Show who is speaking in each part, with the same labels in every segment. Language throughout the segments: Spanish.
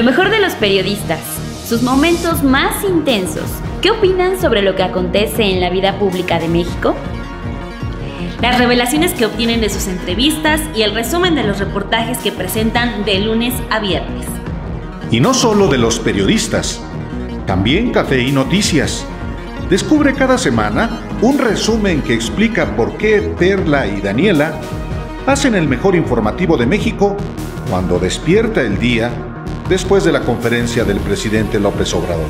Speaker 1: Lo mejor de los periodistas, sus momentos más intensos. ¿Qué opinan sobre lo que acontece en la vida pública de México? Las revelaciones que obtienen de sus entrevistas y el resumen de los reportajes que presentan de lunes a viernes.
Speaker 2: Y no solo de los periodistas, también Café y Noticias. Descubre cada semana un resumen que explica por qué Perla y Daniela hacen el mejor informativo de México cuando despierta el día después de la conferencia del presidente López Obrador.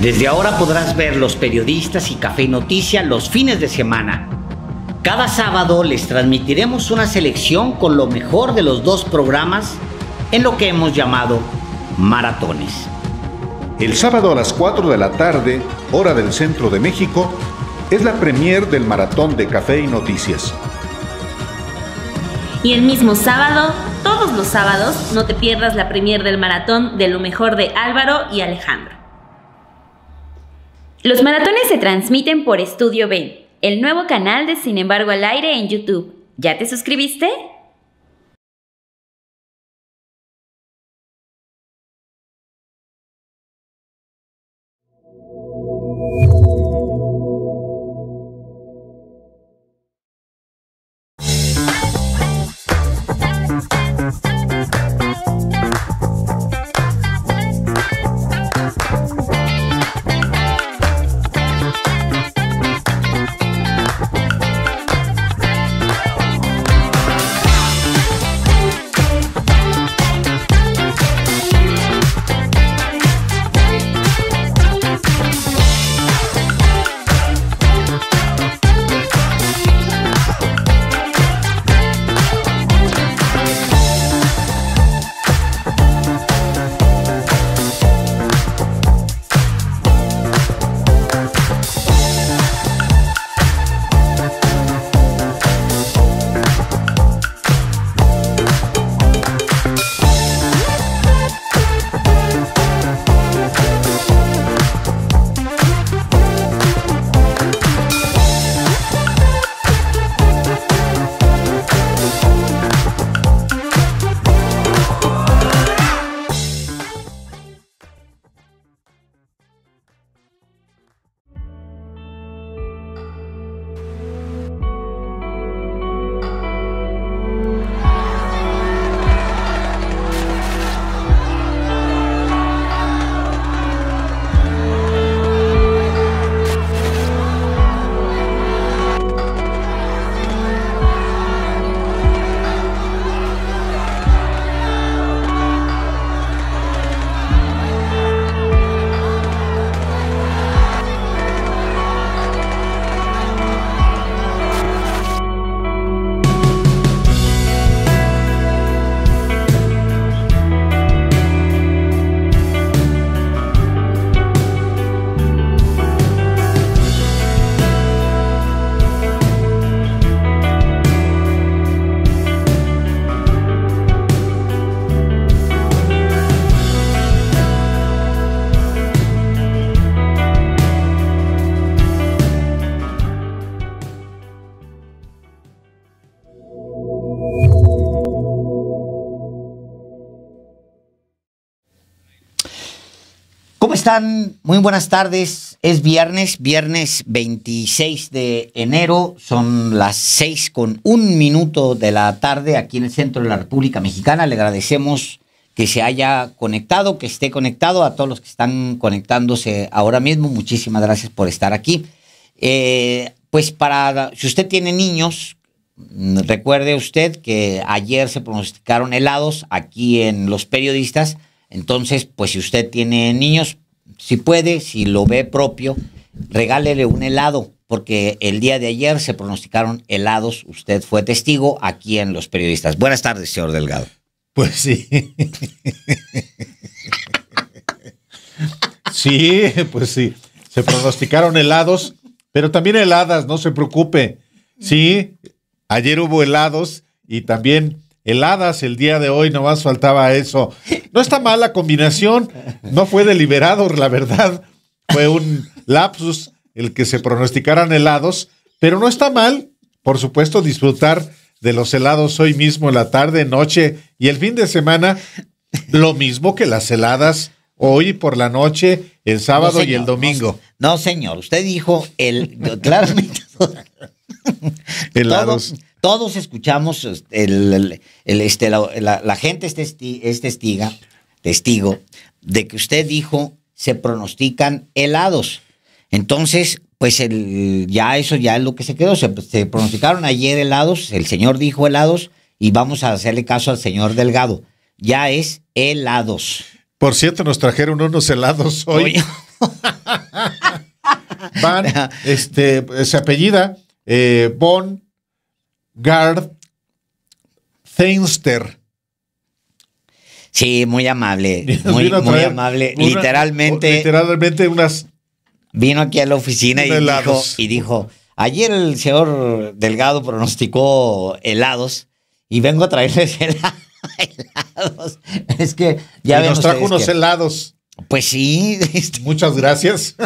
Speaker 2: Desde ahora podrás ver los periodistas y
Speaker 3: Café Noticias... los fines de semana. Cada sábado les transmitiremos una selección con lo mejor de los dos programas en lo que hemos llamado
Speaker 2: maratones. El sábado a las 4 de la tarde, hora del centro de México, es la premier del maratón de Café y Noticias.
Speaker 1: Y el mismo sábado los sábados no te pierdas la premier del maratón de lo mejor de Álvaro y Alejandro. Los maratones se transmiten por Estudio B, el nuevo canal de Sin embargo al aire en YouTube. ¿Ya te suscribiste?
Speaker 3: Muy buenas tardes. Es viernes, viernes 26 de enero. Son las 6 con un minuto de la tarde aquí en el centro de la República Mexicana. Le agradecemos que se haya conectado, que esté conectado a todos los que están conectándose ahora mismo. Muchísimas gracias por estar aquí. Eh, pues para, si usted tiene niños, mm, recuerde usted que ayer se pronosticaron helados aquí en los periodistas. Entonces, pues si usted tiene niños, si puede, si lo ve propio, regálele un helado, porque el día de ayer se pronosticaron helados. Usted fue testigo aquí en Los Periodistas. Buenas tardes, señor Delgado.
Speaker 2: Pues sí. sí, pues sí. Se pronosticaron helados, pero también heladas, no se preocupe. Sí, ayer hubo helados y también heladas el día de hoy, no más faltaba eso. No está mal la combinación, no fue deliberado, la verdad, fue un lapsus el que se pronosticaran helados, pero no está mal, por supuesto, disfrutar de los helados hoy mismo, la tarde, noche y el fin de semana, lo mismo que las heladas hoy por la noche, el sábado y el domingo. No, señor, usted dijo el
Speaker 3: claramente Helados. Todos, escuchamos, el, este, la, gente es, testiga, testigo de que usted dijo se pronostican helados. Entonces, pues el, ya eso ya es lo que se quedó. Se, pronosticaron ayer helados, el señor dijo helados y vamos a hacerle caso al señor Delgado. Ya es helados. Por cierto,
Speaker 2: nos trajeron unos helados hoy. Van, este, se apellida Bon eh, Gard, Feinster
Speaker 3: Sí, muy amable, muy, amable. literalmente. Literalmente unas. Vino aquí a la oficina y dijo, y dijo, ayer el señor Delgado pronosticó helados y vengo a traerles helados. Es que ya y nos trajo unos
Speaker 2: helados. Pues sí. Este Muchas gracias.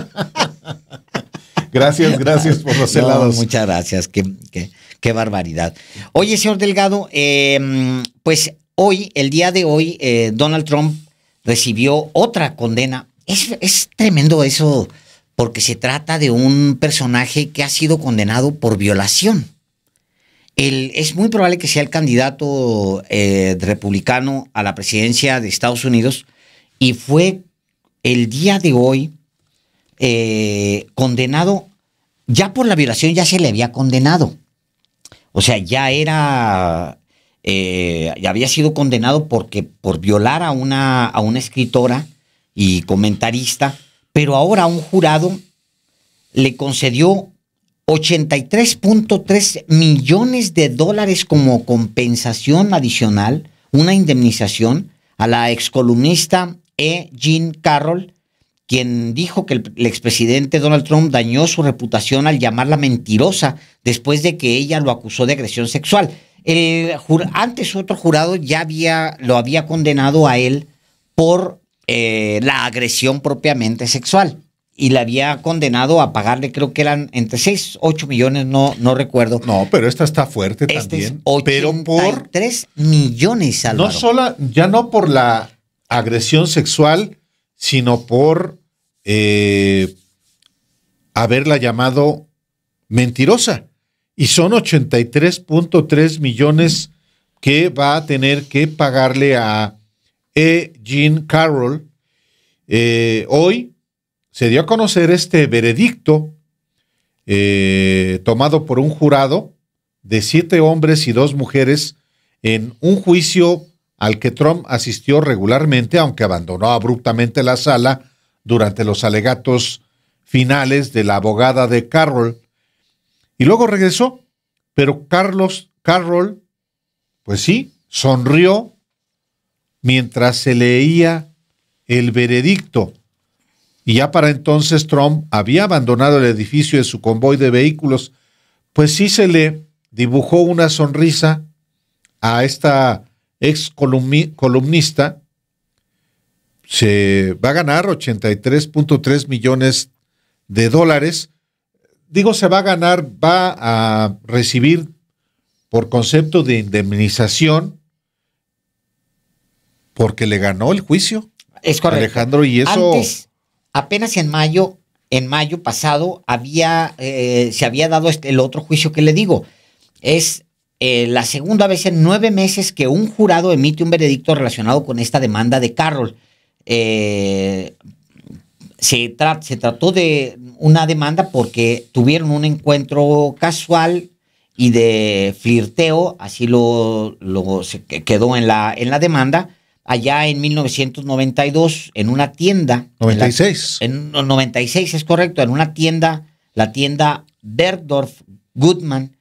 Speaker 3: Gracias, gracias por los helados. Muchas gracias, qué, barbaridad. Oye, señor Delgado, em, pues hoy, el día de hoy, eh, Donald Trump recibió otra condena. Es, tremendo eso, porque se trata de un personaje que ha sido condenado por violación. es muy probable que sea el candidato eh, republicano a la presidencia de Estados Unidos y fue el día de hoy eh, condenado, ya por la violación ya se le había condenado. O sea, ya era, ya eh, había sido condenado porque, por violar a una, a una escritora y comentarista, pero ahora un jurado le concedió 83.3 millones de dólares como compensación adicional, una indemnización a la excolumnista E. Jean Carroll, quien dijo que el, expresidente Donald Trump dañó su reputación al llamarla mentirosa después de que ella lo acusó de agresión sexual. antes otro jurado ya había, lo había condenado a él por eh, la agresión propiamente sexual y le había condenado a pagarle, creo que eran
Speaker 2: entre 6, 8 millones, no, no recuerdo. No, pero esta está fuerte este también. pero por 3 millones, Álvaro. No solo, ya no por la agresión sexual, sino por eh, haberla llamado mentirosa. Y son 83.3 millones que va a tener que pagarle a E. Jean Carroll. Eh, hoy se dio a conocer este veredicto eh, tomado por un jurado de siete hombres y dos mujeres en un juicio al que Trump asistió regularmente, aunque abandonó abruptamente la sala durante los alegatos finales de la abogada de Carroll. Y luego regresó, pero Carlos Carroll, pues sí, sonrió mientras se leía el veredicto. Y ya para entonces Trump había abandonado el edificio de su convoy de vehículos, pues sí se le dibujó una sonrisa a esta ex columnista se va a ganar 83.3 millones de dólares. Digo, se va a ganar, va a recibir por concepto de indemnización porque le ganó el juicio. Es correcto. Alejandro, y eso. Antes,
Speaker 3: apenas en mayo, en mayo pasado, había, eh, se había dado este, el otro juicio que le digo. Es eh, la segunda vez en nueve meses que un jurado emite un veredicto relacionado con esta demanda de Carroll. Eh, se, se trató de una demanda porque tuvieron un encuentro casual y de flirteo, así lo, quedó en la, en la demanda, allá en 1992, en una tienda. 96. En, 96 es correcto, en una tienda, la tienda Bergdorf Goodman,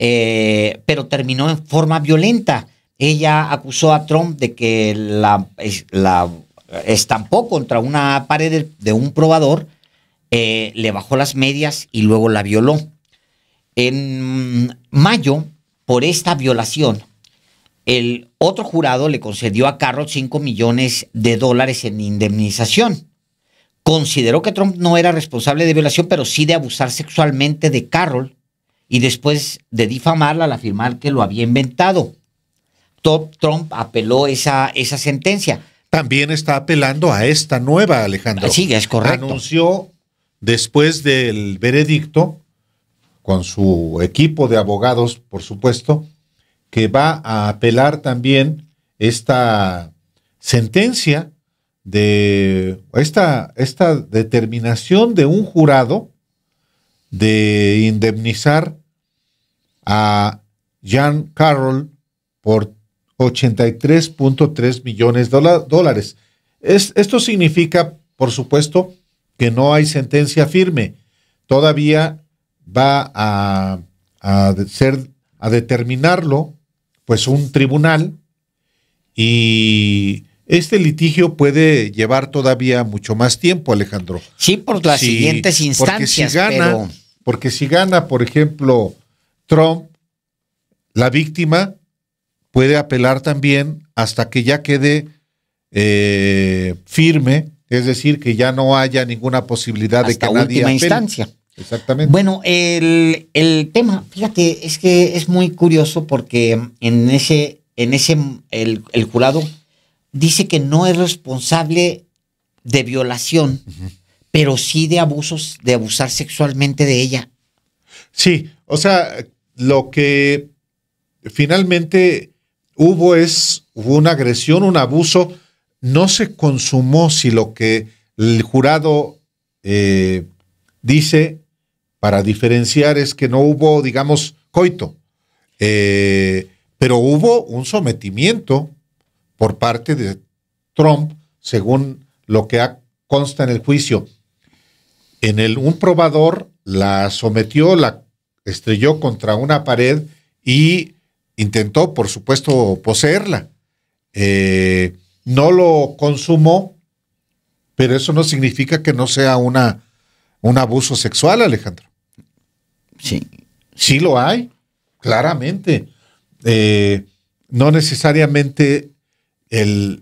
Speaker 3: eh, pero terminó en forma violenta. Ella acusó a Trump de que la eh, estampó contra una pared de un probador, eh, le bajó las medias y luego la violó. En mayo, por esta violación, el otro jurado le concedió a Carroll 5 millones de dólares en indemnización. Consideró que Trump no era responsable de violación, pero sí de abusar sexualmente de Carroll y después de difamarla al afirmar que lo había inventado.
Speaker 2: Trump apeló esa, esa sentencia también está apelando a esta nueva, Alejandro. Sí, es correcto. Anunció después del veredicto, con su equipo de abogados, por supuesto, que va a apelar también esta sentencia de esta, esta determinación de un jurado de indemnizar a Jan Carroll por 83.3 millones de dólares. Es, esto significa, por supuesto, que no hay sentencia firme. Todavía va a, ser, a determinarlo, pues un tribunal, y este litigio puede llevar todavía mucho más tiempo, Alejandro. Sí, por las siguientes instancias. Porque porque si gana, por ejemplo, Trump, la víctima puede apelar también hasta que ya quede eh, firme, es decir, que ya no haya ninguna posibilidad de que última apele. instancia. Exactamente. Bueno,
Speaker 3: el, el, tema, fíjate, es que es muy curioso porque
Speaker 2: en ese,
Speaker 3: en ese, el, el jurado dice que no es responsable de violación, pero sí de abusos, de abusar sexualmente de ella.
Speaker 2: Sí, o sea, lo que finalmente hubo es hubo una agresión, un abuso, no se consumó si lo que el jurado eh, dice para diferenciar es que no hubo, digamos, coito, eh, pero hubo un sometimiento por parte de Trump, según lo que consta en el juicio. En el, un probador la sometió, la estrelló contra una pared y intentó, por supuesto, poseerla. Eh, no lo consumó, pero eso no significa que no sea una, un abuso sexual, Alejandro. Sí. Sí lo hay, claramente. Eh, no necesariamente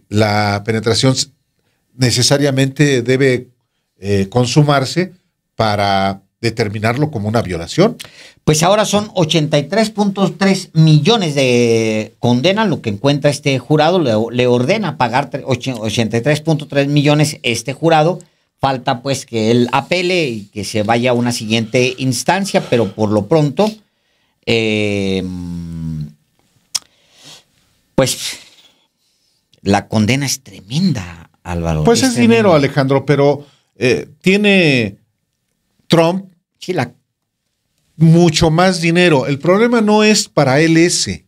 Speaker 2: la penetración necesariamente debe eh, consumarse para determinarlo como una violación. Pues ahora son 83.3 millones de condena,
Speaker 3: lo que encuentra este jurado, le, ordena pagar 83.3 millones este jurado. Falta pues que él apele y que se vaya a una siguiente instancia, pero por lo pronto, em, pues la condena es
Speaker 2: tremenda,
Speaker 3: Álvaro. Pues es, dinero,
Speaker 2: Alejandro, pero eh, tiene Trump, sí, la, mucho más dinero. El problema no es para él ese.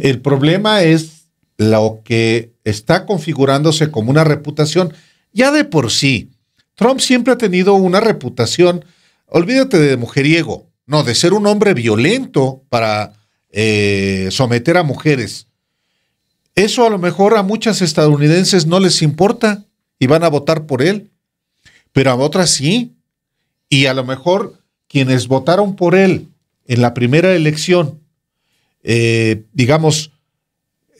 Speaker 2: El problema es lo que está configurándose como una reputación. Ya de por sí, Trump siempre ha tenido una reputación, olvídate de mujeriego, no, de ser un hombre violento para eh, someter a mujeres. Eso a lo mejor a muchas estadounidenses no les importa y van a votar por él, pero a otras sí. Y a lo mejor quienes votaron por él en la primera elección, eh, digamos,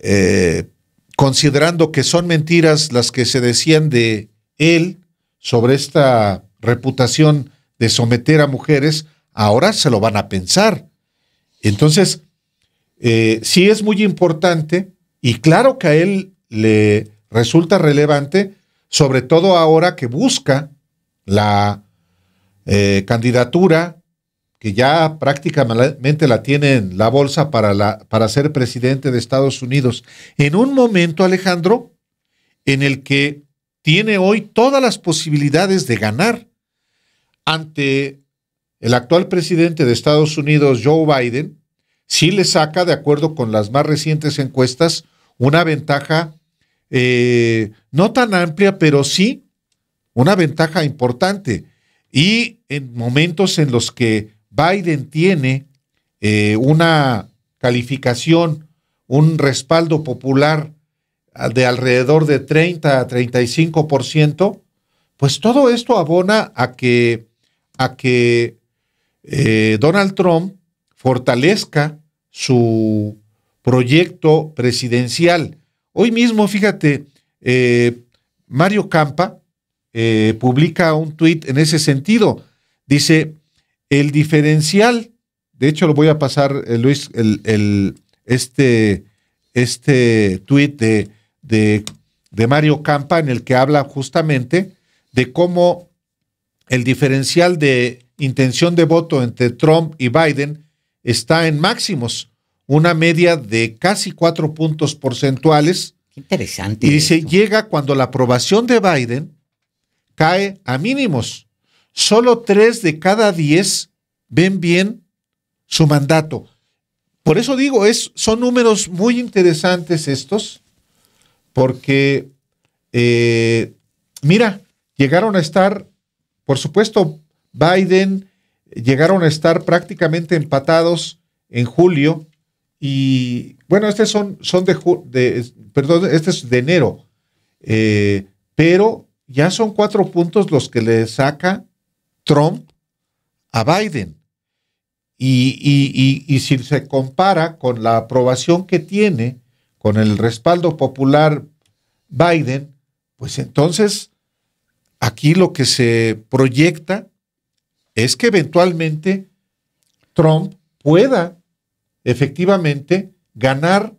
Speaker 2: eh, considerando que son mentiras las que se decían de él sobre esta reputación de someter a mujeres, ahora se lo van a pensar. Entonces, eh, sí es muy importante y claro que a él le resulta relevante, sobre todo ahora que busca la eh, candidatura que ya prácticamente la tiene la bolsa para, la, para ser presidente de Estados Unidos, en un momento, Alejandro, en el que tiene hoy todas las posibilidades de ganar ante el actual presidente de Estados Unidos, Joe Biden, si le saca, de acuerdo con las más recientes encuestas, una ventaja eh, no tan amplia, pero sí una ventaja importante. Y en momentos en los que Biden tiene eh, una calificación, un respaldo popular ah, de alrededor de 30 a 35%, pues todo esto abona a que, a eh, Donald Trump fortalezca su proyecto presidencial. Hoy mismo, fíjate, eh, Mario Campa, eh, publica un tuit en ese sentido. Dice, el diferencial, de hecho lo voy a pasar, eh, Luis, el, este, este tuit de, de, Mario Campa en el que habla justamente de cómo el diferencial de intención de voto entre Trump y Biden está en máximos, una media de casi cuatro puntos porcentuales. Qué interesante. Y dice, llega cuando la aprobación de Biden cae a mínimos. Solo tres de cada diez ven bien su mandato. Por eso digo, es, son números muy interesantes estos, porque, eh, mira, llegaron a estar, por supuesto, Biden, llegaron a estar prácticamente empatados en julio y, bueno, estos son, son de, perdón, este es de enero, eh, pero ya son cuatro puntos los que le saca Trump a Biden. Y, si se compara con la aprobación que tiene, con el respaldo popular Biden, pues entonces aquí lo que se proyecta es que eventualmente Trump pueda efectivamente ganar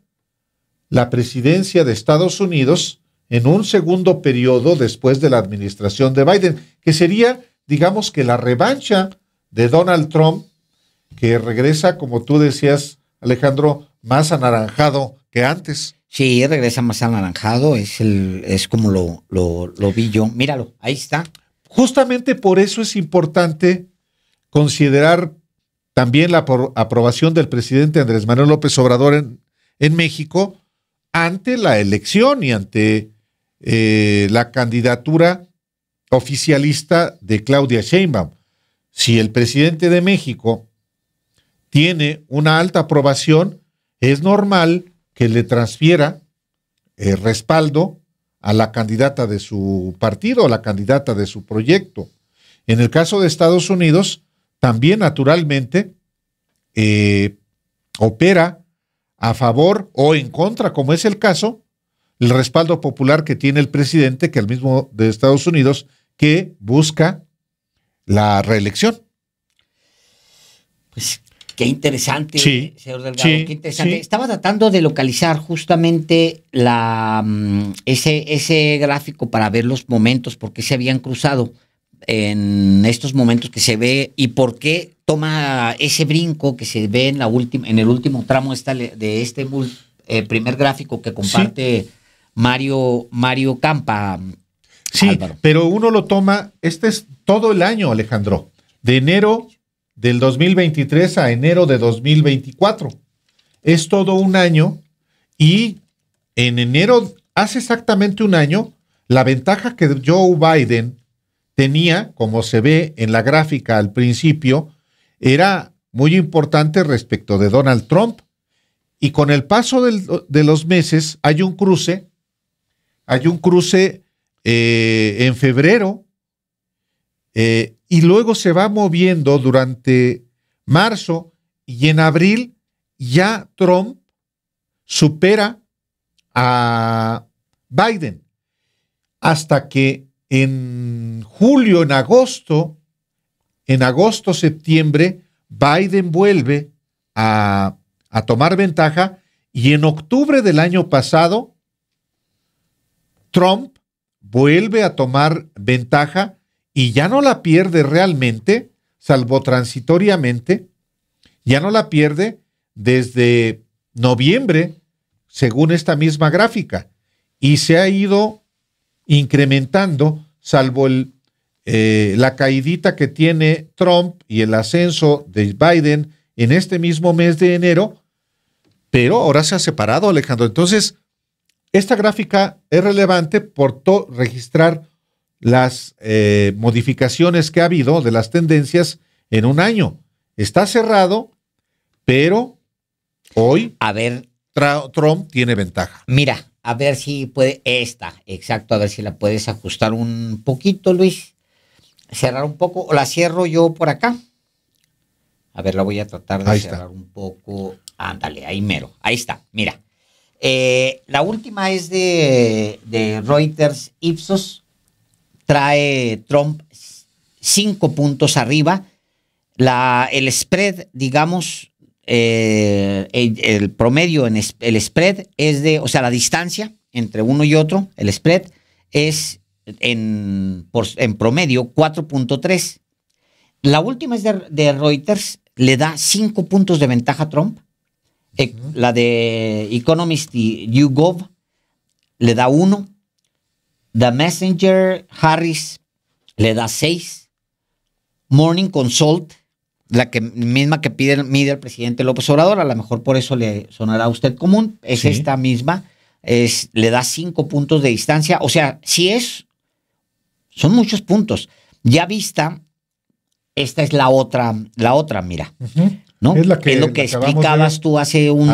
Speaker 2: la presidencia de Estados Unidos en un segundo periodo después de la administración de Biden, que sería, digamos que la revancha de Donald Trump, que regresa, como tú decías, Alejandro, más anaranjado que antes. Sí, regresa más anaranjado, es, el, es como lo, lo, vi yo. Míralo, ahí está. Justamente por eso es importante considerar también la aprobación del presidente Andrés Manuel López Obrador en, en México ante la elección y ante eh, la candidatura oficialista de Claudia Sheinbaum. Si el presidente de México tiene una alta aprobación, es normal que le transfiera el eh, respaldo a la candidata de su partido, a la candidata de su proyecto. En el caso de Estados Unidos, también naturalmente eh, opera a favor o en contra, como es el caso, el respaldo popular que tiene el presidente, que el mismo de Estados Unidos, que busca la reelección. Pues qué interesante, señor Delgado, qué interesante. Estaba tratando de localizar
Speaker 3: justamente la, mm, ese, ese gráfico para ver los momentos, por qué se habían cruzado en estos momentos que se ve y por qué toma ese brinco que se ve en, la última, en el último tramo de este eh, primer gráfico que comparte Mario, Mario Campa.
Speaker 2: Sí, pero uno lo toma, este es todo el año, Alejandro, de enero del 2023 a enero de 2024. Es todo un año y en enero, hace exactamente un año, la ventaja que Joe Biden tenía, como se ve en la gráfica al principio, era muy importante respecto de Donald Trump. Y con el paso del, de los meses hay un cruce hay un cruce eh, en febrero eh, y luego se va moviendo durante marzo y en abril ya Trump supera a Biden hasta que en julio, en agosto, en agosto, septiembre, Biden vuelve a tomar ventaja y en octubre del año pasado Trump vuelve a tomar ventaja y ya no la pierde realmente, salvo transitoriamente, ya no la pierde desde noviembre, según esta misma gráfica, y se ha ido incrementando, salvo eh, la caidita que tiene Trump y el ascenso de Biden en este mismo mes de enero, pero ahora se ha separado, Alejandro. Entonces, esta gráfica es relevante por registrar las eh, modificaciones que ha habido de las tendencias en un año. Está cerrado, pero hoy a ver, Trump
Speaker 3: tiene ventaja. Mira, a ver si puede, esta, exacto, a ver si la puedes ajustar un poquito, Luis. Cerrar un poco, o la cierro yo por acá. A ver, la voy a tratar de cerrar un poco. Ándale, ahí mero. Ahí está, mira. Eh, la última es de, Reuters Ipsos. Trae Trump cinco puntos arriba. La, el spread, digamos, eh, el, promedio en el spread es de, o sea, la distancia entre uno y otro, el spread, es en, promedio 4.3. La última es de, de Reuters, le da cinco puntos de ventaja a Trump la de Economist y YouGov le da uno. The Messenger Harris le da seis. Morning Consult, la que, misma que pide, mide el presidente López Obrador, a lo mejor por eso le sonará a usted común, es esta misma, es, le da cinco puntos de distancia. O sea, si es, son muchos puntos. Ya vista, esta es la otra, la otra, mira. Es, lo que explicabas tú hace un,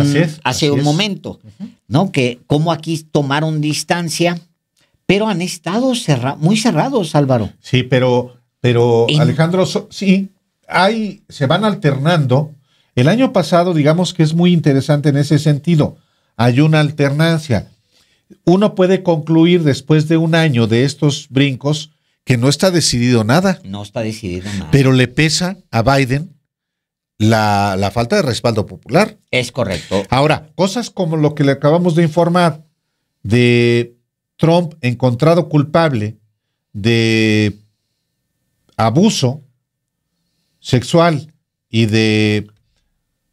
Speaker 3: hace un momento, ¿no? Que cómo aquí tomaron distancia, pero han estado muy
Speaker 2: cerrados, Álvaro. Sí, pero, pero Alejandro, sí, hay, se van alternando. El año pasado, digamos que es muy interesante en ese sentido. Hay una alternancia. Uno puede concluir después de un año de estos brincos que no está decidido nada.
Speaker 3: No está decidido nada.
Speaker 2: Pero le pesa a Biden la, falta de respaldo popular.
Speaker 3: Es correcto.
Speaker 2: Ahora, cosas como lo que le acabamos de informar de Trump encontrado culpable de abuso sexual y de,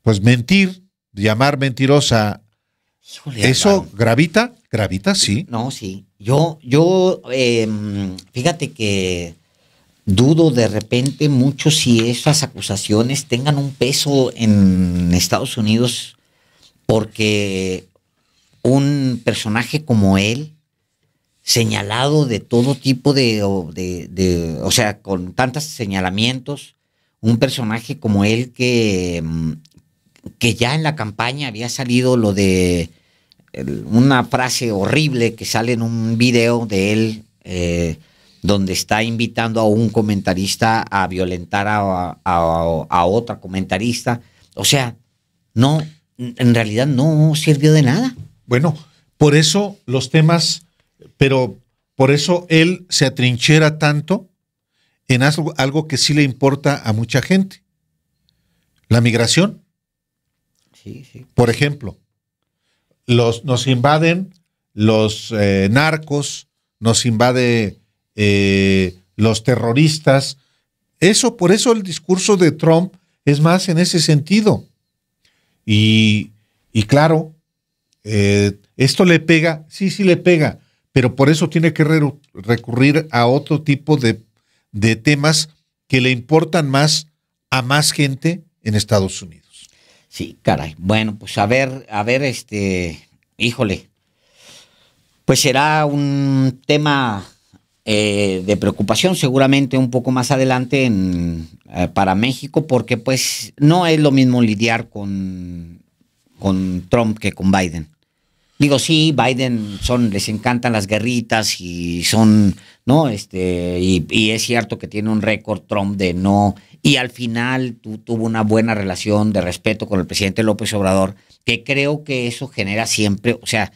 Speaker 2: pues, mentir, llamar mentirosa. ¿Eso gravita? Gravita, sí. No, sí. Yo, yo, em,
Speaker 3: fíjate que dudo de repente mucho si esas acusaciones tengan un peso en Estados Unidos porque un personaje como él, señalado de todo tipo de, o sea, con tantos señalamientos, un personaje como él que, mm, que ya en la campaña había salido lo de una frase horrible que sale en un video de él. Eh, donde está invitando a un comentarista a violentar a, otra
Speaker 2: comentarista. O sea, no, en realidad no sirvió de nada. Bueno, por eso los temas, pero por eso él se atrinchera tanto en algo, que sí le importa a mucha gente. La migración. Sí, sí. Por ejemplo, los, nos invaden los eh, narcos, nos invade eh, los terroristas. Eso, por eso el discurso de Trump es más en ese sentido. Y, claro, eh, esto le pega, sí, sí le pega, pero por eso tiene que recurrir a otro tipo de, de temas que le importan más a más gente en Estados Unidos. Sí, caray. Bueno, pues a ver, a ver, este,
Speaker 3: híjole, pues será un tema eh, de preocupación seguramente un poco más adelante eh, para México, porque pues no es lo mismo lidiar con, con Trump que con Biden. Digo, sí, Biden son, les encantan las guerritas y son, ¿no? Este, y, es cierto que tiene un récord Trump de no. Y al final tuvo una buena relación de respeto con el presidente López Obrador, que creo que eso genera siempre, o sea,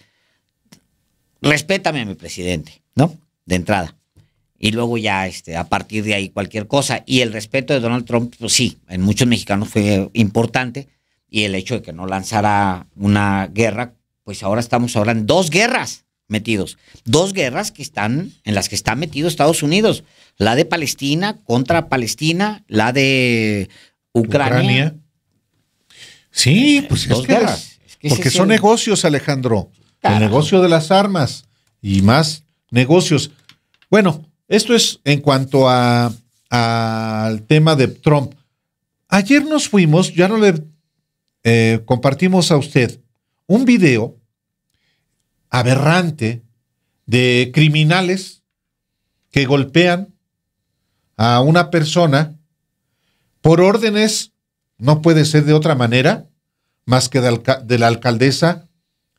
Speaker 3: respétame a mi presidente, ¿no? De entrada y luego ya este, a partir de ahí cualquier cosa. Y el respeto de Donald Trump, pues sí, en muchos mexicanos fue importante y el hecho de que no lanzara una guerra, pues ahora estamos ahora en dos guerras metidos, dos guerras que están en las que está metido Estados Unidos, la de Palestina contra Palestina, la de Ucrania.
Speaker 2: Sí, eh, pues dos que guerras. porque son negocios, Alejandro. El negocio de las armas y más negocios. Bueno, esto es en cuanto al tema de Trump. Ayer nos fuimos, ya no le eh, compartimos a usted un video aberrante de criminales que golpean a una persona por órdenes, no puede ser de otra manera, más que de, la alcaldesa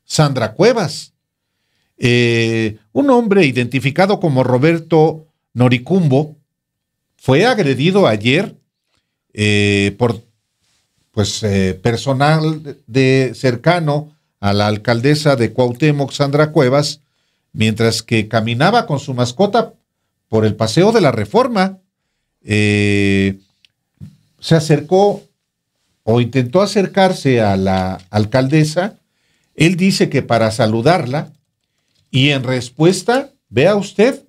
Speaker 2: Sandra Cuevas. Eh, un hombre identificado como Roberto Noricumbo fue agredido ayer eh, por pues, eh, personal de cercano a la alcaldesa de Cuauhtémoc, Sandra Cuevas, mientras que caminaba con su mascota por el paseo de la Reforma. se acercó o intentó acercarse a la alcaldesa. Él dice que para saludarla, y en respuesta, vea usted,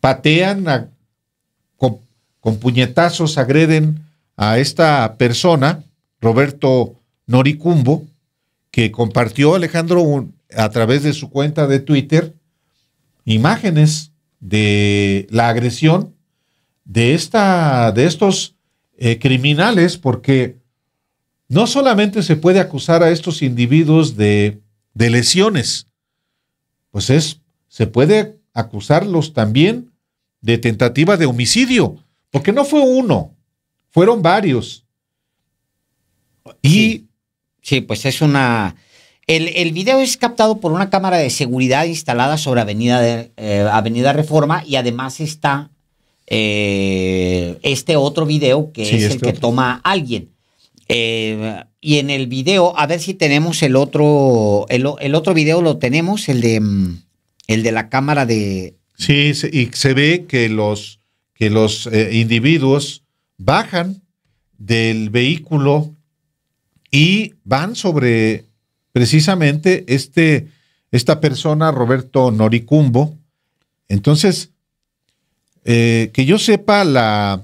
Speaker 2: patean con, puñetazos, agreden a esta persona, Roberto Noricumbo, que compartió Alejandro a través de su cuenta de Twitter imágenes de la agresión de, esta, de estos eh, criminales, porque no solamente se puede acusar a estos individuos de de lesiones. Pues es, se puede acusarlos también de tentativa de homicidio, porque no fue uno, fueron varios. Y. Sí, pues es una.
Speaker 3: El, el, video es captado por una cámara de seguridad instalada sobre Avenida, de, eh, Avenida Reforma y además está eh, este otro video que es el este que toma alguien. Eh, y en el video, a ver si tenemos el otro, el, otro video lo tenemos, el de, mm, el de la cámara de...
Speaker 2: Sí, y se ve que los, que los eh, individuos bajan del vehículo y van sobre precisamente este, esta persona, Roberto Noricumbo. Entonces, eh, que yo sepa, la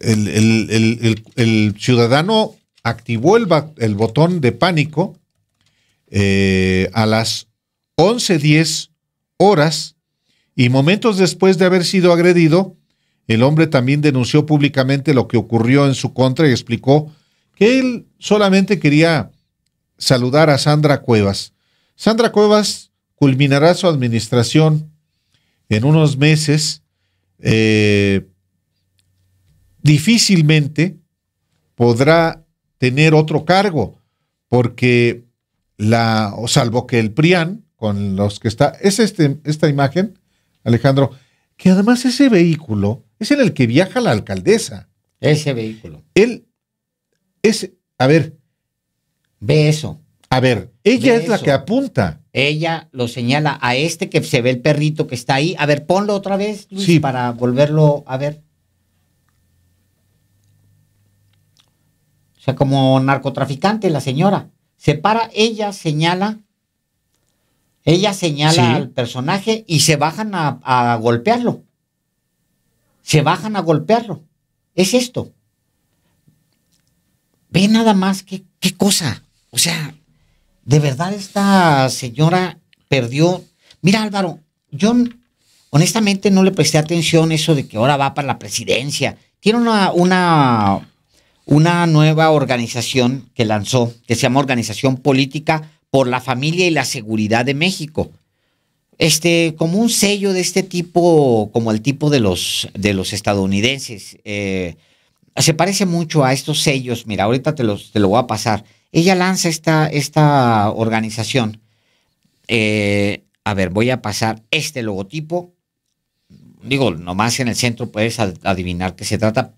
Speaker 2: el, ciudadano activó el, botón de pánico eh, a las 11.10 horas y momentos después de haber sido agredido, el hombre también denunció públicamente lo que ocurrió en su contra y explicó que él solamente quería saludar a Sandra Cuevas. Sandra Cuevas culminará su administración en unos meses. Eh, difícilmente podrá tener otro cargo, porque la, salvo que el PRIAN, con los que está, es este, esta imagen, Alejandro, que además ese vehículo es en el que viaja la alcaldesa. Ese vehículo. Él es, a ver. Ve eso. A ver, ella es la que
Speaker 3: apunta. Ella lo señala a este que se ve el perrito que está ahí. A ver, ponlo otra vez, Luis, para volverlo a ver. sea, como narcotraficante la señora. Se para, ella señala, ella señala al personaje y se bajan a, golpearlo. Se bajan a golpearlo. Es esto. Ve nada más qué, qué cosa. O sea, de verdad esta señora perdió. Mira Álvaro, yo honestamente no le presté atención eso de que ahora va para la presidencia. Tiene una, una una nueva organización que lanzó, que se llama Organización Política por la Familia y la Seguridad de México. Este, como un sello de este tipo, como el tipo de los, de los estadounidenses. Eh, se parece mucho a estos sellos. Mira, ahorita te, los, te lo voy a pasar. Ella lanza esta, esta organización. Eh, a ver, voy a pasar este logotipo. Digo, nomás en el centro puedes adivinar qué se trata,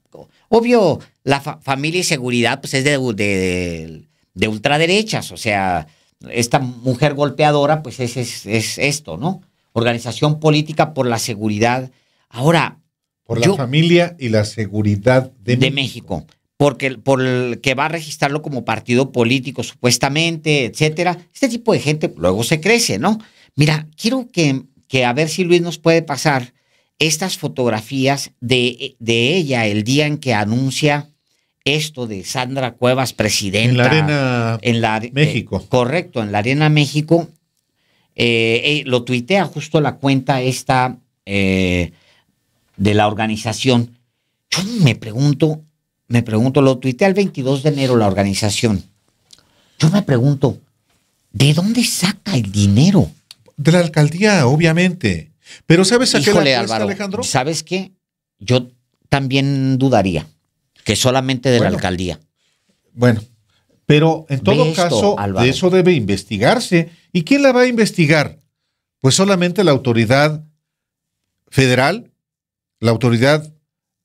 Speaker 3: Obvio, la familia y seguridad pues es de, ultraderechas, o sea, esta mujer golpeadora pues es, es, esto, ¿no? Organización política por la seguridad. Ahora...
Speaker 2: Por la familia y la seguridad de, México.
Speaker 3: porque por el que va a registrarlo como partido político supuestamente, etcétera. Este tipo de gente luego se crece, ¿no? Mira, quiero que, que a ver si Luis nos puede pasar estas fotografías de, de ella el día en que anuncia esto de Sandra Cuevas, presidenta. En la Arena México. Eh, correcto, en la Arena México. Eh, eh, lo tuitea justo la cuenta esta eh, de la organización. Yo me pregunto, me pregunto, lo tuitea el 22 de enero la organización. Yo me pregunto, ¿de dónde saca el dinero? De la
Speaker 2: alcaldía, obviamente. Pero ¿sabes a Híjole, Álvaro, Alejandro?
Speaker 3: ¿Sabes qué? Yo también dudaría que solamente de la alcaldía.
Speaker 2: Bueno, pero en todo caso, de eso debe investigarse. ¿Y quién la va a investigar? Pues solamente la autoridad federal, la autoridad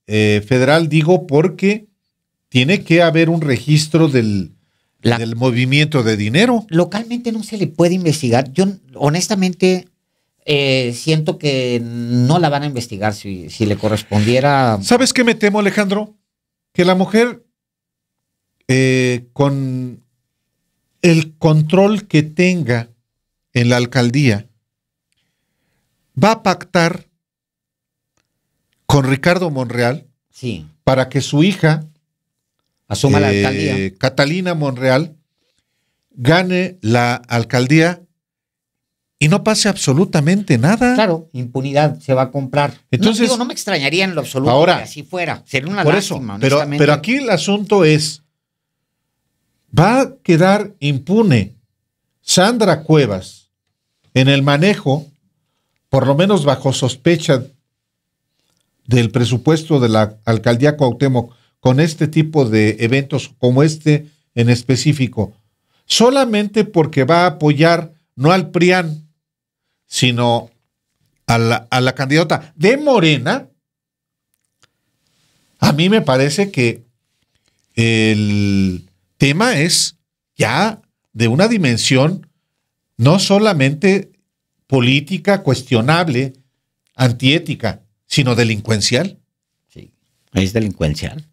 Speaker 2: eh, federal, digo, porque tiene que haber un registro del, del movimiento de dinero. Localmente no se le puede
Speaker 3: investigar. Yo, honestamente, eh, siento que no la van a investigar
Speaker 2: si, le correspondiera. ¿Sabes qué me temo, Alejandro? Que la mujer eh, con el control que tenga en la alcaldía va a pactar con Ricardo Monreal sí. para que su hija,
Speaker 3: Asuma la eh, alcaldía.
Speaker 2: Catalina Monreal, gane la alcaldía y no pase absolutamente nada. Claro, impunidad se va a comprar. Entonces,
Speaker 3: no, me extrañaría en lo absoluto ahora, que así fuera. Sería una lástima, pero, pero
Speaker 2: aquí el asunto es, va a quedar impune Sandra Cuevas en el manejo, por lo menos bajo sospecha del presupuesto de la alcaldía Cuauhtémoc con este tipo de eventos como este en específico, solamente porque va a apoyar no al PRIAN, sino a la, a la candidata de Morena, a mí me parece que el tema es ya de una dimensión no solamente política cuestionable, antiética, sino delincuencial. Sí, es delincuencial.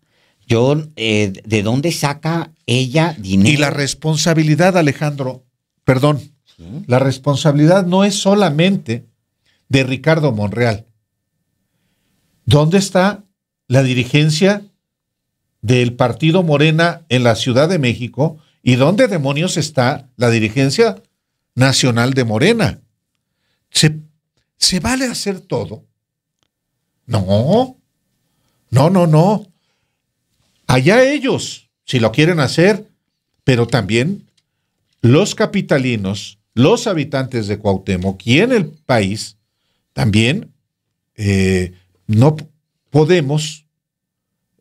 Speaker 2: Yo, eh, ¿de dónde saca ella dinero? Y la responsabilidad, Alejandro, perdón, la responsabilidad no es solamente de Ricardo Monreal. ¿Dónde está la dirigencia del partido Morena en la Ciudad de México? ¿Y dónde demonios está la dirigencia nacional de Morena? ¿Se, vale hacer todo? No, no, no, no. Allá ellos, si lo quieren hacer, pero también los capitalinos los habitantes de Cuauhtémoc y en el país también eh, no podemos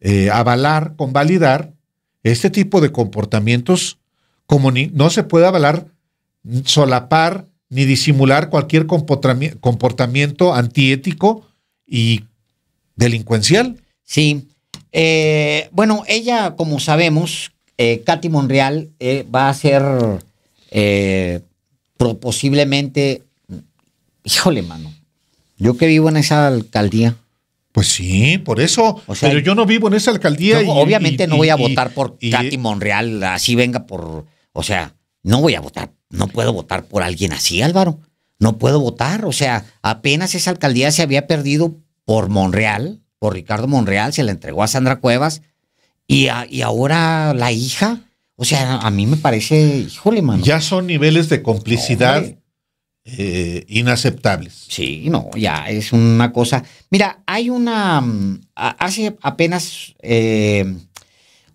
Speaker 2: eh, avalar, convalidar este tipo de comportamientos como no se puede avalar, mm, solapar ni disimular cualquier comportamiento, antiético y delincuencial. Sí. Eh, bueno, ella, como sabemos,
Speaker 3: eh, Katy Monreal va a ser posiblemente, híjole, mano, yo que vivo en esa alcaldía. Pues sí, por eso. O sea, pero yo
Speaker 2: no vivo en esa alcaldía. obviamente no voy a votar
Speaker 3: por Katy Monreal, así venga por. O sea, no voy a votar. No puedo votar por alguien así, Álvaro. No puedo votar. O sea, apenas esa alcaldía se había perdido por Monreal, por Ricardo Monreal, se la entregó a Sandra Cuevas. Y, y ahora la hija o sea, a mí me parece, híjole, mano. Ya son niveles de complicidad eh, inaceptables. Sí, no, ya es una cosa. Mira, hay una. Mm, hace apenas. Eh,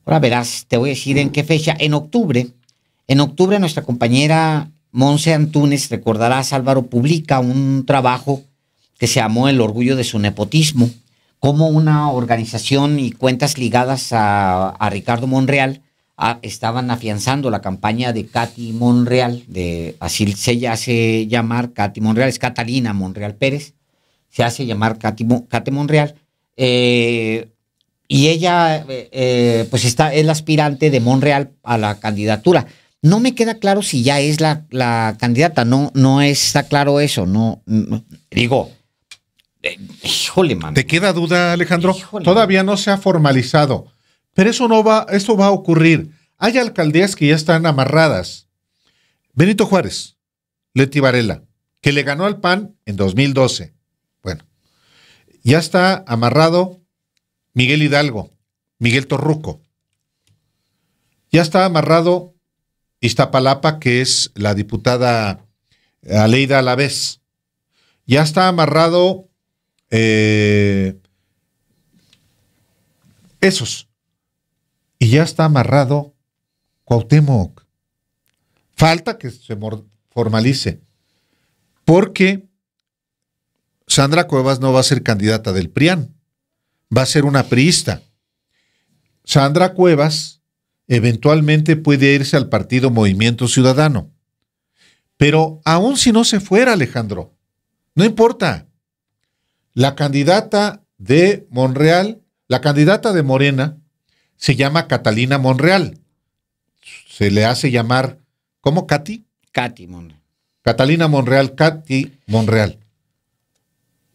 Speaker 3: ahora verás, te voy a decir en qué fecha. En octubre. En octubre, nuestra compañera Monse Antunes, recordarás, Álvaro, publica un trabajo que se llamó El orgullo de su nepotismo. Como una organización y cuentas ligadas a Ricardo Monreal estaban afianzando la campaña de Katy Monreal, de, así se hace llamar Katy Monreal, es Catalina Monreal Pérez, se hace llamar Katy, Monreal. Eh, y ella, eh, eh, pues está, es la aspirante de Monreal a la candidatura. No me queda claro si ya es la, la candidata,
Speaker 2: no, no está claro eso, no, digo, ¿Te queda duda, Alejandro? ¿Todavía no se ha formalizado? Pero eso no va, eso va a ocurrir. Hay alcaldías que ya están amarradas. Benito Juárez, Leti Varela, que le ganó al PAN en 2012. Bueno, ya está amarrado Miguel Hidalgo, Miguel Torruco. Ya está amarrado Iztapalapa, que es la diputada eh, Aleida Alavés. Ya está amarrado eh, esos y ya está amarrado Cuauhtémoc. Falta que se formalice, porque Sandra Cuevas no va a ser candidata del PRIAN, va a ser una priista. Sandra Cuevas eventualmente puede irse al partido Movimiento Ciudadano. Pero aún si no se fuera, Alejandro, no importa. La candidata de Monreal, la candidata de Morena, se llama Catalina Monreal. Se le hace llamar, ¿cómo, Katy? Katy Monreal. Catalina Monreal, Katy Monreal.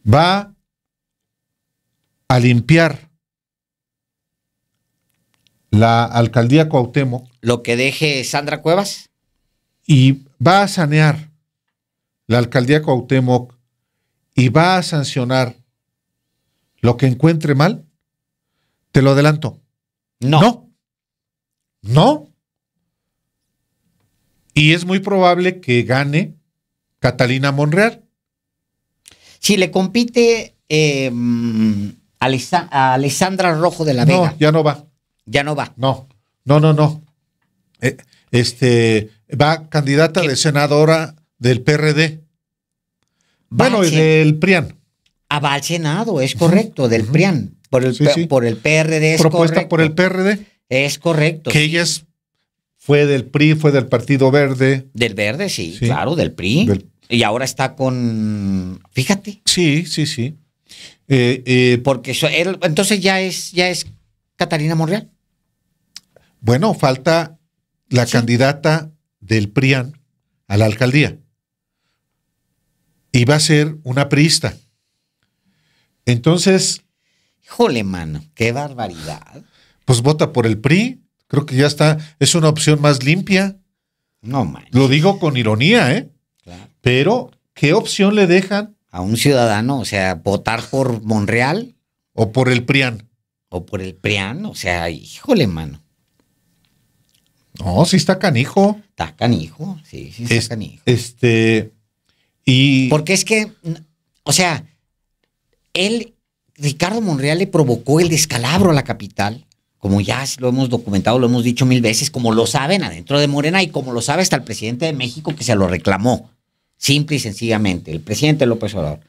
Speaker 2: Va a limpiar la alcaldía Cuauhtémoc. Lo que deje Sandra Cuevas. Y va a sanear la alcaldía Cuauhtémoc y va a sancionar lo que encuentre mal. Te lo adelanto. No. No. Y es muy probable que gane Catalina Monreal. Si le compite em, a Alessandra Rojo de la Vega. No, ya no va. Ya no va. No, no, no, no. Eh, este va candidata de senadora del PRD. Bueno, y del PRIAN. Ah, va al Senado, es
Speaker 3: correcto, del PRIAN. Por el, PRD. Es Propuesta por el PRD. Es correcto. Que
Speaker 2: ella es, fue del PRI, fue del Partido Verde.
Speaker 3: Del Verde, sí, claro, del PRI. Y ahora está con. Fíjate. Sí, sí, sí. Eh,
Speaker 2: eh, Porque
Speaker 3: entonces ya es, ya es Catalina Monreal.
Speaker 2: Bueno, falta la candidata del PRIAN a la alcaldía. Y va a ser una priista. Entonces, Híjole, mano, qué barbaridad. Pues vota por el PRI. Creo que ya está. Es una opción más limpia. No, man. Lo digo con ironía, ¿eh? Claro. Pero, ¿qué opción le dejan? A un ciudadano, o sea, votar por Monreal.
Speaker 3: O por el PRIAN. O por el PRIAN, o sea, híjole, mano. No, sí está canijo. Está canijo, sí, sí está canijo.
Speaker 2: Este,
Speaker 3: y... Porque es que, o sea, él Ricardo Monreal le provocó el descalabro a la capital, como ya lo hemos documentado, lo hemos dicho mil veces, como lo saben adentro de Morena y como lo sabe hasta el presidente de México que se lo reclamó, simple y sencillamente, el presidente López Obrador.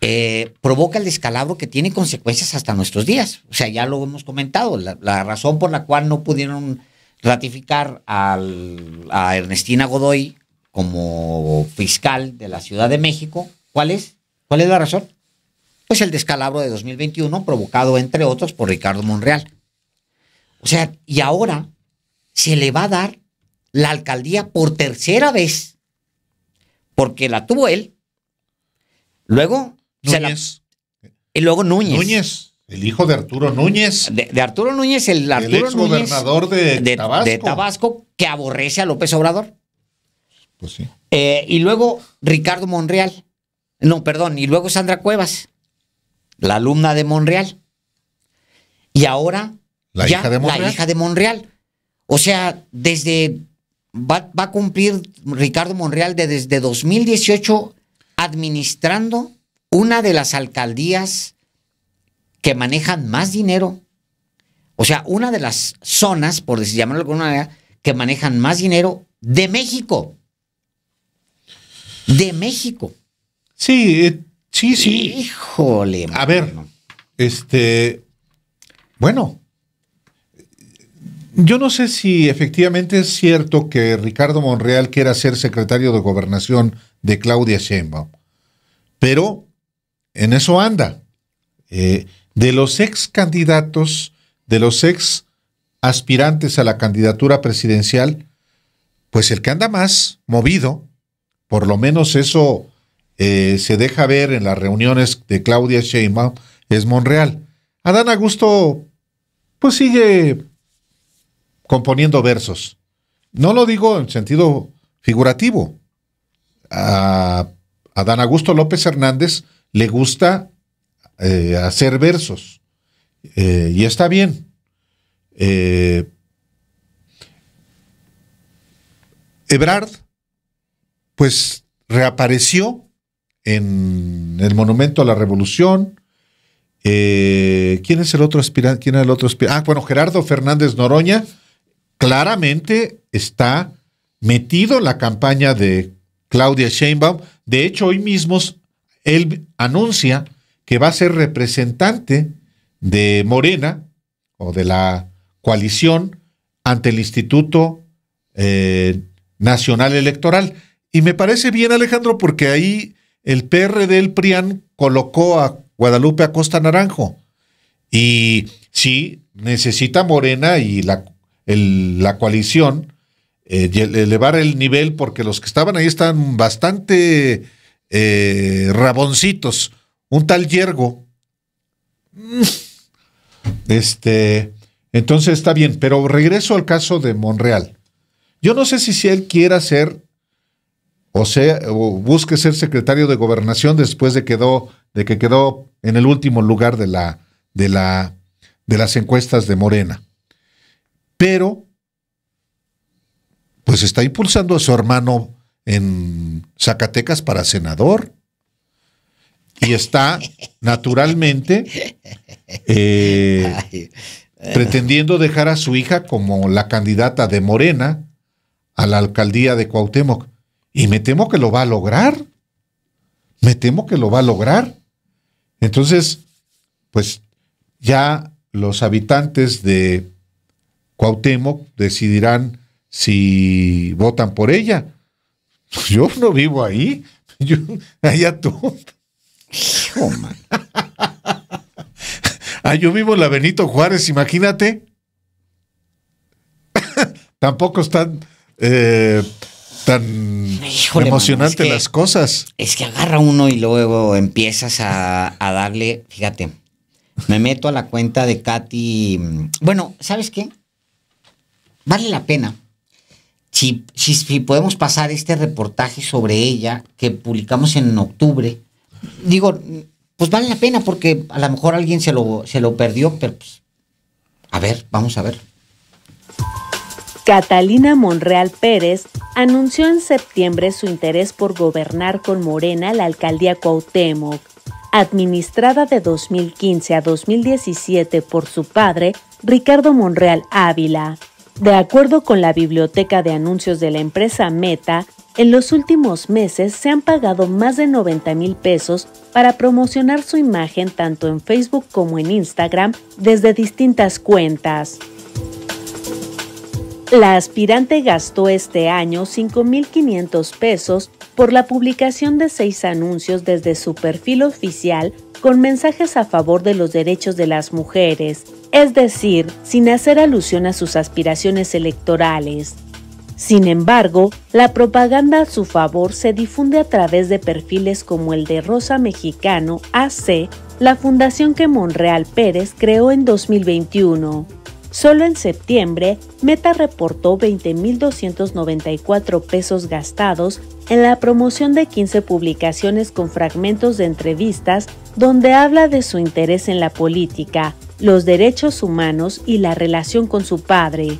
Speaker 3: Eh, provoca el descalabro que tiene consecuencias hasta nuestros días. O sea, ya lo hemos comentado, la, razón por la cual no pudieron ratificar a Ernestina Godoy como fiscal de la Ciudad de México, ¿cuál es? ¿Cuál es la razón? pues el descalabro de 2021 provocado entre otros por Ricardo Monreal. O sea, y ahora se le va a dar la alcaldía por tercera vez, porque la tuvo él. Luego Núñez. y luego Núñez. Núñez, el hijo de Arturo Núñez. De, Arturo Núñez, el gobernador de, Tabasco. de Tabasco, que aborrece a López Obrador. Pues sí. Eh, y luego Ricardo Monreal. No, perdón, y luego Sandra Cuevas la alumna de Monreal. Y ahora ¿La, hija de Monreal? la hija de Monreal. O sea, desde va, a cumplir Ricardo Monreal de, desde 2018 administrando una de las alcaldías que manejan más dinero. O sea, una de las zonas, por decirlo con alguna manera, que manejan más dinero de México.
Speaker 2: De México. Sí, eh, Sí, sí. Híjole. A ver, este, bueno, yo no sé si efectivamente es cierto que Ricardo Monreal quiera ser secretario de gobernación de Claudia Sheinbaum, pero en eso anda. Eh, de los ex candidatos, de los ex aspirantes a la candidatura presidencial, pues el que anda más movido, por lo menos eso eh, se deja ver en las reuniones de Claudia Sheinbaum es Monreal. Adán Augusto, pues sigue componiendo versos. No lo digo en sentido figurativo. A Adán Augusto López Hernández le gusta eh, hacer versos. Eh, y está bien. Ebrard, pues reapareció en el Monumento a la Revolución. Eh, ¿Quién es el otro aspirante? ¿Quién el otro Ah, bueno, Gerardo Fernández Noroña claramente está metido en la campaña de Claudia Sheinbaum. De hecho, hoy mismo él anuncia que va a ser representante de Morena o de la coalición ante el Instituto eh, Nacional Electoral. Y me parece bien, Alejandro, porque ahí el PRD del PRIAN colocó a Guadalupe a Costa Naranjo. Y sí, necesita Morena y la, la coalición eh, elevar el nivel porque los que estaban ahí están bastante eh, raboncitos. Un tal yergo. Mm. Este, entonces está bien, pero regreso al caso de Monreal. Yo no sé si, si él quiera hacer o, sea, busque ser secretario de gobernación después de, quedó, de que quedó en el último lugar de, la, de, la, de las encuestas de Morena. Pero, pues está impulsando a su hermano en Zacatecas para senador. Y está, naturalmente, eh, pretendiendo dejar a su hija como la candidata de Morena a la alcaldía de Cuauhtémoc. Y me temo que lo va a lograr. Me temo que lo va a lograr. Entonces, pues ya los habitantes de Cuauhtémoc decidirán si votan por ella. Yo no vivo ahí. Yo, allá tú. Oh, ah, yo vivo en la Benito Juárez, imagínate. Tampoco están eh, tan emocionante las
Speaker 3: cosas. Es que agarra uno y luego empiezas a, darle, fíjate, me meto a la cuenta de Katy. Mm, bueno, ¿sabes qué? Vale la pena. Si, podemos pasar este reportaje sobre ella que publicamos en octubre, digo, pues vale la pena porque a lo mejor alguien se lo, se lo perdió, pero pues, a ver, vamos a ver.
Speaker 1: Catalina Monreal Pérez anunció en septiembre su interés por gobernar con Morena la alcaldía Cuauhtémoc, administrada de 2015 a 2017 por su padre, Ricardo Monreal Ávila. De acuerdo con la biblioteca de anuncios de la empresa Meta, en los últimos meses se han pagado más de 90 mil pesos para promocionar su imagen tanto en Facebook como en Instagram desde distintas cuentas. La aspirante gastó este año 5.500 pesos por la publicación de seis anuncios desde su perfil oficial con mensajes a favor de los derechos de las mujeres, es decir, sin hacer alusión a sus aspiraciones electorales. Sin embargo, la propaganda a su favor se difunde a través de perfiles como el de Rosa Mexicano AC, la fundación que Monreal Pérez creó en 2021. Solo en septiembre, Meta reportó 20.294 pesos gastados en la promoción de 15 publicaciones con fragmentos de entrevistas donde habla de su interés en la política, los derechos humanos y la relación con su padre.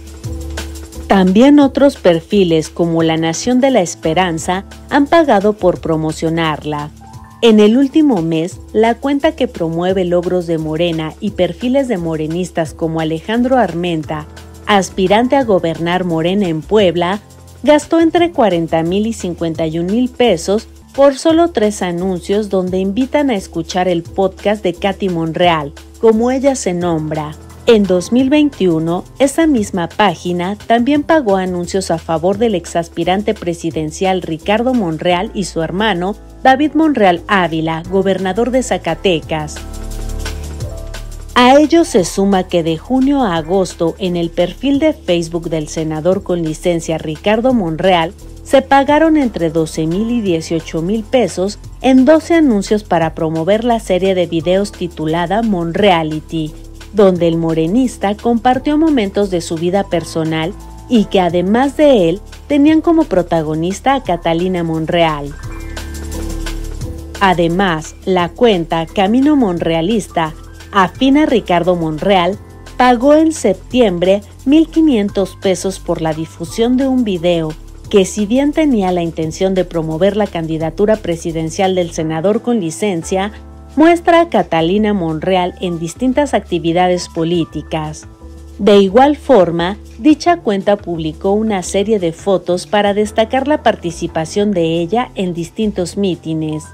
Speaker 1: También otros perfiles como La Nación de la Esperanza han pagado por promocionarla. En el último mes, la cuenta que promueve logros de Morena y perfiles de morenistas como Alejandro Armenta, aspirante a gobernar Morena en Puebla, gastó entre 40 mil y 51 mil pesos por solo tres anuncios donde invitan a escuchar el podcast de Katy Monreal, como ella se nombra, en 2021, esa misma página también pagó anuncios a favor del exaspirante presidencial Ricardo Monreal y su hermano, David Monreal Ávila, gobernador de Zacatecas. A ello se suma que de junio a agosto en el perfil de Facebook del senador con licencia Ricardo Monreal se pagaron entre 12 mil y 18 mil pesos en 12 anuncios para promover la serie de videos titulada Monreality, donde el morenista compartió momentos de su vida personal y que además de él tenían como protagonista a Catalina Monreal. Además, la cuenta Camino Monrealista, afina Ricardo Monreal, pagó en septiembre 1.500 pesos por la difusión de un video que si bien tenía la intención de promover la candidatura presidencial del senador con licencia, muestra a Catalina Monreal en distintas actividades políticas. De igual forma, dicha cuenta publicó una serie de fotos para destacar la participación de ella en distintos mítines.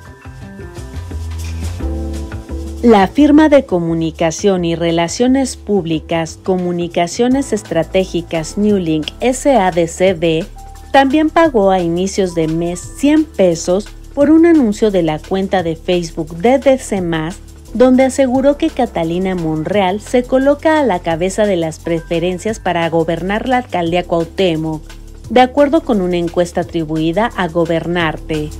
Speaker 1: La firma de comunicación y relaciones públicas Comunicaciones Estratégicas Newlink SADCB también pagó a inicios de mes 100 pesos por un anuncio de la cuenta de Facebook de DC+, donde aseguró que Catalina Monreal se coloca a la cabeza de las preferencias para gobernar la alcaldía Cuauhtémoc, de acuerdo con una encuesta atribuida a Gobernarte.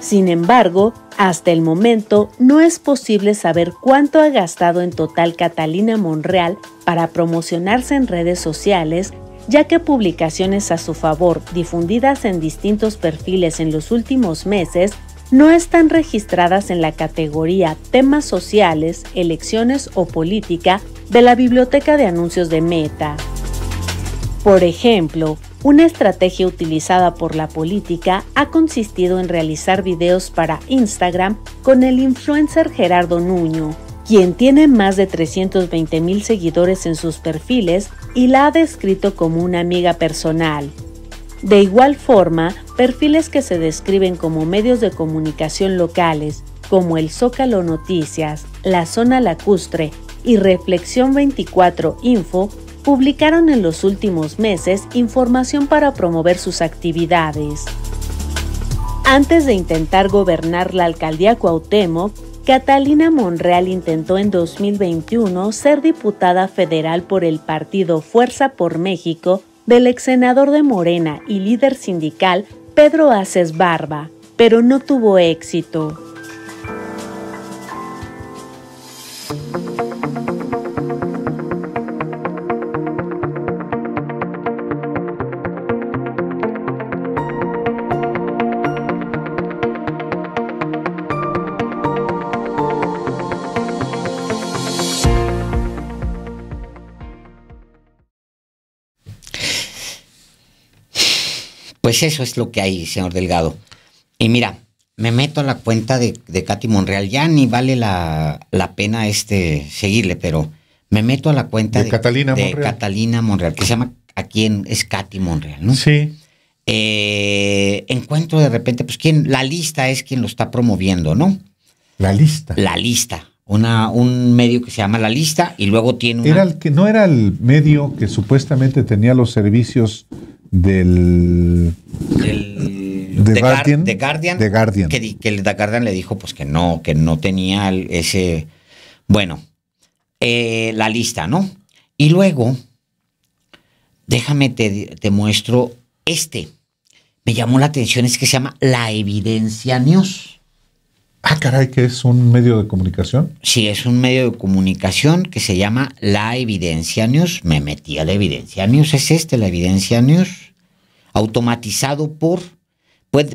Speaker 1: Sin embargo, hasta el momento no es posible saber cuánto ha gastado en total Catalina Monreal para promocionarse en redes sociales ya que publicaciones a su favor difundidas en distintos perfiles en los últimos meses no están registradas en la categoría temas sociales, elecciones o política de la Biblioteca de Anuncios de Meta. Por ejemplo, una estrategia utilizada por la política ha consistido en realizar videos para Instagram con el influencer Gerardo Nuño, quien tiene más de 320 mil seguidores en sus perfiles y la ha descrito como una amiga personal. De igual forma, perfiles que se describen como medios de comunicación locales, como el Zócalo Noticias, la Zona Lacustre y Reflexión 24 Info, publicaron en los últimos meses información para promover sus actividades. Antes de intentar gobernar la alcaldía Cuauhtémoc, Catalina Monreal intentó en 2021 ser diputada federal por el partido Fuerza por México del exsenador de Morena y líder sindical Pedro Aces Barba, pero no tuvo éxito.
Speaker 3: Pues eso es lo que hay, señor Delgado. Y mira, me meto a la cuenta de, Katy Monreal. Ya ni vale la, pena este seguirle, pero me meto a la cuenta de, de Catalina, Monreal. Catalina Monreal, que se llama aquí es Katy Monreal, ¿no? Sí. Eh, encuentro de repente, pues quién, la lista es quien lo está promoviendo, ¿no? La lista. La lista. Una, un medio que se llama La Lista y luego tiene una... Era
Speaker 2: el que, ¿No era el medio que supuestamente tenía los servicios del... de, Guardian, de
Speaker 3: Guardian, Que, el de Guardian le dijo pues que no, que no tenía ese... Bueno, eh, la lista, ¿no? Y luego, déjame te, te muestro este. Me llamó la atención, es que se llama La Evidencia News.
Speaker 2: Ah, caray, que es un medio de comunicación.
Speaker 3: Sí, es un medio de comunicación que se llama La Evidencia News. Me metí a La Evidencia News. Es este, La Evidencia News. Automatizado por.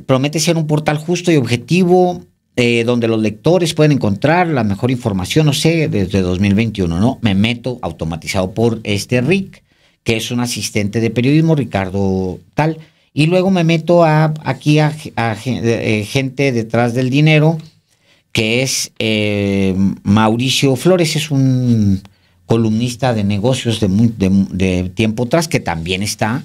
Speaker 3: promete ser un portal justo y objetivo eh, donde los lectores pueden encontrar la mejor información, no sé, desde 2021, ¿no? Me meto automatizado por este Rick, que es un asistente de periodismo, Ricardo Tal. Y luego me meto a, aquí a eh, gente detrás del dinero que es eh, Mauricio Flores, es un columnista de negocios de, tiempo atrás, que también está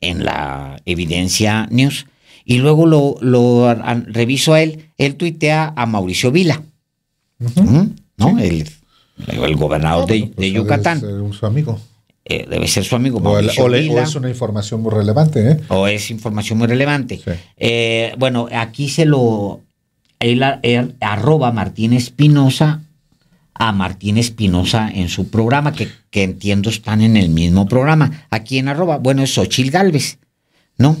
Speaker 3: en la Evidencia News. Y luego lo, lo reviso a él, él tuitea a Mauricio Vila, ¿Mm? ¿no? El, gobernador de, Yucatán.
Speaker 2: Debe ser su amigo.
Speaker 3: debe ser su amigo. o, Vila. es
Speaker 2: una información muy relevante. ¿eh?
Speaker 3: O es información muy relevante. Eh, bueno, aquí se lo el, arroba Martín Espinosa a Martín Espinosa en su programa, que, entiendo están en el mismo programa. Aquí en arroba, bueno, es Xochil Galvez, ¿no?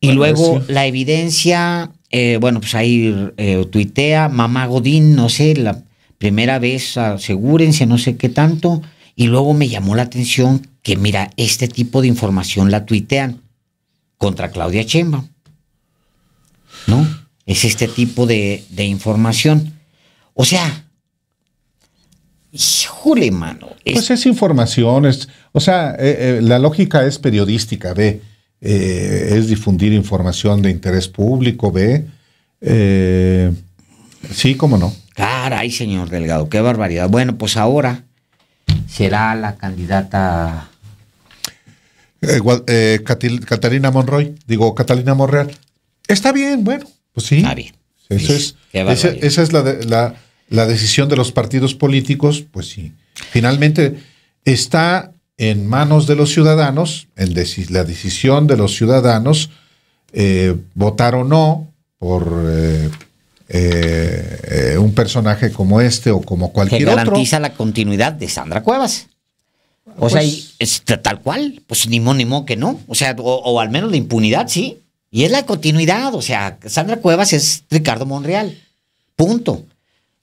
Speaker 3: Y luego la evidencia, eh, bueno, pues ahí eh, tuitea, mamá Godín, no sé, la primera vez, asegúrense, no sé qué tanto. Y luego me llamó la atención que, mira, este tipo de información la tuitean contra Claudia Chemba, ¿no? es este tipo de, información. O sea,
Speaker 2: híjole, mano. Pues es información, o sea, eh, eh, la lógica es periodística, ve. Eh, es difundir información de interés público, B. sí, cómo no.
Speaker 3: Caray, señor Delgado,
Speaker 2: qué barbaridad. Bueno, pues ahora será la candidata. Catalina Monroy, digo Catalina Monreal. Está bien, bueno, pues sí. esa, es la, decisión de los partidos políticos, pues sí. Finalmente está en manos de los ciudadanos, la decisión de los ciudadanos, eh, votar o no por eh, eh, un personaje como este o como cualquier otro. Que garantiza
Speaker 3: la continuidad de Sandra Cuevas. O sea, pues tal cual, pues ni mónimo ni mo que no. O sea, o, o al menos la impunidad, sí. Y es la continuidad, o sea, Sandra Cuevas es Ricardo Monreal. Punto.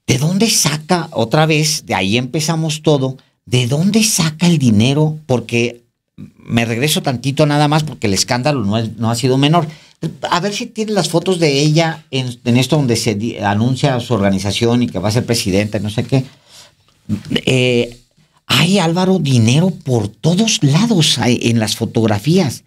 Speaker 3: ¿De dónde saca otra vez? De ahí empezamos todo. ¿De dónde saca el dinero? Porque me regreso tantito nada más porque el escándalo no, ha sido menor. A ver si tiene las fotos de ella en, esto donde se anuncia su organización y que va a ser presidenta, no sé qué. Eh, hay, Álvaro, dinero por todos lados en las fotografías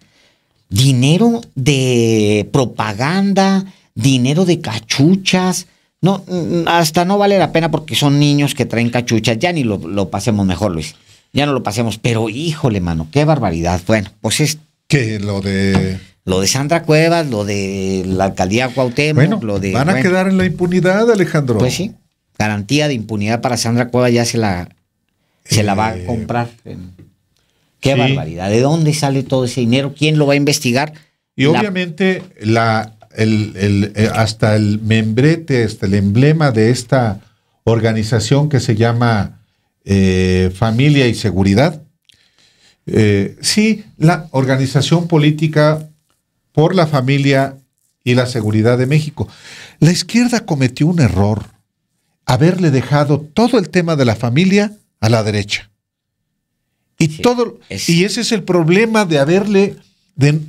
Speaker 3: dinero de propaganda, dinero de cachuchas. No, mm, hasta no vale la pena porque son niños que traen cachuchas. Ya ni lo, pasemos mejor, Luis. Ya no lo pasemos. Pero híjole, mano, qué barbaridad. Bueno, pues es. Que lo de. Lo de Sandra Cuevas, lo de la alcaldía Cuauhtémoc, bueno, lo de. Van a quedar en la impunidad, Alejandro. Pues sí. Garantía de impunidad para Sandra Cuevas ya se la, se la va a eh, comprar. En, Qué barbaridad. ¿De dónde sale todo ese dinero? ¿Quién lo va a investigar? Y
Speaker 2: obviamente eh, hasta el membrete, hasta el emblema de esta organización que se llama eh, Familia y Seguridad. Eh, sí, la organización política por la familia y la seguridad de México. La izquierda cometió un error, haberle dejado todo el tema de la familia a la derecha. Y todo y ese es el problema de haberle de,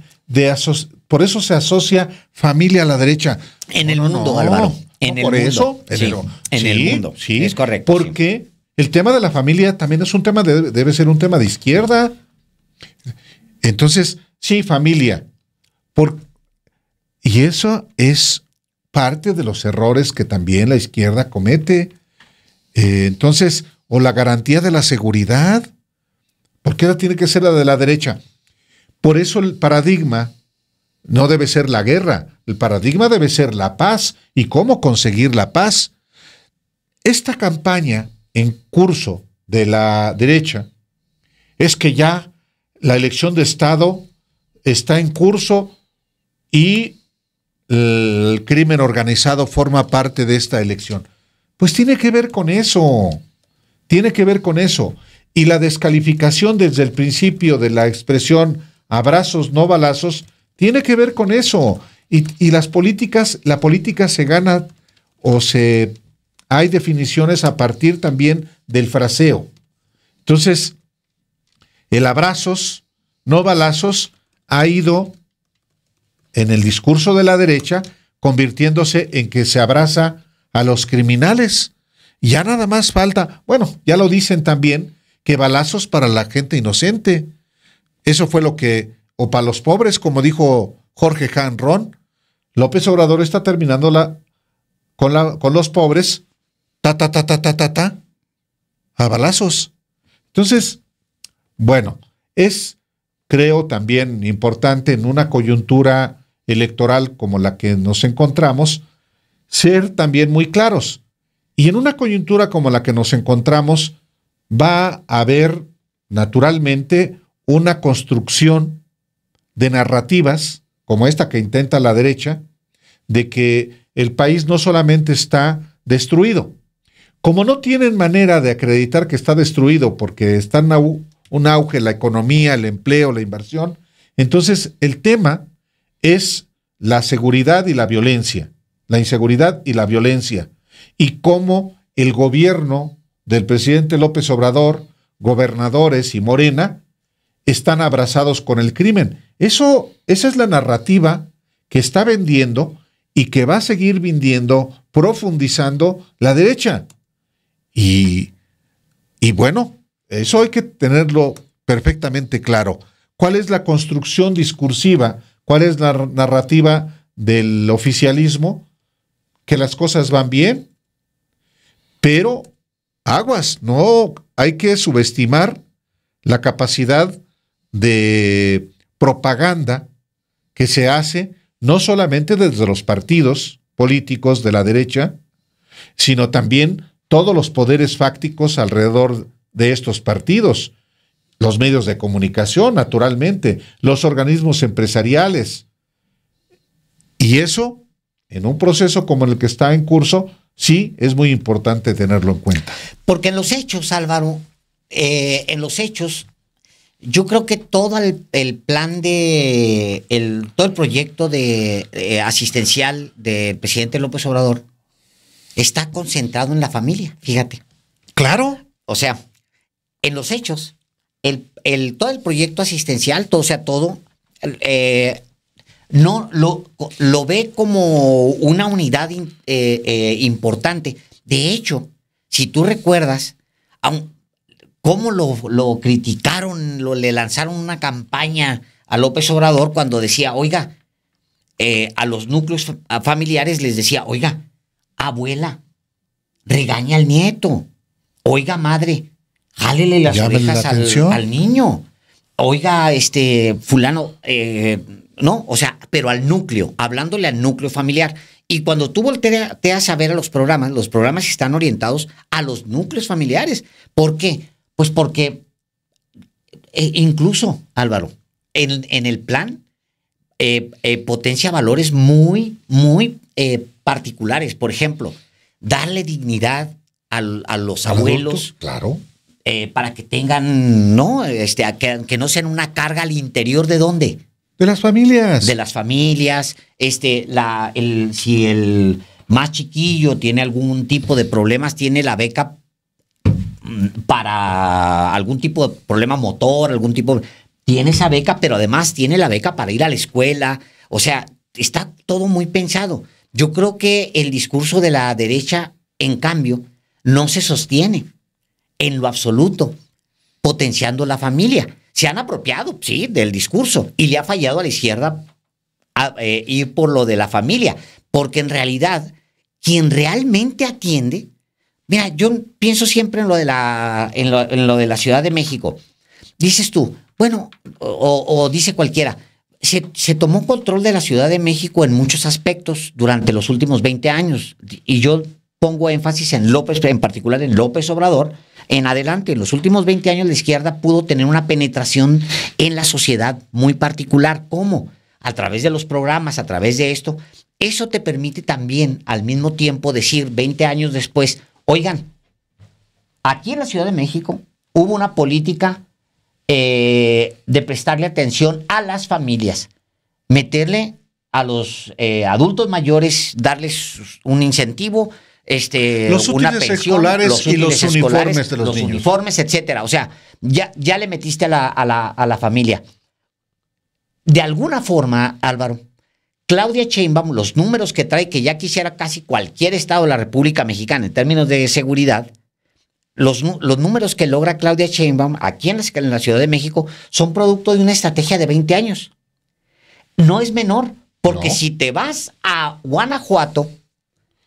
Speaker 2: por eso se asocia familia a la derecha. En el mundo, Álvaro. En el por mundo. eso, en el mundo. Sí, es correcto. Porque el tema de la familia también es un tema debe ser un tema de izquierda. Entonces, sí, familia. y eso es parte de los errores que también la izquierda comete. Eh, entonces, o la garantía de la seguridad, ¿Por tiene que ser la de la derecha? Por eso el paradigma no debe ser la guerra, el paradigma debe ser la paz y cómo conseguir la paz. Esta campaña en curso de la derecha es que ya la elección de Estado está en curso y el crimen organizado forma parte de esta elección. Pues tiene que ver con eso, tiene que ver con eso y la descalificación desde el principio de la expresión abrazos, no balazos, tiene que ver con eso. Y, las políticas, la política se gana o se... Hay definiciones a partir también del fraseo. Entonces, el abrazos, no balazos, ha ido en el discurso de la derecha convirtiéndose en que se abraza a los criminales. Ya nada más falta, bueno, ya lo dicen también, que balazos para la gente inocente. Eso fue lo que, o para los pobres, como dijo Jorge Ron López Obrador está terminando la, con, la, con los pobres, ta, ta, ta, ta, ta, ta, ta, a balazos. Entonces, bueno, es, creo, también importante en una coyuntura electoral como la que nos encontramos, ser también muy claros. Y en una coyuntura como la que nos encontramos, va a haber naturalmente una construcción de narrativas como esta que intenta la derecha, de que el país no solamente está destruido, como no tienen manera de acreditar que está destruido porque está en un auge la economía, el empleo, la inversión, entonces el tema es la seguridad y la violencia, la inseguridad y la violencia, y cómo el gobierno del presidente López Obrador, gobernadores y Morena están abrazados con el crimen. Eso, esa es la narrativa que está vendiendo y que va a seguir vendiendo, profundizando la derecha. Y, y bueno, eso hay que tenerlo perfectamente claro. ¿Cuál es la construcción discursiva? ¿Cuál es la narrativa del oficialismo? Que las cosas van bien, pero aguas, no hay que subestimar la capacidad de propaganda que se hace no solamente desde los partidos políticos de la derecha, sino también todos los poderes fácticos alrededor de estos partidos, los medios de comunicación, naturalmente, los organismos empresariales. Y eso, en un proceso como el que está en curso, sí es muy importante tenerlo en cuenta.
Speaker 3: Porque en los hechos, Álvaro, eh, en los hechos, yo creo que todo el, plan de, todo el proyecto de eh, asistencial del presidente López Obrador está concentrado en la familia, fíjate. Claro. O sea, en los hechos, el, todo el proyecto asistencial, todo, o sea, todo, eh, no lo, lo ve como una unidad eh, eh, importante. De hecho, si tú recuerdas, cómo lo, criticaron, lo, le lanzaron una campaña a López Obrador cuando decía, oiga, eh, a los núcleos familiares les decía, oiga, abuela, regaña al nieto, oiga, madre, jálele las orejas al, niño, oiga, este, fulano, ¿no? O sea, pero al núcleo, hablándole al núcleo familiar. Y cuando tú volteas a ver a los programas, los programas están orientados a los núcleos familiares. ¿Por qué? Pues porque e, incluso, Álvaro, en, el plan eh, eh, potencia valores muy, muy eh, particulares. Por ejemplo, darle dignidad a, los abuelos. claro. para que tengan, ¿no? Este, que, que no sean una carga al interior de dónde? De las familias. De las familias. Este, la, el, si el más chiquillo tiene algún tipo de problemas, tiene la beca mm, para algún tipo de problema motor, algún tipo. tiene esa beca, pero además tiene la beca para ir a la escuela. O sea, está todo muy pensado. Yo creo que el discurso de la derecha, en cambio, no se sostiene en lo absoluto, potenciando la familia se han apropiado, sí, del discurso y le ha fallado a la izquierda eh, ir por lo de la familia, porque en realidad quien realmente atiende, mira, yo pienso siempre en lo de la, en lo, de la Ciudad de México. Dices tú, bueno, o, dice cualquiera, se, se, tomó control de la Ciudad de México en muchos aspectos durante los últimos 20 años. Y yo pongo énfasis en López, en particular en López Obrador, en adelante, en los últimos 20 años la izquierda pudo tener una penetración en la sociedad muy particular. ¿Cómo? A través de los programas, a través de esto. Eso te permite también al mismo tiempo decir 20 años después, oigan, aquí en la Ciudad de México hubo una política eh, de prestarle atención a las familias, meterle a los eh, adultos mayores, darles un incentivo, este, los una escolares y los uniformes de los, los uniformes, etcétera. O sea, ya, ya le metiste a la, familia. De alguna forma, Álvaro, Claudia Sheinbaum, los números que trae que ya quisiera casi cualquier estado de la República Mexicana en términos de seguridad, los, los, números que logra Claudia Sheinbaum aquí en la, la Ciudad de México son producto de una estrategia de 20 años. No es menor, porque si te vas a Guanajuato,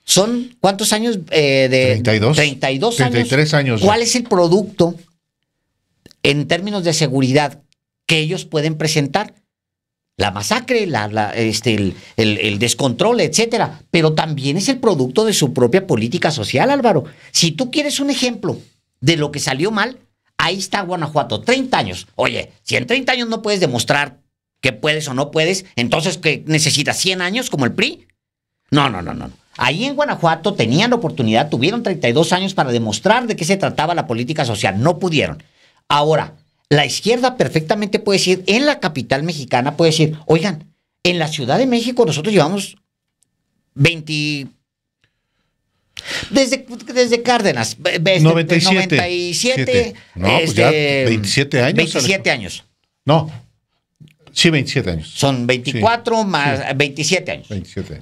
Speaker 3: son cuántos años eh, de 32, 32 años. 33 años. ¿Cuál es el producto en términos de seguridad que ellos pueden presentar? La masacre, la, este, el, el, el, descontrol, etcétera. Pero también es el producto de su propia política social, Álvaro. Si tú quieres un ejemplo de lo que salió mal, ahí está Guanajuato, 30 años. Oye, si en 30 años no puedes demostrar que puedes o no puedes, entonces que necesitas 100 años como el PRI. No, no, no, no. Ahí en Guanajuato tenían la oportunidad, tuvieron 32 años para demostrar de qué se trataba la política social, no pudieron. Ahora, la izquierda perfectamente puede decir, en la capital mexicana puede decir, oigan, en la Ciudad de México nosotros llevamos 20... Desde, desde Cárdenas, 97. Este, no, 27 pues este, años. 27 años.
Speaker 2: No, sí, 27 años. Son 24 más 27 años.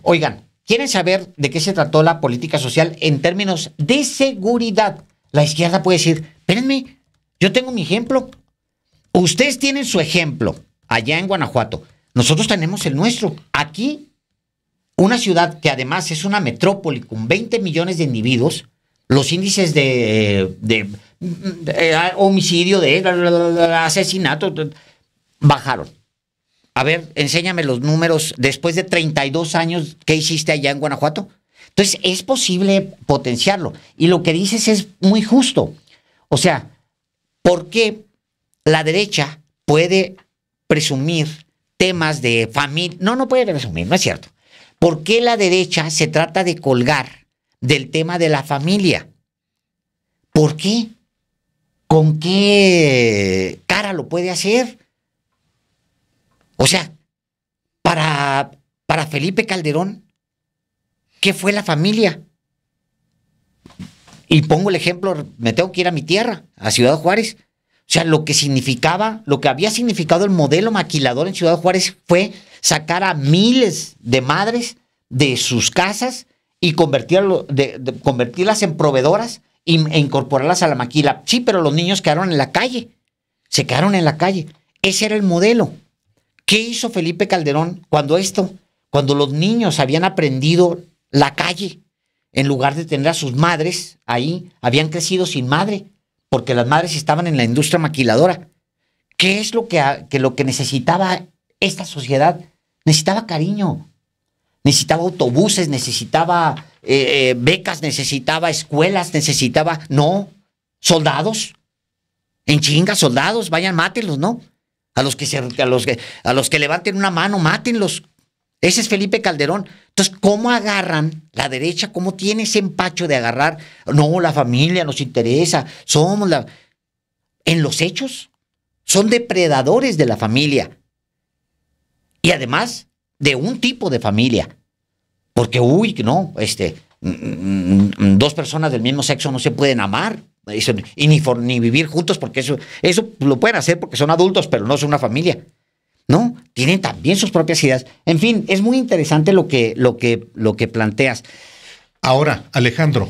Speaker 3: Oigan, quieren saber de qué se trató la política social en términos de seguridad. La izquierda puede decir, espérenme, yo tengo mi ejemplo. Ustedes tienen su ejemplo allá en Guanajuato. Nosotros tenemos el nuestro. Aquí, una ciudad que además es una metrópoli con 20 millones de individuos, los índices de, de eh, homicidio, de asesinato, bajaron a ver, enséñame los números después de 32 años que hiciste allá en Guanajuato. Entonces, es posible potenciarlo. Y lo que dices es muy justo. O sea, ¿por qué la derecha puede presumir temas de familia? No, no puede presumir, no es cierto. ¿Por qué la derecha se trata de colgar del tema de la familia? ¿Por qué? ¿Con qué cara lo puede hacer? O sea, para, para Felipe Calderón, ¿qué fue la familia? Y pongo el ejemplo, me tengo que ir a mi tierra, a Ciudad Juárez. O sea, lo que significaba, lo que había significado el modelo maquilador en Ciudad Juárez fue sacar a miles de madres de sus casas y convertirlas en proveedoras e incorporarlas a la maquila. Sí, pero los niños quedaron en la calle, se quedaron en la calle. Ese era el modelo. ¿Qué hizo Felipe Calderón cuando esto, cuando los niños habían aprendido la calle, en lugar de tener a sus madres ahí, habían crecido sin madre, porque las madres estaban en la industria maquiladora? ¿Qué es lo que, lo que necesitaba esta sociedad? Necesitaba cariño, necesitaba autobuses, necesitaba eh, eh, becas, necesitaba escuelas, necesitaba, no, soldados, en chingas soldados, vayan, mátelos, ¿no? A los que, los a los que levanten una mano, mátenlos. Ese es Felipe Calderón. Entonces, ¿cómo agarran la derecha? ¿Cómo tiene ese empacho de agarrar? No, la familia nos interesa, somos la... En los hechos, son depredadores de la familia. Y además, de un tipo de familia. Porque, uy, no, este, mm, mm, mm, dos personas del mismo sexo no se pueden amar y ni, ni vivir juntos, porque eso, eso lo pueden hacer porque son adultos, pero no son una familia. ¿no? Tienen también sus propias ideas. En fin, es muy interesante lo que, lo que, lo
Speaker 2: que planteas. Ahora, Alejandro,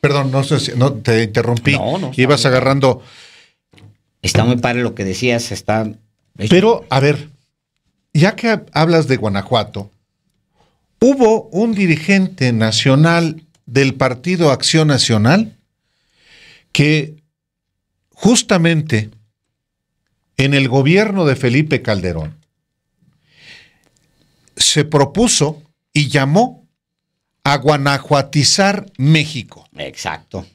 Speaker 2: perdón, no, sé si, no te interrumpí. No, no, Ibas agarrando. Está muy padre lo que decías, está. Pero, a ver, ya que hablas de Guanajuato, hubo un dirigente nacional del Partido Acción Nacional que justamente en el gobierno de Felipe Calderón se propuso y llamó a guanajuatizar México. Exacto.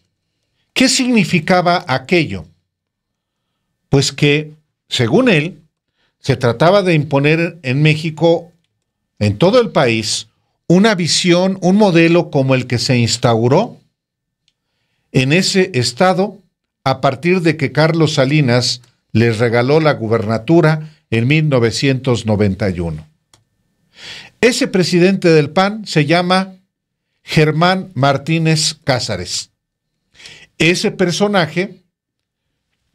Speaker 2: ¿Qué significaba aquello? Pues que, según él, se trataba de imponer en México, en todo el país, una visión, un modelo como el que se instauró en ese estado a partir de que Carlos Salinas les regaló la gubernatura en 1991. Ese presidente del PAN se llama Germán Martínez Cázares. Ese personaje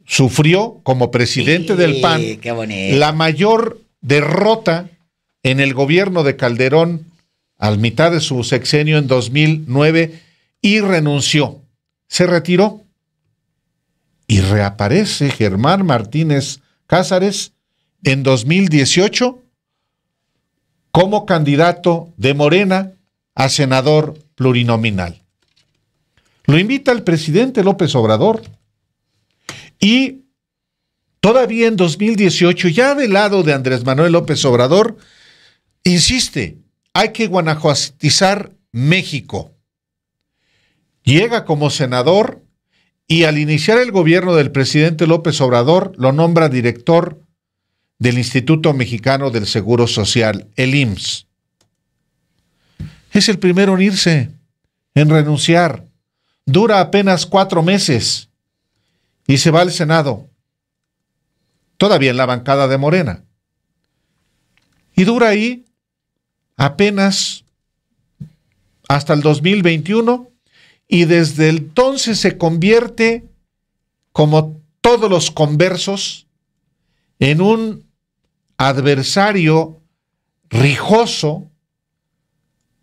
Speaker 2: sufrió como presidente del PAN la mayor derrota en el gobierno de Calderón al mitad de su sexenio en 2009 y renunció se retiró y reaparece Germán Martínez Cázares en 2018 como candidato de Morena a senador plurinominal. Lo invita el presidente López Obrador y todavía en 2018, ya del lado de Andrés Manuel López Obrador, insiste, hay que guanajuatizar México llega como senador y al iniciar el gobierno del presidente López Obrador lo nombra director del Instituto Mexicano del Seguro Social, el IMSS. Es el primero en irse, en renunciar. Dura apenas cuatro meses y se va al Senado, todavía en la bancada de Morena. Y dura ahí apenas hasta el 2021 y desde entonces se convierte, como todos los conversos, en un adversario rijoso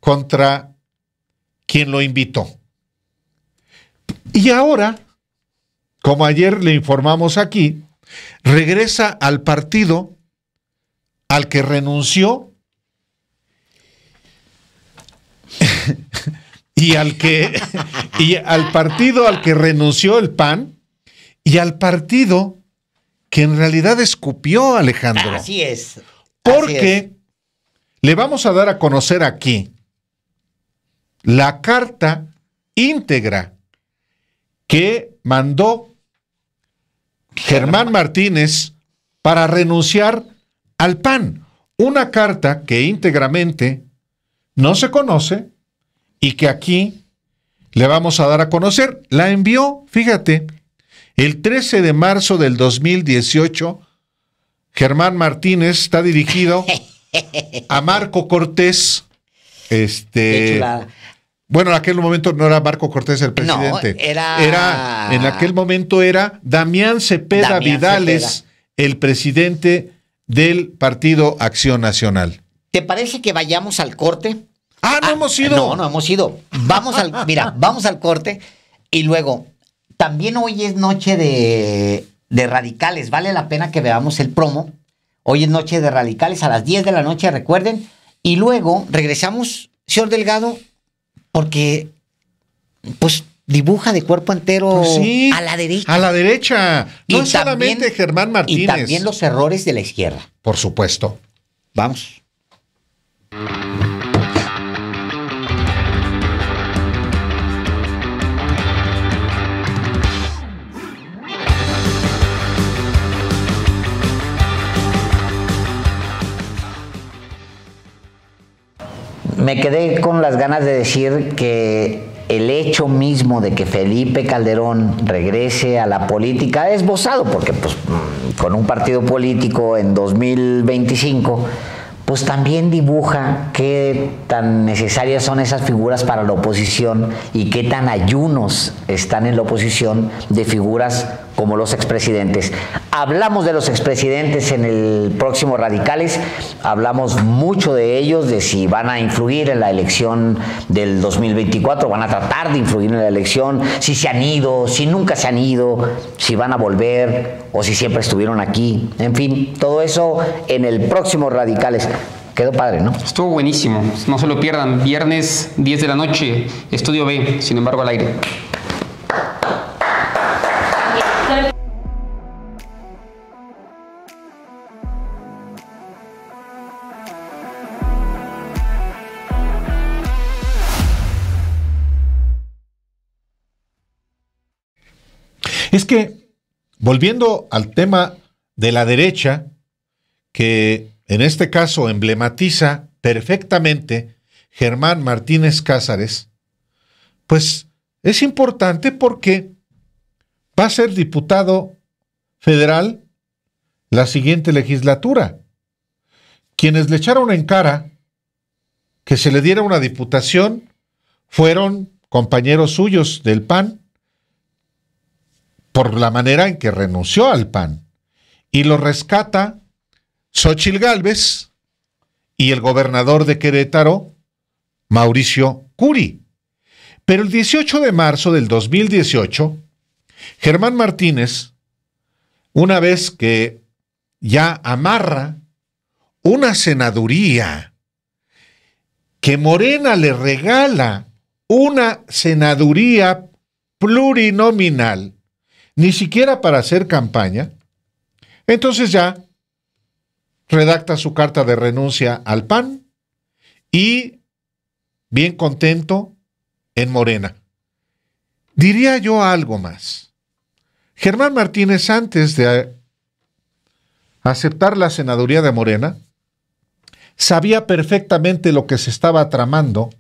Speaker 2: contra quien lo invitó. Y ahora, como ayer le informamos aquí, regresa al partido al que renunció y al que y al partido al que renunció el PAN y al partido que en realidad escupió a Alejandro. Así es. porque le vamos a dar a conocer aquí la carta íntegra que mandó Germán Martínez para renunciar al PAN. Una carta que íntegramente no se conoce, y que aquí le vamos a dar a conocer. La envió, fíjate, el 13 de marzo del 2018. Germán Martínez está dirigido a Marco Cortés. Este, bueno, en aquel momento no era Marco Cortés el presidente. era... En aquel momento era Damián Cepeda Vidales, el presidente del Partido Acción Nacional.
Speaker 3: ¿Te parece que vayamos al corte? Ah, no ah, hemos ido. No, no hemos ido. Vamos al, mira, vamos al corte y luego, también hoy es noche de, de radicales. Vale la pena que veamos el promo. Hoy es noche de radicales a las 10 de la noche, recuerden. Y luego regresamos, señor Delgado, porque pues dibuja de cuerpo entero pues a la derecha. A la derecha. No solamente Germán Martínez. Y también los errores de la izquierda.
Speaker 2: Por supuesto. Vamos.
Speaker 3: me quedé con las ganas de decir que el hecho mismo de que Felipe Calderón regrese a la política esbozado, porque pues, con un partido político en 2025, pues también dibuja qué tan necesarias son esas figuras para la oposición y qué tan ayunos están en la oposición de figuras como los expresidentes. Hablamos de los expresidentes en el próximo Radicales, hablamos mucho de ellos, de si van a influir en la elección del 2024, van a tratar de influir en la elección, si se han ido, si nunca se han ido, si van a volver o si siempre estuvieron aquí. En fin, todo eso en el próximo Radicales. Quedó padre, ¿no? Estuvo buenísimo.
Speaker 4: No se lo pierdan. Viernes 10 de la noche, estudio B, sin embargo, al aire.
Speaker 2: Es que, volviendo al tema de la derecha, que en este caso emblematiza perfectamente Germán Martínez Cázares, pues es importante porque va a ser diputado federal la siguiente legislatura. Quienes le echaron en cara que se le diera una diputación fueron compañeros suyos del PAN, por la manera en que renunció al PAN. Y lo rescata Xochil Gálvez y el gobernador de Querétaro, Mauricio Curi. Pero el 18 de marzo del 2018, Germán Martínez, una vez que ya amarra una senaduría, que Morena le regala una senaduría plurinominal ni siquiera para hacer campaña, entonces ya redacta su carta de renuncia al PAN y bien contento en Morena. Diría yo algo más. Germán Martínez, antes de aceptar la senaduría de Morena, sabía perfectamente lo que se estaba tramando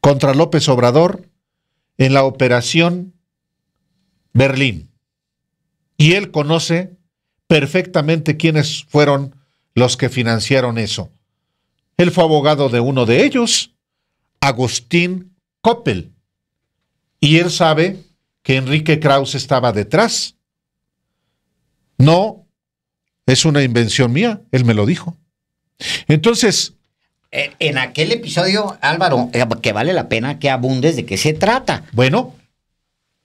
Speaker 2: contra López Obrador en la operación Berlín y él conoce perfectamente quiénes fueron los que financiaron eso. Él fue abogado de uno de ellos, Agustín Coppel, y él sabe que Enrique Krauss estaba detrás. No, es una invención mía, él me lo dijo. Entonces... En aquel episodio, Álvaro, eh, que vale la pena que abundes de qué se trata. Bueno,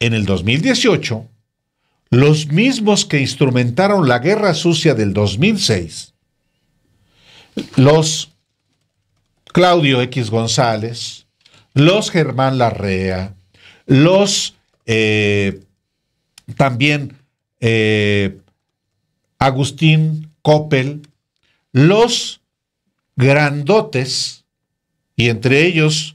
Speaker 2: en el 2018 los mismos que instrumentaron la guerra sucia del 2006, los Claudio X González, los Germán Larrea, los eh, también eh, Agustín Coppel, los grandotes, y entre ellos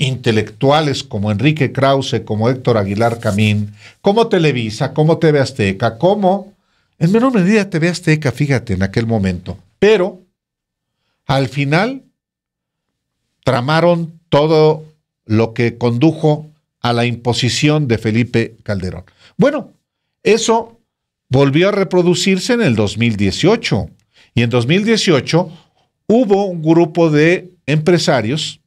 Speaker 2: intelectuales como Enrique Krause, como Héctor Aguilar Camín, como Televisa, como TV Azteca, como, en menor medida TV Azteca, fíjate, en aquel momento. Pero, al final, tramaron todo lo que condujo a la imposición de Felipe Calderón. Bueno, eso volvió a reproducirse en el 2018. Y en 2018 hubo un grupo de empresarios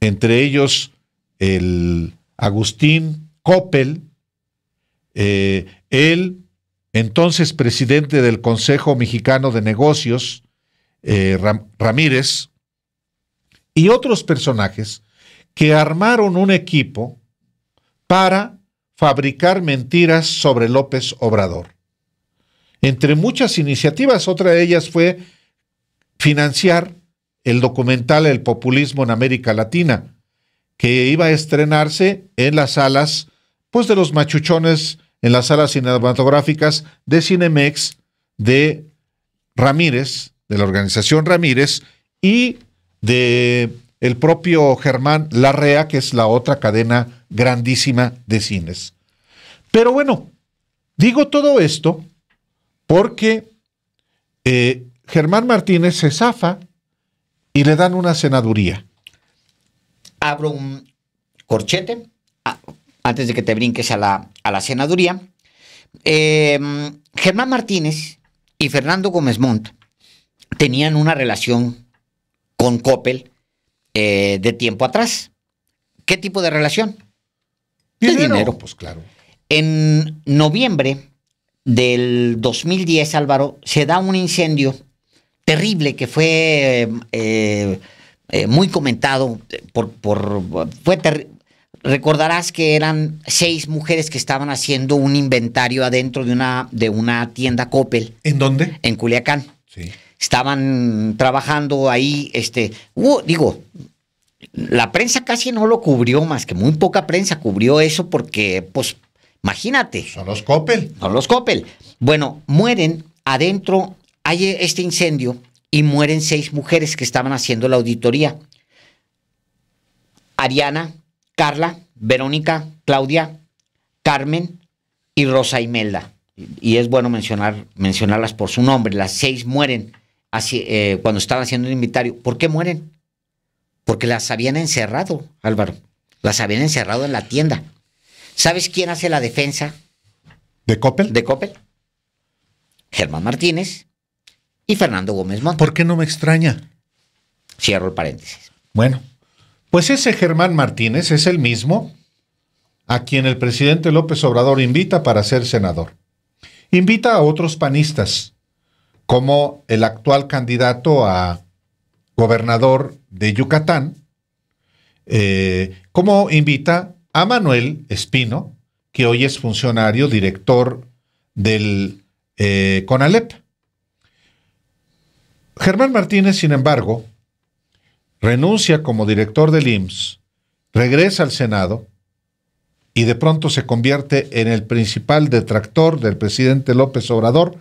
Speaker 2: entre ellos el Agustín Coppel, eh, el entonces presidente del Consejo Mexicano de Negocios, eh, Ramírez, y otros personajes que armaron un equipo para fabricar mentiras sobre López Obrador. Entre muchas iniciativas, otra de ellas fue financiar el documental El populismo en América Latina, que iba a estrenarse en las salas, pues de los machuchones, en las salas cinematográficas de Cinemex de Ramírez, de la organización Ramírez, y de el propio Germán Larrea, que es la otra cadena grandísima de cines. Pero bueno, digo todo esto porque eh, Germán Martínez se zafa y le dan una senaduría.
Speaker 3: Abro un corchete antes de que te brinques a la, a la senaduría. Em, Germán Martínez y Fernando Gómez Montt tenían una relación con Coppel eh, de tiempo atrás. ¿Qué tipo de relación? dinero. Pues claro. En noviembre del 2010, Álvaro, se da un incendio terrible que fue eh, eh, muy comentado por, por fue recordarás que eran seis mujeres que estaban haciendo un inventario adentro de una de una tienda Coppel. ¿En dónde? En Culiacán. Sí. Estaban trabajando ahí, este, digo, la prensa casi no lo cubrió, más que muy poca prensa cubrió eso porque, pues, imagínate. Son los Coppel. Son los Coppel. Bueno, mueren adentro hay este incendio y mueren seis mujeres que estaban haciendo la auditoría. Ariana, Carla, Verónica, Claudia, Carmen y Rosa Imelda. Y es bueno mencionar, mencionarlas por su nombre. Las seis mueren eh, cuando estaban haciendo el inventario. ¿Por qué mueren? Porque las habían encerrado, Álvaro. Las habían encerrado en la tienda. ¿Sabes quién hace la defensa? ¿De Coppel? De Coppel. Germán Martínez, y
Speaker 2: Fernando Gómez Montt. ¿Por qué no me extraña? Cierro el paréntesis. Bueno, pues ese Germán Martínez es el mismo a quien el presidente López Obrador invita para ser senador. Invita a otros panistas, como el actual candidato a gobernador de Yucatán, eh, como invita a Manuel Espino, que hoy es funcionario, director del eh, CONALEP. Germán Martínez, sin embargo, renuncia como director del IMSS, regresa al Senado y de pronto se convierte en el principal detractor del presidente López Obrador.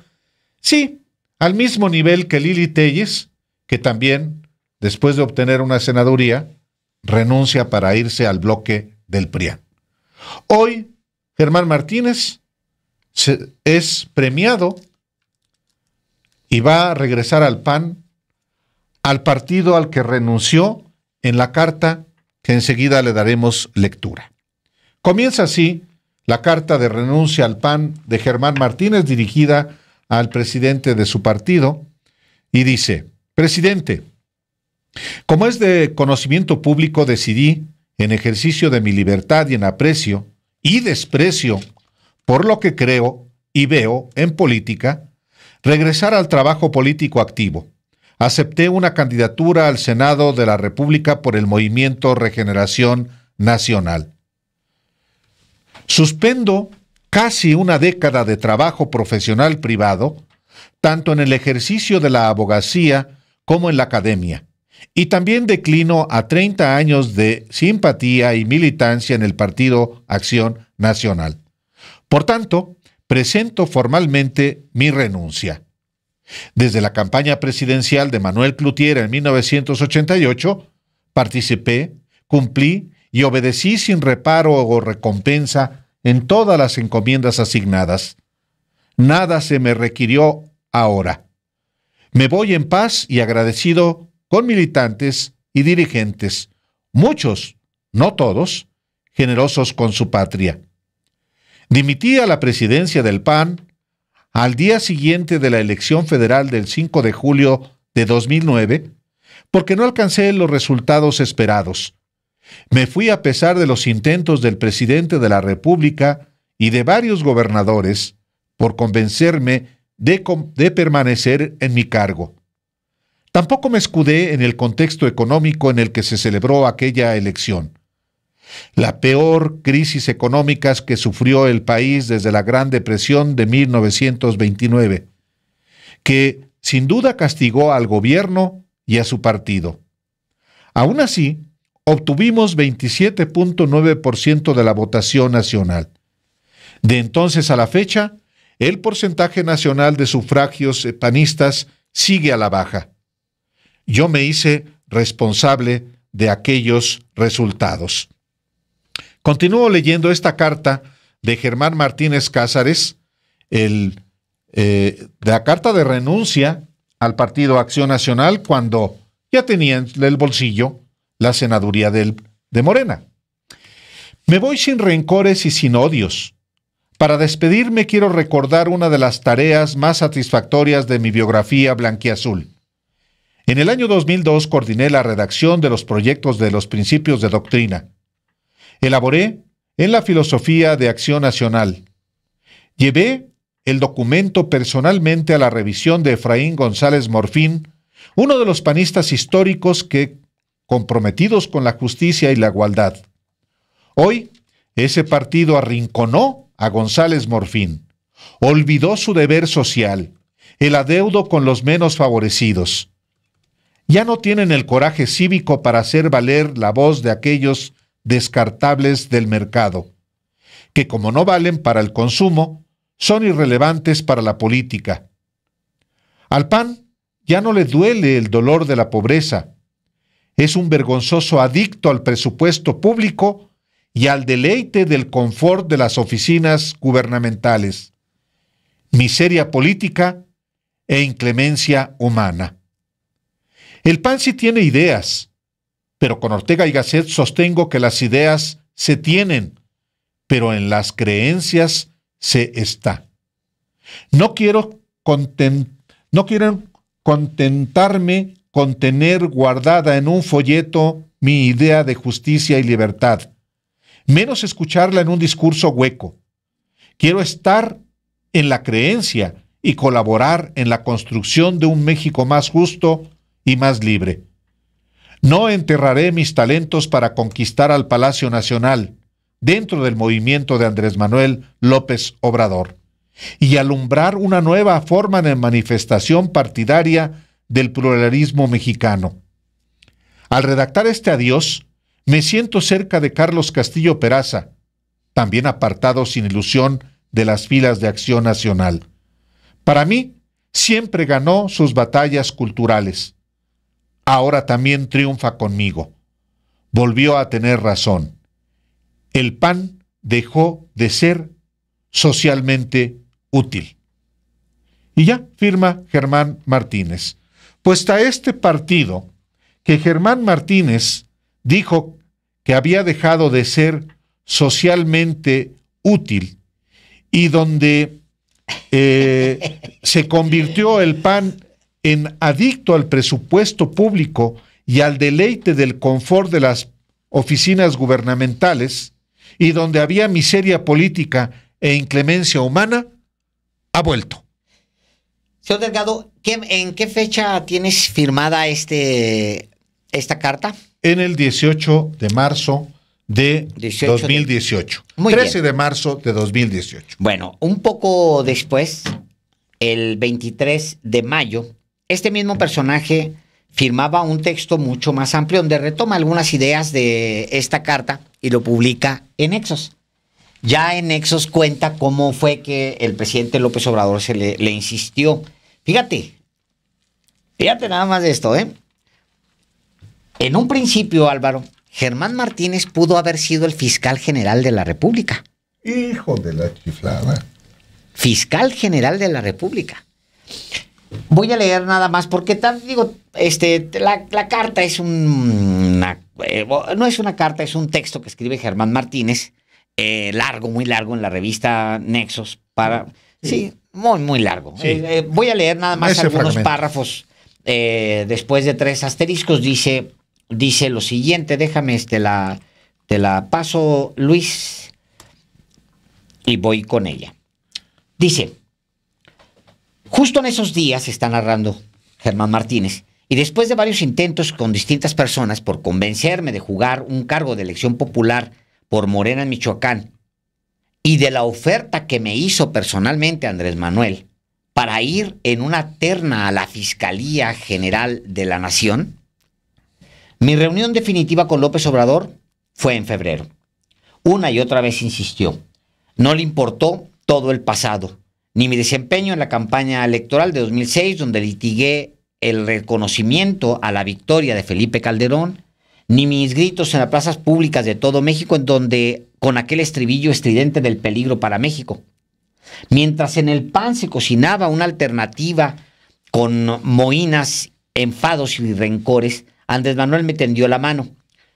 Speaker 2: Sí, al mismo nivel que Lili Telles, que también, después de obtener una senaduría, renuncia para irse al bloque del PRI. Hoy, Germán Martínez es premiado y va a regresar al PAN, al partido al que renunció en la carta que enseguida le daremos lectura. Comienza así la carta de renuncia al PAN de Germán Martínez dirigida al presidente de su partido y dice, presidente, como es de conocimiento público, decidí, en ejercicio de mi libertad y en aprecio y desprecio por lo que creo y veo en política, regresar al trabajo político activo. Acepté una candidatura al Senado de la República por el movimiento Regeneración Nacional. Suspendo casi una década de trabajo profesional privado, tanto en el ejercicio de la abogacía como en la academia, y también declino a 30 años de simpatía y militancia en el Partido Acción Nacional. Por tanto, presento formalmente mi renuncia. Desde la campaña presidencial de Manuel Cloutier en 1988, participé, cumplí y obedecí sin reparo o recompensa en todas las encomiendas asignadas. Nada se me requirió ahora. Me voy en paz y agradecido con militantes y dirigentes, muchos, no todos, generosos con su patria. Dimití a la presidencia del PAN al día siguiente de la elección federal del 5 de julio de 2009 porque no alcancé los resultados esperados. Me fui a pesar de los intentos del presidente de la República y de varios gobernadores por convencerme de, permanecer en mi cargo. Tampoco me escudé en el contexto económico en el que se celebró aquella elección la peor crisis económica que sufrió el país desde la Gran Depresión de 1929, que sin duda castigó al gobierno y a su partido. Aún así, obtuvimos 27.9% de la votación nacional. De entonces a la fecha, el porcentaje nacional de sufragios panistas sigue a la baja. Yo me hice responsable de aquellos resultados. Continúo leyendo esta carta de Germán Martínez Cázares, eh, de la carta de renuncia al Partido Acción Nacional cuando ya tenía en el bolsillo la senaduría de Morena. Me voy sin rencores y sin odios. Para despedirme quiero recordar una de las tareas más satisfactorias de mi biografía blanquiazul. En el año 2002 coordiné la redacción de los proyectos de los principios de doctrina Elaboré en la filosofía de acción nacional. Llevé el documento personalmente a la revisión de Efraín González Morfín, uno de los panistas históricos que, comprometidos con la justicia y la igualdad. Hoy, ese partido arrinconó a González Morfín, olvidó su deber social, el adeudo con los menos favorecidos. Ya no tienen el coraje cívico para hacer valer la voz de aquellos descartables del mercado, que como no valen para el consumo, son irrelevantes para la política. Al pan ya no le duele el dolor de la pobreza. Es un vergonzoso adicto al presupuesto público y al deleite del confort de las oficinas gubernamentales. Miseria política e inclemencia humana. El PAN sí tiene ideas, pero con Ortega y Gasset sostengo que las ideas se tienen, pero en las creencias se está. No quiero, no quiero contentarme con tener guardada en un folleto mi idea de justicia y libertad, menos escucharla en un discurso hueco. Quiero estar en la creencia y colaborar en la construcción de un México más justo y más libre. No enterraré mis talentos para conquistar al Palacio Nacional dentro del movimiento de Andrés Manuel López Obrador y alumbrar una nueva forma de manifestación partidaria del pluralismo mexicano. Al redactar este adiós, me siento cerca de Carlos Castillo Peraza, también apartado sin ilusión de las filas de Acción Nacional. Para mí, siempre ganó sus batallas culturales ahora también triunfa conmigo. Volvió a tener razón. El pan dejó de ser socialmente útil. Y ya firma Germán Martínez. Pues a este partido que Germán Martínez dijo que había dejado de ser socialmente útil y donde eh, se convirtió el PAN en adicto al presupuesto público y al deleite del confort de las oficinas gubernamentales, y donde había miseria política e inclemencia humana, ha vuelto.
Speaker 3: Señor Delgado, ¿en qué fecha tienes firmada este, esta carta? En el 18 de marzo de
Speaker 2: 2018. 13 de marzo de 2018. Bueno,
Speaker 3: un poco después, el 23 de mayo, este mismo personaje firmaba un texto mucho más amplio donde retoma algunas ideas de esta carta y lo publica en Nexos. Ya en Nexos cuenta cómo fue que el presidente López Obrador se le, insistió. Fíjate, fíjate nada más de esto, ¿eh? En un principio, Álvaro, Germán Martínez pudo haber sido el fiscal general de la República. Hijo de
Speaker 2: la chiflada.
Speaker 3: Fiscal general de la República. Voy a leer nada más porque tal digo, este, la, la carta es un, eh, no es una carta, es un texto que escribe Germán Martínez, eh, largo, muy largo, en la revista Nexos, para, sí, muy, muy largo. Eh, voy a leer nada más algunos párrafos. después de tres asteriscos dice, dice lo siguiente, déjame, este, la, te la paso, Luis, y voy con ella. Dice, Justo en esos días está narrando Germán Martínez. Y después de varios intentos con distintas personas por convencerme de jugar un cargo de elección popular por Morena en Michoacán y de la oferta que me hizo personalmente Andrés Manuel para ir en una terna a la Fiscalía General de la Nación, mi reunión definitiva con López Obrador fue en febrero. Una y otra vez insistió. No le importó todo el pasado, ni mi desempeño en la campaña electoral de 2006, donde litigué el reconocimiento a la victoria de Felipe Calderón, ni mis gritos en las plazas públicas de todo México, en donde con aquel estribillo estridente del peligro para México. Mientras en el PAN se cocinaba una alternativa con moinas, enfados y rencores, Andrés Manuel me tendió la mano.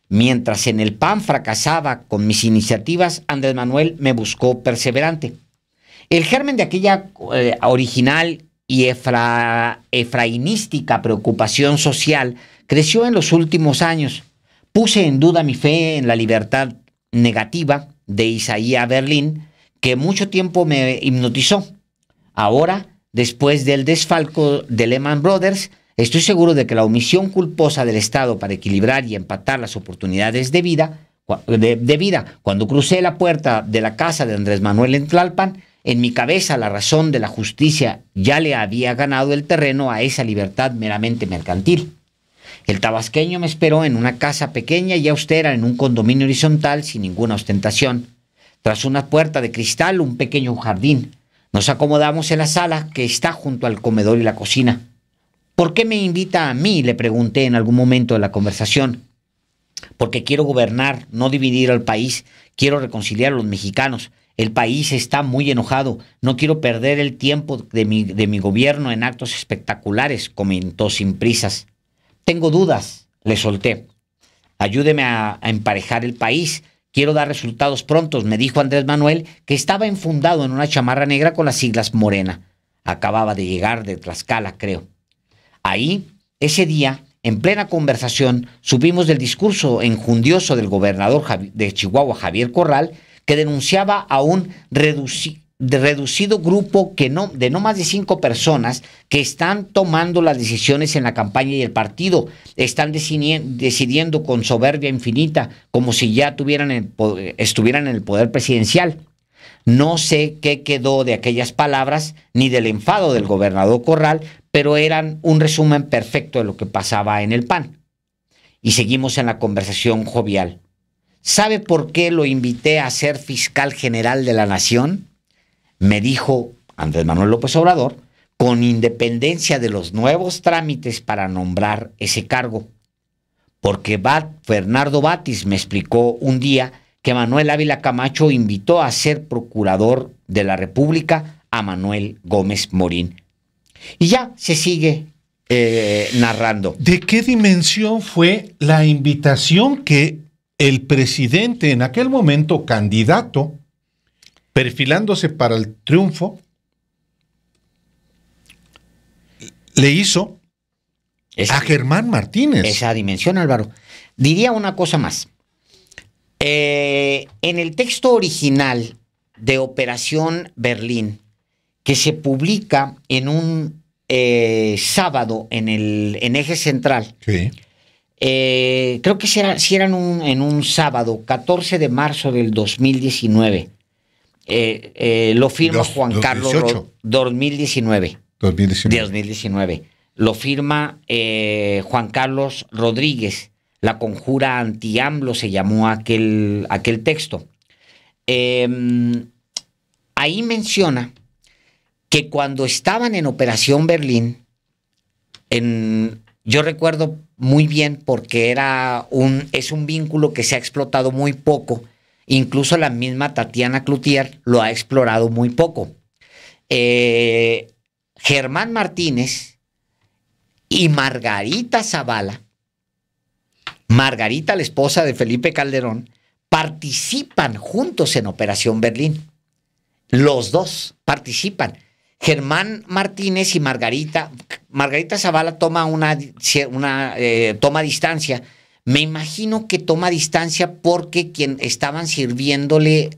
Speaker 3: Mientras en el PAN fracasaba con mis iniciativas, Andrés Manuel me buscó perseverante. El germen de aquella eh, original y efrainística preocupación social creció en los últimos años. Puse en duda mi fe en la libertad negativa de Isaías Berlín, que mucho tiempo me hipnotizó. Ahora, después del desfalco de Lehman Brothers, estoy seguro de que la omisión culposa del Estado para equilibrar y empatar las oportunidades de vida, de vida cuando crucé la puerta de la casa de Andrés Manuel en Tlalpan, en mi cabeza la razón de la justicia ya le había ganado el terreno a esa libertad meramente mercantil. El tabasqueño me esperó en una casa pequeña y austera en un condominio horizontal sin ninguna ostentación. Tras una puerta de cristal, un pequeño jardín. Nos acomodamos en la sala que está junto al comedor y la cocina. ¿Por qué me invita a mí? le pregunté en algún momento de la conversación. Porque quiero gobernar, no dividir al país, quiero reconciliar a los mexicanos, el país está muy enojado. No quiero perder el tiempo de mi, gobierno en actos espectaculares, comentó sin prisas. Tengo dudas, le solté. Ayúdeme a, emparejar el país. Quiero dar resultados prontos, me dijo Andrés Manuel, que estaba enfundado en una chamarra negra con las siglas morena. Acababa de llegar de Tlaxcala, creo. Ahí, ese día, en plena conversación, supimos del discurso enjundioso del gobernador de Chihuahua, Javier Corral, que denunciaba a un reducido grupo que no, de no más de cinco personas que están tomando las decisiones en la campaña y el partido. Están decidiendo con soberbia infinita, como si ya tuvieran estuvieran en el poder presidencial. No sé qué quedó de aquellas palabras ni del enfado del gobernador Corral, pero eran un resumen perfecto de lo que pasaba en el PAN. Y seguimos en la conversación jovial. ¿Sabe por qué lo invité a ser fiscal general de la nación? Me dijo Andrés Manuel López Obrador, con independencia de los nuevos trámites para nombrar ese cargo. Porque Fernando Batis me explicó un día que Manuel Ávila Camacho invitó a ser procurador de la República a Manuel Gómez Morín. Y ya se sigue eh,
Speaker 2: narrando. ¿De qué dimensión fue la invitación que el presidente en aquel momento candidato, perfilándose para el triunfo, le hizo
Speaker 3: a Germán Martínez. Esa dimensión, Álvaro. Diría una cosa más. Eh, en el texto original de Operación Berlín, que se publica en un eh, sábado en el en eje central, sí. Eh, creo que si, si eran un, en un sábado, 14 de marzo del 2019. Eh, eh, lo firma Juan Carlos 2019. 2019. 2019. Lo firma eh, Juan Carlos Rodríguez. La conjura anti-AMLO se llamó aquel, aquel texto. Em, ahí menciona que cuando estaban en Operación Berlín, en, yo recuerdo muy bien porque era un, es un vínculo que se ha explotado muy poco. Incluso la misma Tatiana Cloutier lo ha explorado muy poco. Eh, Germán Martínez y Margarita Zavala, Margarita, la esposa de Felipe Calderón, participan juntos en Operación Berlín. Los dos participan. Germán Martínez y Margarita, Margarita Zavala toma una, eh, toma distancia. Me imagino que toma distancia porque quien estaban sirviéndole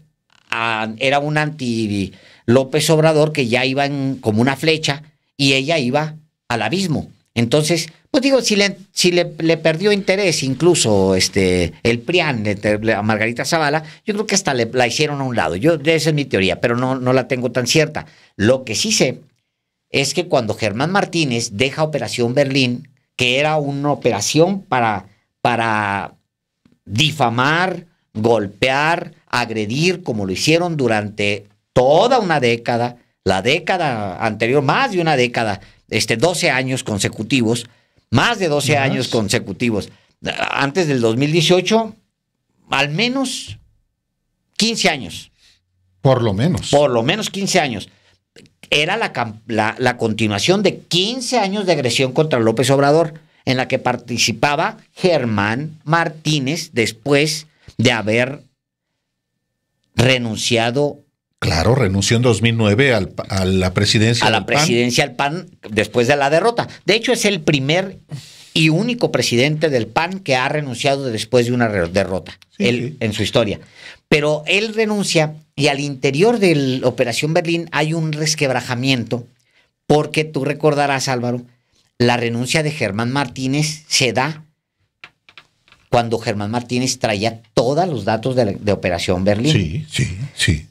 Speaker 3: era un anti López Obrador que ya iba en, como una flecha y ella iba al abismo. Entonces, pues digo, si le, si le, perdió interés incluso este el PRIAN a Margarita Zavala, yo creo que hasta le, la hicieron a un lado. Yo, esa es mi teoría, pero no, no la tengo tan cierta. Lo que sí sé es que cuando Germán Martínez deja Operación Berlín, que era una operación para, para difamar, golpear, agredir, como lo hicieron durante toda una década, la década anterior, más de una década, este, 12 años consecutivos, más de 12 años consecutivos. Antes del 2018, al menos 15 años. Por lo menos. Por lo menos 15 años. Era la, la, continuación de 15 años de agresión contra López Obrador, en la que participaba Germán Martínez después de haber renunciado
Speaker 2: Claro, renunció en 2009 al, a la presidencia.
Speaker 3: del PAN. A la presidencia del PAN después de la derrota. De hecho, es el primer y único presidente del PAN que ha renunciado después de una derrota en su historia. Pero él renuncia y al interior de la Operación Berlín hay un resquebrajamiento porque tú recordarás, Álvaro, la renuncia de Germán Martínez se da cuando Germán Martínez traía todos los datos de, la, de Operación Berlín. Sí, sí, sí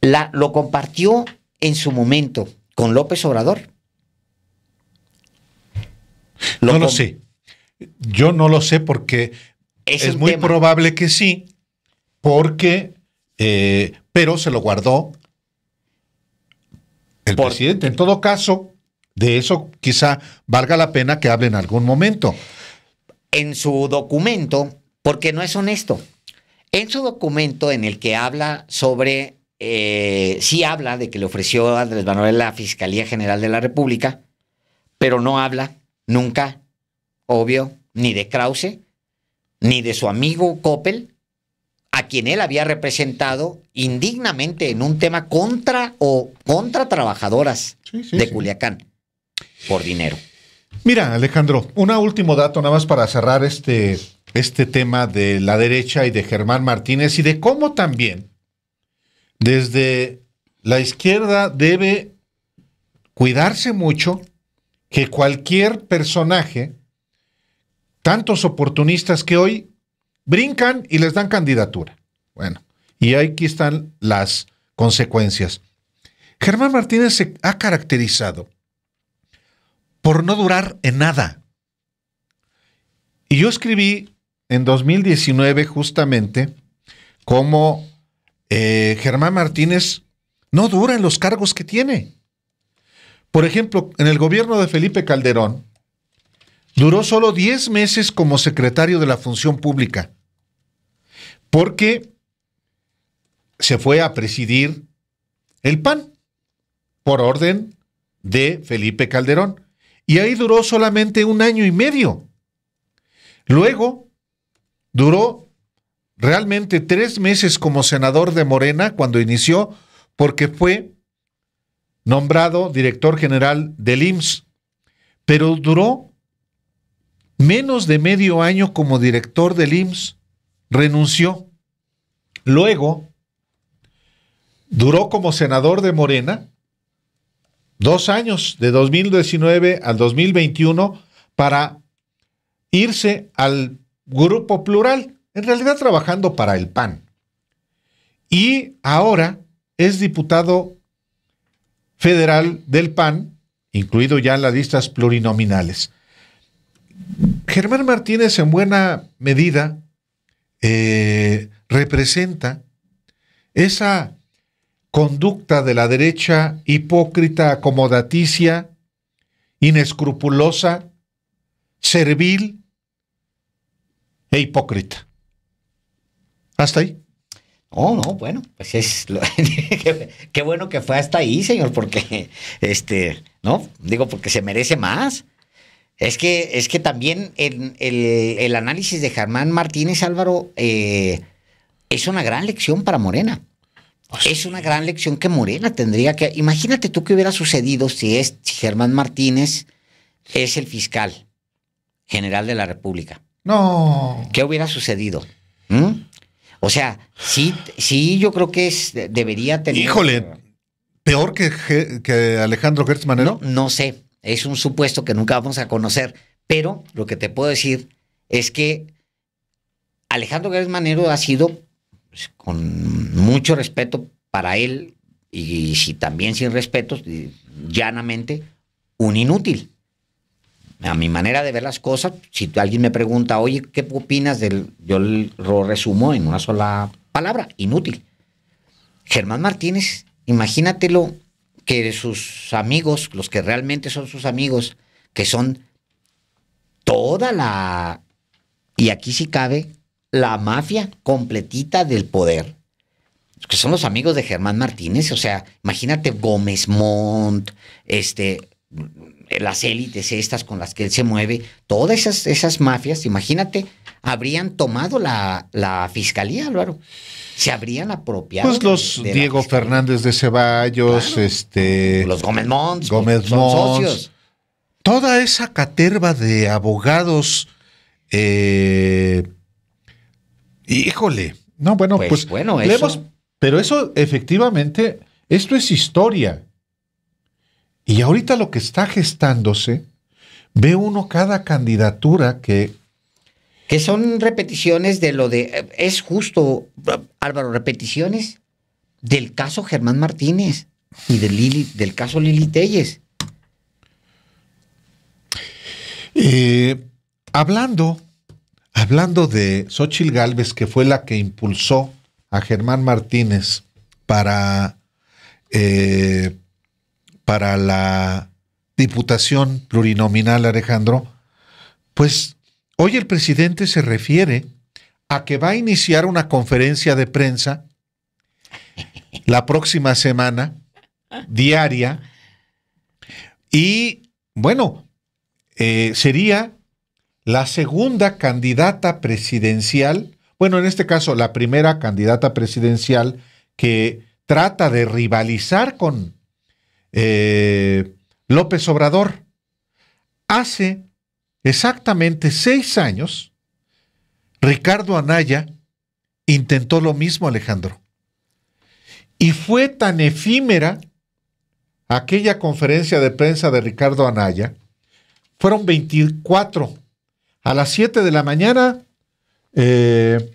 Speaker 3: la, lo compartió
Speaker 2: en su momento con López Obrador. no lo sé. Yo no lo sé porque es, muy probable que sí, porque, eh, pero se lo guardó el presidente. En todo caso, de eso quizá valga la pena que hable en algún momento. En su documento, porque no es honesto,
Speaker 3: en su documento en el que habla sobre eh, sí habla de que le ofreció a Andrés Manuel la Fiscalía General de la República, pero no habla nunca, obvio, ni de Krause, ni de su amigo Coppel, a quien él había representado indignamente en un tema contra o contra trabajadoras de Culiacán por dinero.
Speaker 2: Mira, Alejandro, un último dato nada más para cerrar este, este tema de la derecha y de Germán Martínez y de cómo también desde la izquierda debe cuidarse mucho que cualquier personaje, tantos oportunistas que hoy brincan y les dan candidatura. Bueno, y aquí están las consecuencias. Germán Martínez se ha caracterizado por no durar en nada. Y yo escribí en 2019 justamente cómo eh, Germán Martínez no dura en los cargos que tiene. Por ejemplo, en el gobierno de Felipe Calderón, duró solo 10 meses como secretario de la función pública, porque se fue a presidir el PAN por orden de Felipe Calderón. Y ahí duró solamente un año y medio. Luego duró realmente tres meses como senador de Morena cuando inició, porque fue nombrado director general del IMSS, pero duró menos de medio año como director del IMSS, renunció. Luego, duró como senador de Morena dos años, de 2019 al 2021, para irse al grupo plural, en realidad trabajando para el PAN. Y ahora es diputado federal del PAN, incluido ya en las listas plurinominales. Germán Martínez en buena medida eh, representa esa conducta de la derecha hipócrita, acomodaticia, inescrupulosa, servil e hipócrita. Hasta ahí. No, no, bueno, pues es qué, bueno que fue hasta ahí,
Speaker 3: señor, porque este, no, digo porque se merece más. Es que es que también en el, análisis de Germán Martínez Álvaro eh, es una gran lección para Morena. Pues es una gran lección que Morena tendría que. Imagínate tú qué hubiera sucedido si es Germán Martínez es el fiscal general de la República.
Speaker 2: No.
Speaker 3: ¿Qué hubiera sucedido? ¿Mm? O sea, sí, sí, yo creo que es, debería tener. Híjole, peor que, que Alejandro Gertz Manero. No, sé. Es un supuesto que nunca vamos a conocer. Pero lo que te puedo decir es que Alejandro Gertz Manero ha sido, pues, con mucho respeto para él, y, y si también sin respeto, llanamente, un inútil a mi manera de ver las cosas, si alguien me pregunta, oye, ¿qué opinas del...? Yo lo resumo en una sola palabra, inútil. Germán Martínez, imagínatelo que sus amigos, los que realmente son sus amigos, que son toda la, y aquí sí cabe, la mafia completita del poder, que son los amigos de Germán Martínez, o sea, imagínate Gómez Montt, este, eh, las élites estas con las que él se mueve, todas esas, esas mafias, imagínate, habrían tomado la, fiscalía, Álvaro. Se habrían apropiado. Pues los Diego
Speaker 2: Fernández de Ceballos, este. Los Gómez Mons. Gómez Socios. Toda esa caterva de abogados. Eh, híjole. No, bueno, pues. pues bueno, eso... pero eso efectivamente, esto es historia. Y ahorita lo que está gestándose, ve uno cada candidatura que... Que son repeticiones de lo de... Es justo,
Speaker 3: Álvaro, repeticiones del caso Germán Martínez y Lili,
Speaker 2: del caso Lili Telles. Eh, hablando, hablando de Xochil Gálvez, que fue la que impulsó a Germán Martínez para eh, para la Diputación Plurinominal, Alejandro, pues hoy el presidente se refiere a que va a iniciar una conferencia de prensa la próxima semana, diaria, y bueno, eh, sería la segunda candidata presidencial, bueno, en este caso la primera candidata presidencial que trata de rivalizar con eh, López Obrador. Hace exactamente seis años, Ricardo Anaya intentó lo mismo, Alejandro. Y fue tan efímera aquella conferencia de prensa de Ricardo Anaya. Fueron 24. A las 7 de la mañana, eh,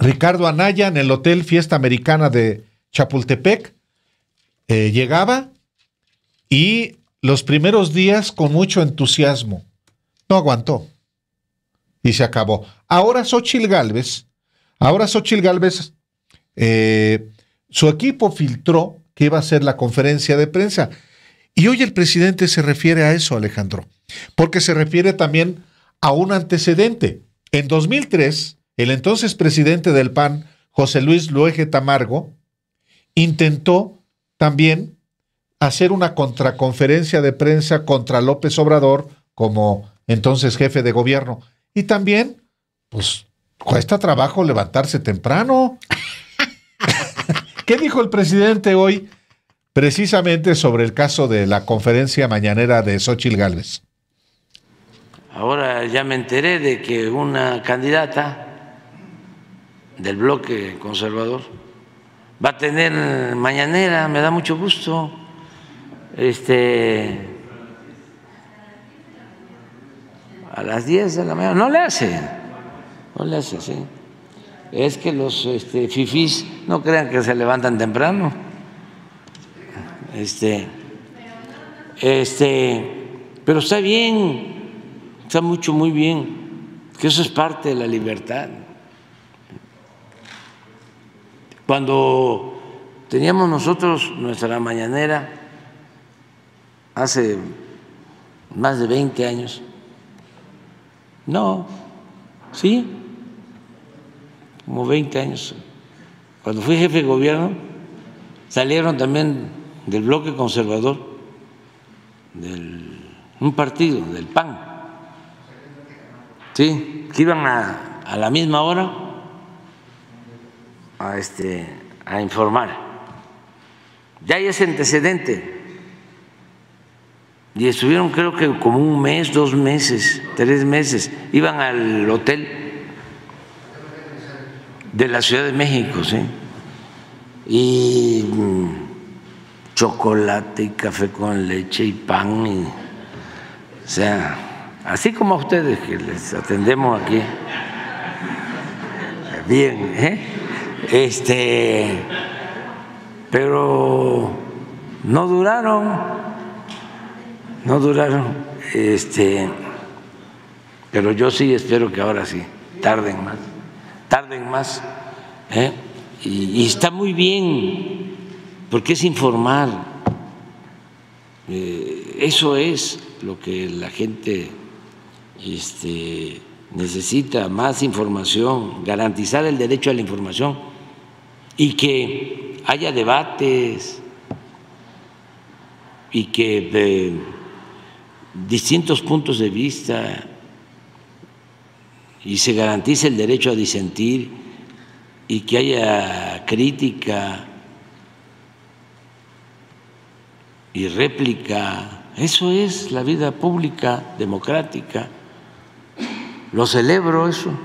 Speaker 2: Ricardo Anaya en el Hotel Fiesta Americana de Chapultepec eh, llegaba y los primeros días con mucho entusiasmo. No aguantó. Y se acabó. Ahora Xochil Galvez, ahora Xochil Galvez, eh, su equipo filtró que iba a ser la conferencia de prensa. Y hoy el presidente se refiere a eso, Alejandro, porque se refiere también a un antecedente. En 2003, el entonces presidente del PAN, José Luis Luege Tamargo, intentó también hacer una contraconferencia de prensa contra López Obrador como entonces jefe de gobierno. Y también, pues, cuesta trabajo levantarse temprano. ¿Qué dijo el presidente hoy precisamente sobre el caso de la conferencia mañanera de Xochitl Gálvez?
Speaker 5: Ahora ya me enteré de que una candidata del bloque conservador va a tener mañanera, me da mucho gusto. Este a las 10 de la mañana, no le hace. No le hace, sí. Es que los este, fifís no crean que se levantan temprano. Este este pero está bien. Está mucho muy bien. Que eso es parte de la libertad. Cuando teníamos nosotros nuestra mañanera hace más de 20 años, no, sí, como 20 años, cuando fui jefe de gobierno, salieron también del bloque conservador, del, un partido, del PAN, sí, que iban a la misma hora a, este, a informar. Ya hay ese antecedente. Y estuvieron creo que como un mes, dos meses, tres meses. Iban al hotel de la Ciudad de México, sí. Y mm, chocolate y café con leche y pan. Y, o sea, así como a ustedes que les atendemos aquí. Bien, ¿eh? Este, pero no duraron, no duraron. Este, pero yo sí espero que ahora sí, tarden más, tarden más. ¿eh? Y, está muy bien, porque es informar. Eh, eso es lo que la gente este, necesita más información, garantizar el derecho a la información y que haya debates y que de eh, distintos puntos de vista y se garantice el derecho a disentir y que haya crítica y réplica. Eso es la vida pública democrática. Lo celebro eso.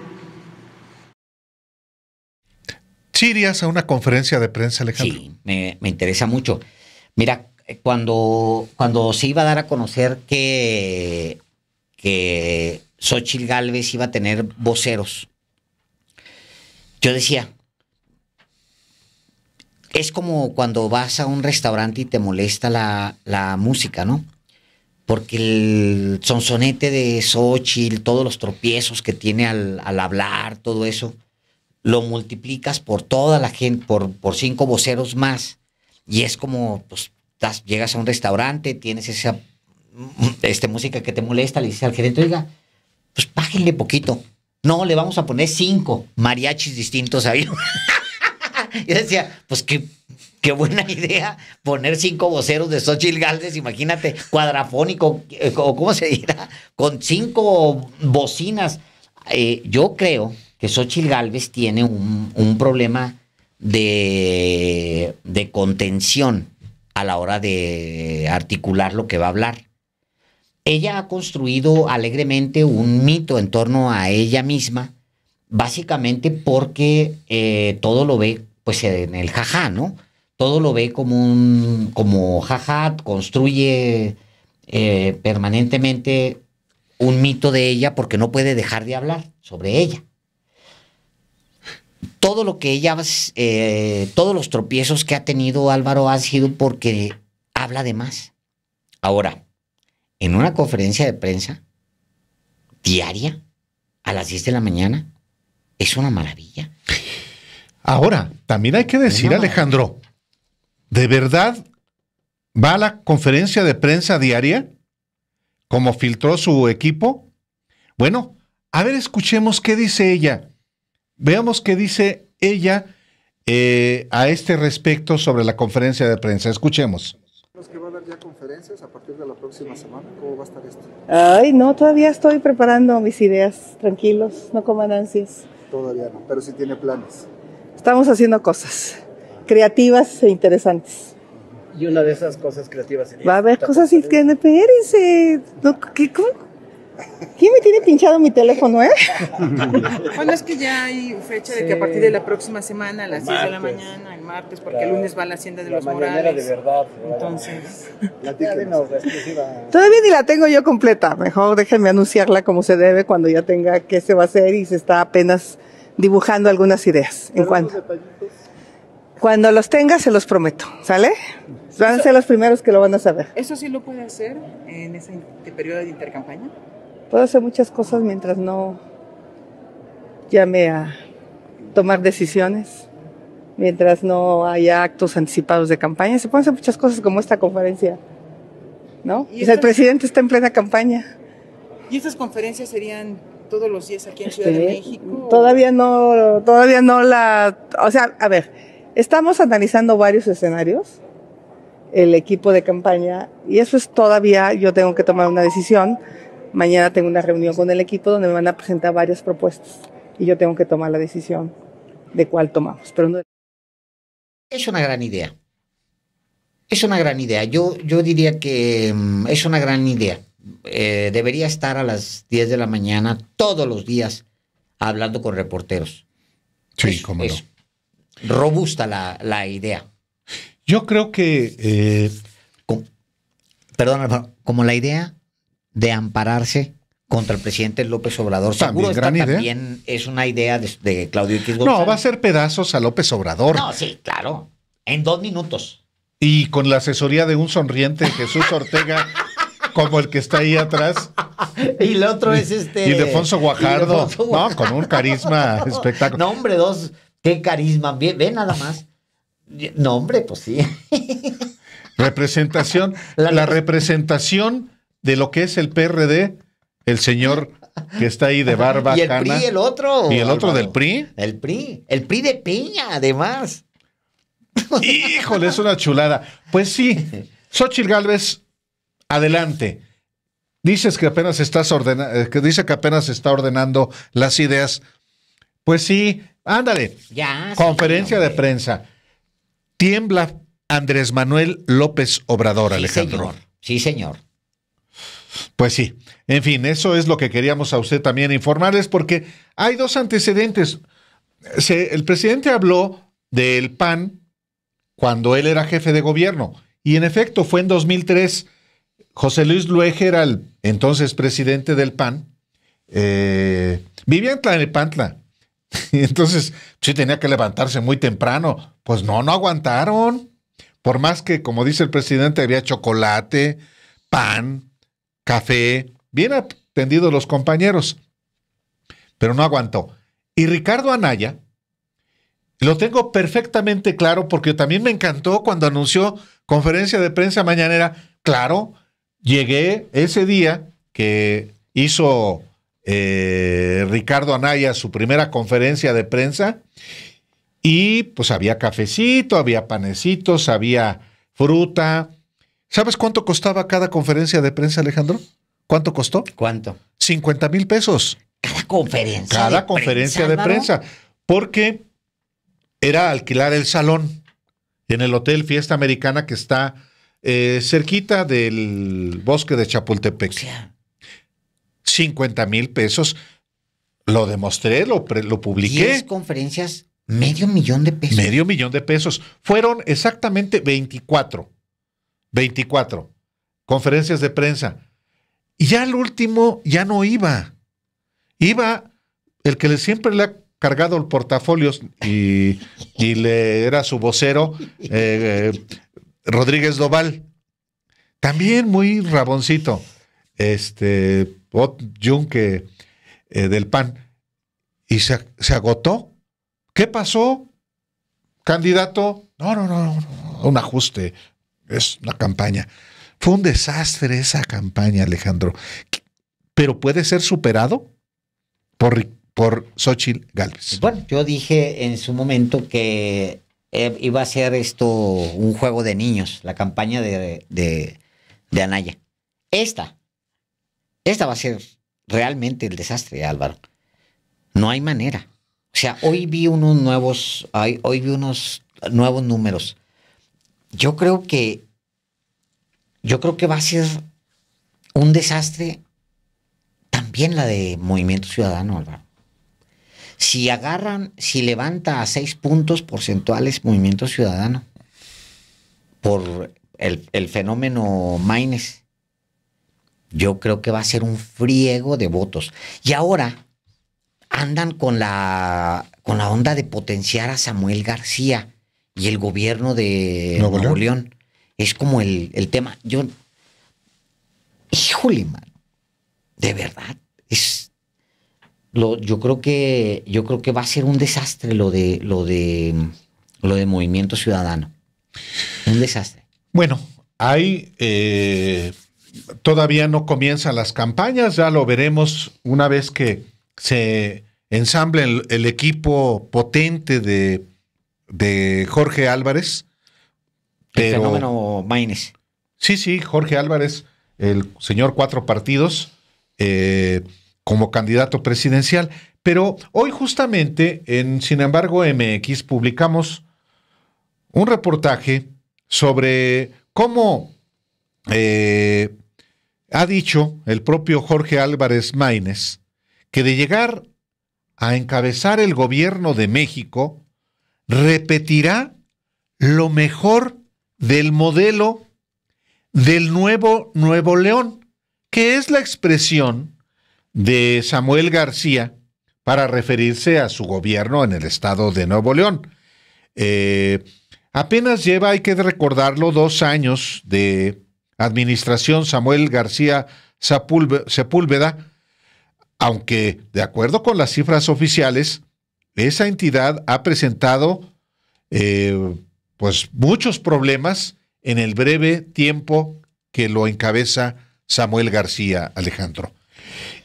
Speaker 2: ¿Sí irías a una conferencia de prensa, Alejandro? Sí,
Speaker 3: me, interesa mucho. Mira, cuando, cuando se iba a dar a conocer que, que Xochitl Galvez iba a tener voceros, yo decía, es como cuando vas a un restaurante y te molesta la, la música, ¿no? porque el sonsonete de Xochitl, todos los tropiezos que tiene al, al hablar, todo eso, lo multiplicas por toda la gente, por, cinco voceros más, y es como, pues, llegas a un restaurante, tienes esa mm, este, música que te molesta, le dices al gerente, oiga, pues pájenle poquito. No, le vamos a poner cinco mariachis distintos ahí. Yo decía, pues que qué buena idea poner cinco voceros de Xochitl Galdes, imagínate, cuadrafónico, eh, o cómo se dirá, con cinco bocinas. Eh, yo creo que Xochitl Galvez tiene un, problema de, contención a la hora de articular lo que va a hablar. Ella ha construido alegremente un mito en torno a ella misma, básicamente porque eh, todo lo ve pues en el jajá, ¿no? todo lo ve como un, como jaja, construye eh, permanentemente un mito de ella porque no puede dejar de hablar sobre ella. Todo lo que ella, eh, todos los tropiezos que ha tenido Álvaro ha sido porque habla de más. Ahora, en una conferencia de prensa
Speaker 2: diaria a las 10 de la mañana, es una maravilla. Ahora, también hay que decir, Alejandro, ¿De verdad va a la conferencia de prensa diaria? ¿Como filtró su equipo? Bueno, a ver, escuchemos qué dice ella. Veamos qué dice ella eh, a este respecto sobre la conferencia de prensa. Escuchemos.
Speaker 6: va a ya conferencias a partir de la próxima semana? ¿Cómo va a estar esto?
Speaker 2: Ay, no, todavía estoy
Speaker 4: preparando mis ideas. Tranquilos, no coman ansias.
Speaker 6: Todavía no, pero sí tiene planes.
Speaker 4: Estamos haciendo cosas creativas e interesantes.
Speaker 5: Y una de esas cosas creativas Va a haber cosas así
Speaker 4: que espérense. No, ¿Quién me tiene pinchado mi teléfono, eh? bueno, es que ya hay fecha de que a partir de la próxima semana, a las 6 de la mañana, el martes, porque el lunes va a la Hacienda de los Morales. de verdad. Entonces, la Todavía ni la tengo yo completa. Mejor déjenme anunciarla como se debe cuando ya tenga qué se va a hacer y se está apenas dibujando algunas ideas. ¿En cuanto. Cuando los tenga, se los prometo, ¿sale? Van a ser los primeros que lo van a saber. ¿Eso sí lo puede hacer en ese periodo de intercampaña? Puedo hacer muchas cosas mientras no llame a tomar decisiones, mientras no haya actos anticipados de campaña. Se pueden hacer muchas cosas como esta conferencia, ¿no? ¿Y el presidente está en plena campaña. ¿Y estas conferencias serían todos los días aquí en Ciudad de este, México? Todavía no, todavía no la... O sea, a ver Estamos analizando varios escenarios, el equipo de campaña, y eso es todavía, yo tengo que tomar una decisión. Mañana tengo una reunión con el equipo donde me van a presentar varias propuestas y yo tengo que tomar la decisión
Speaker 3: de cuál tomamos. Pero Es una gran idea. Es una gran idea. Yo, yo diría que mm, es una gran idea. Eh, debería estar a las 10 de la mañana todos los días hablando con reporteros. Sí, como robusta la, la idea.
Speaker 2: Yo creo que... Eh, como,
Speaker 3: como la idea de ampararse contra el
Speaker 2: presidente López Obrador. Seguro también,
Speaker 3: es una idea de, Claudio X No,
Speaker 2: va a ser pedazos a López Obrador. No, sí, claro. En dos minutos. Y con la asesoría de un sonriente Jesús Ortega, como el que está ahí atrás. Y el otro es este. Y Guajardo. Guajardo. No, con un carisma espectacular. No, hombre, dos Qué
Speaker 3: carisma, ve, nada más.
Speaker 2: No, hombre, pues sí. Representación, la, representación de lo que es el PRD, el señor que está ahí de barba. Y el PRI, el otro. Y el otro del PRI. El PRI, el PRI de piña, además. Híjole, es una chulada. Pues sí, Xochitl Galvez, adelante. Dices que apenas estás eh, que dice que apenas está ordenando las ideas. Pues sí, Ándale. Ya. Conferencia de prensa. Tiembla Andrés Manuel López Obrador, Alejandro. Sí, señor. Pues sí. En fin, eso es lo que queríamos a usted también informarles porque hay dos antecedentes. el presidente habló del PAN cuando él era jefe de gobierno y en efecto fue en 2003. José Luis Luege era el entonces presidente del PAN. Eh, vivía en Tlanepantla entonces, sí tenía que levantarse muy temprano. Pues no, no aguantaron. Por más que, como dice el presidente, había chocolate, pan, café, bien atendidos los compañeros. Pero no aguantó. Y Ricardo Anaya, lo tengo perfectamente claro porque también me encantó cuando anunció conferencia de prensa mañanera. Claro, llegué ese día que hizo eh, Ricardo Anaya su primera conferencia de prensa y pues había cafecito, había panecitos, había fruta. ¿Sabes cuánto costaba cada conferencia de prensa, Alejandro? ¿Cuánto costó? ¿Cuánto? 50 mil pesos. Cada conferencia. Cada conferencia de prensa. Porque era alquilar el salón en el Hotel Fiesta Americana que está eh, cerquita del bosque de Chapultepec. 50 mil pesos. Lo demostré, lo, lo publiqué. 10 conferencias, medio millón de pesos. Medio millón de pesos. Fueron exactamente 24. 24 conferencias de prensa. Y ya el último ya no iba. Iba el que siempre le ha cargado el portafolio y, le era su vocero, eh, eh, Rodríguez Doval. También muy raboncito. Este, Bot eh, del PAN, y se, agotó. ¿Qué pasó, candidato? No, no, no, no, un ajuste, es una campaña. Fue un desastre esa campaña, Alejandro. Pero puede ser superado por, por Xochitl Gálvez
Speaker 3: Bueno, yo dije en su momento que eh, iba a ser esto un juego de niños, la campaña de Anaya. Esta, esta va a ser realmente el desastre, Álvaro. No hay manera. O sea, hoy vi unos nuevos, hoy vi unos nuevos números. Yo creo que, yo creo que va a ser un desastre también la de Movimiento Ciudadano, Álvaro. Si agarran, si levanta a seis puntos porcentuales Movimiento Ciudadano por el, el fenómeno Maines, yo creo que va a ser un friego de votos. Y ahora andan con la, con la onda de potenciar a Samuel García y el gobierno de Nuevo, León. Es como el, tema. Yo, híjole, mano, de verdad, es... yo creo que yo creo que va a ser un desastre lo de lo de
Speaker 2: lo de Movimiento Ciudadano. Un desastre. Bueno, hay eh, todavía no comienzan las campañas, ya lo veremos una vez que se ensamble el, equipo potente de, de Jorge Álvarez. El fenómeno Maines. Sí, sí, Jorge Álvarez, el señor cuatro partidos, eh, como candidato presidencial. Pero hoy justamente en Sin embargo MX publicamos un reportaje sobre cómo eh, ha dicho el propio Jorge Álvarez Maínez que de llegar a encabezar el gobierno de México, repetirá lo mejor del modelo del nuevo Nuevo León, que es la expresión de Samuel García para referirse a su gobierno en el estado de Nuevo León. Eh, apenas lleva, hay que recordarlo, dos años de administración Samuel García Sepúlveda, aunque de acuerdo con las cifras oficiales, esa entidad ha presentado eh, pues muchos problemas en el breve tiempo que lo encabeza Samuel García Alejandro.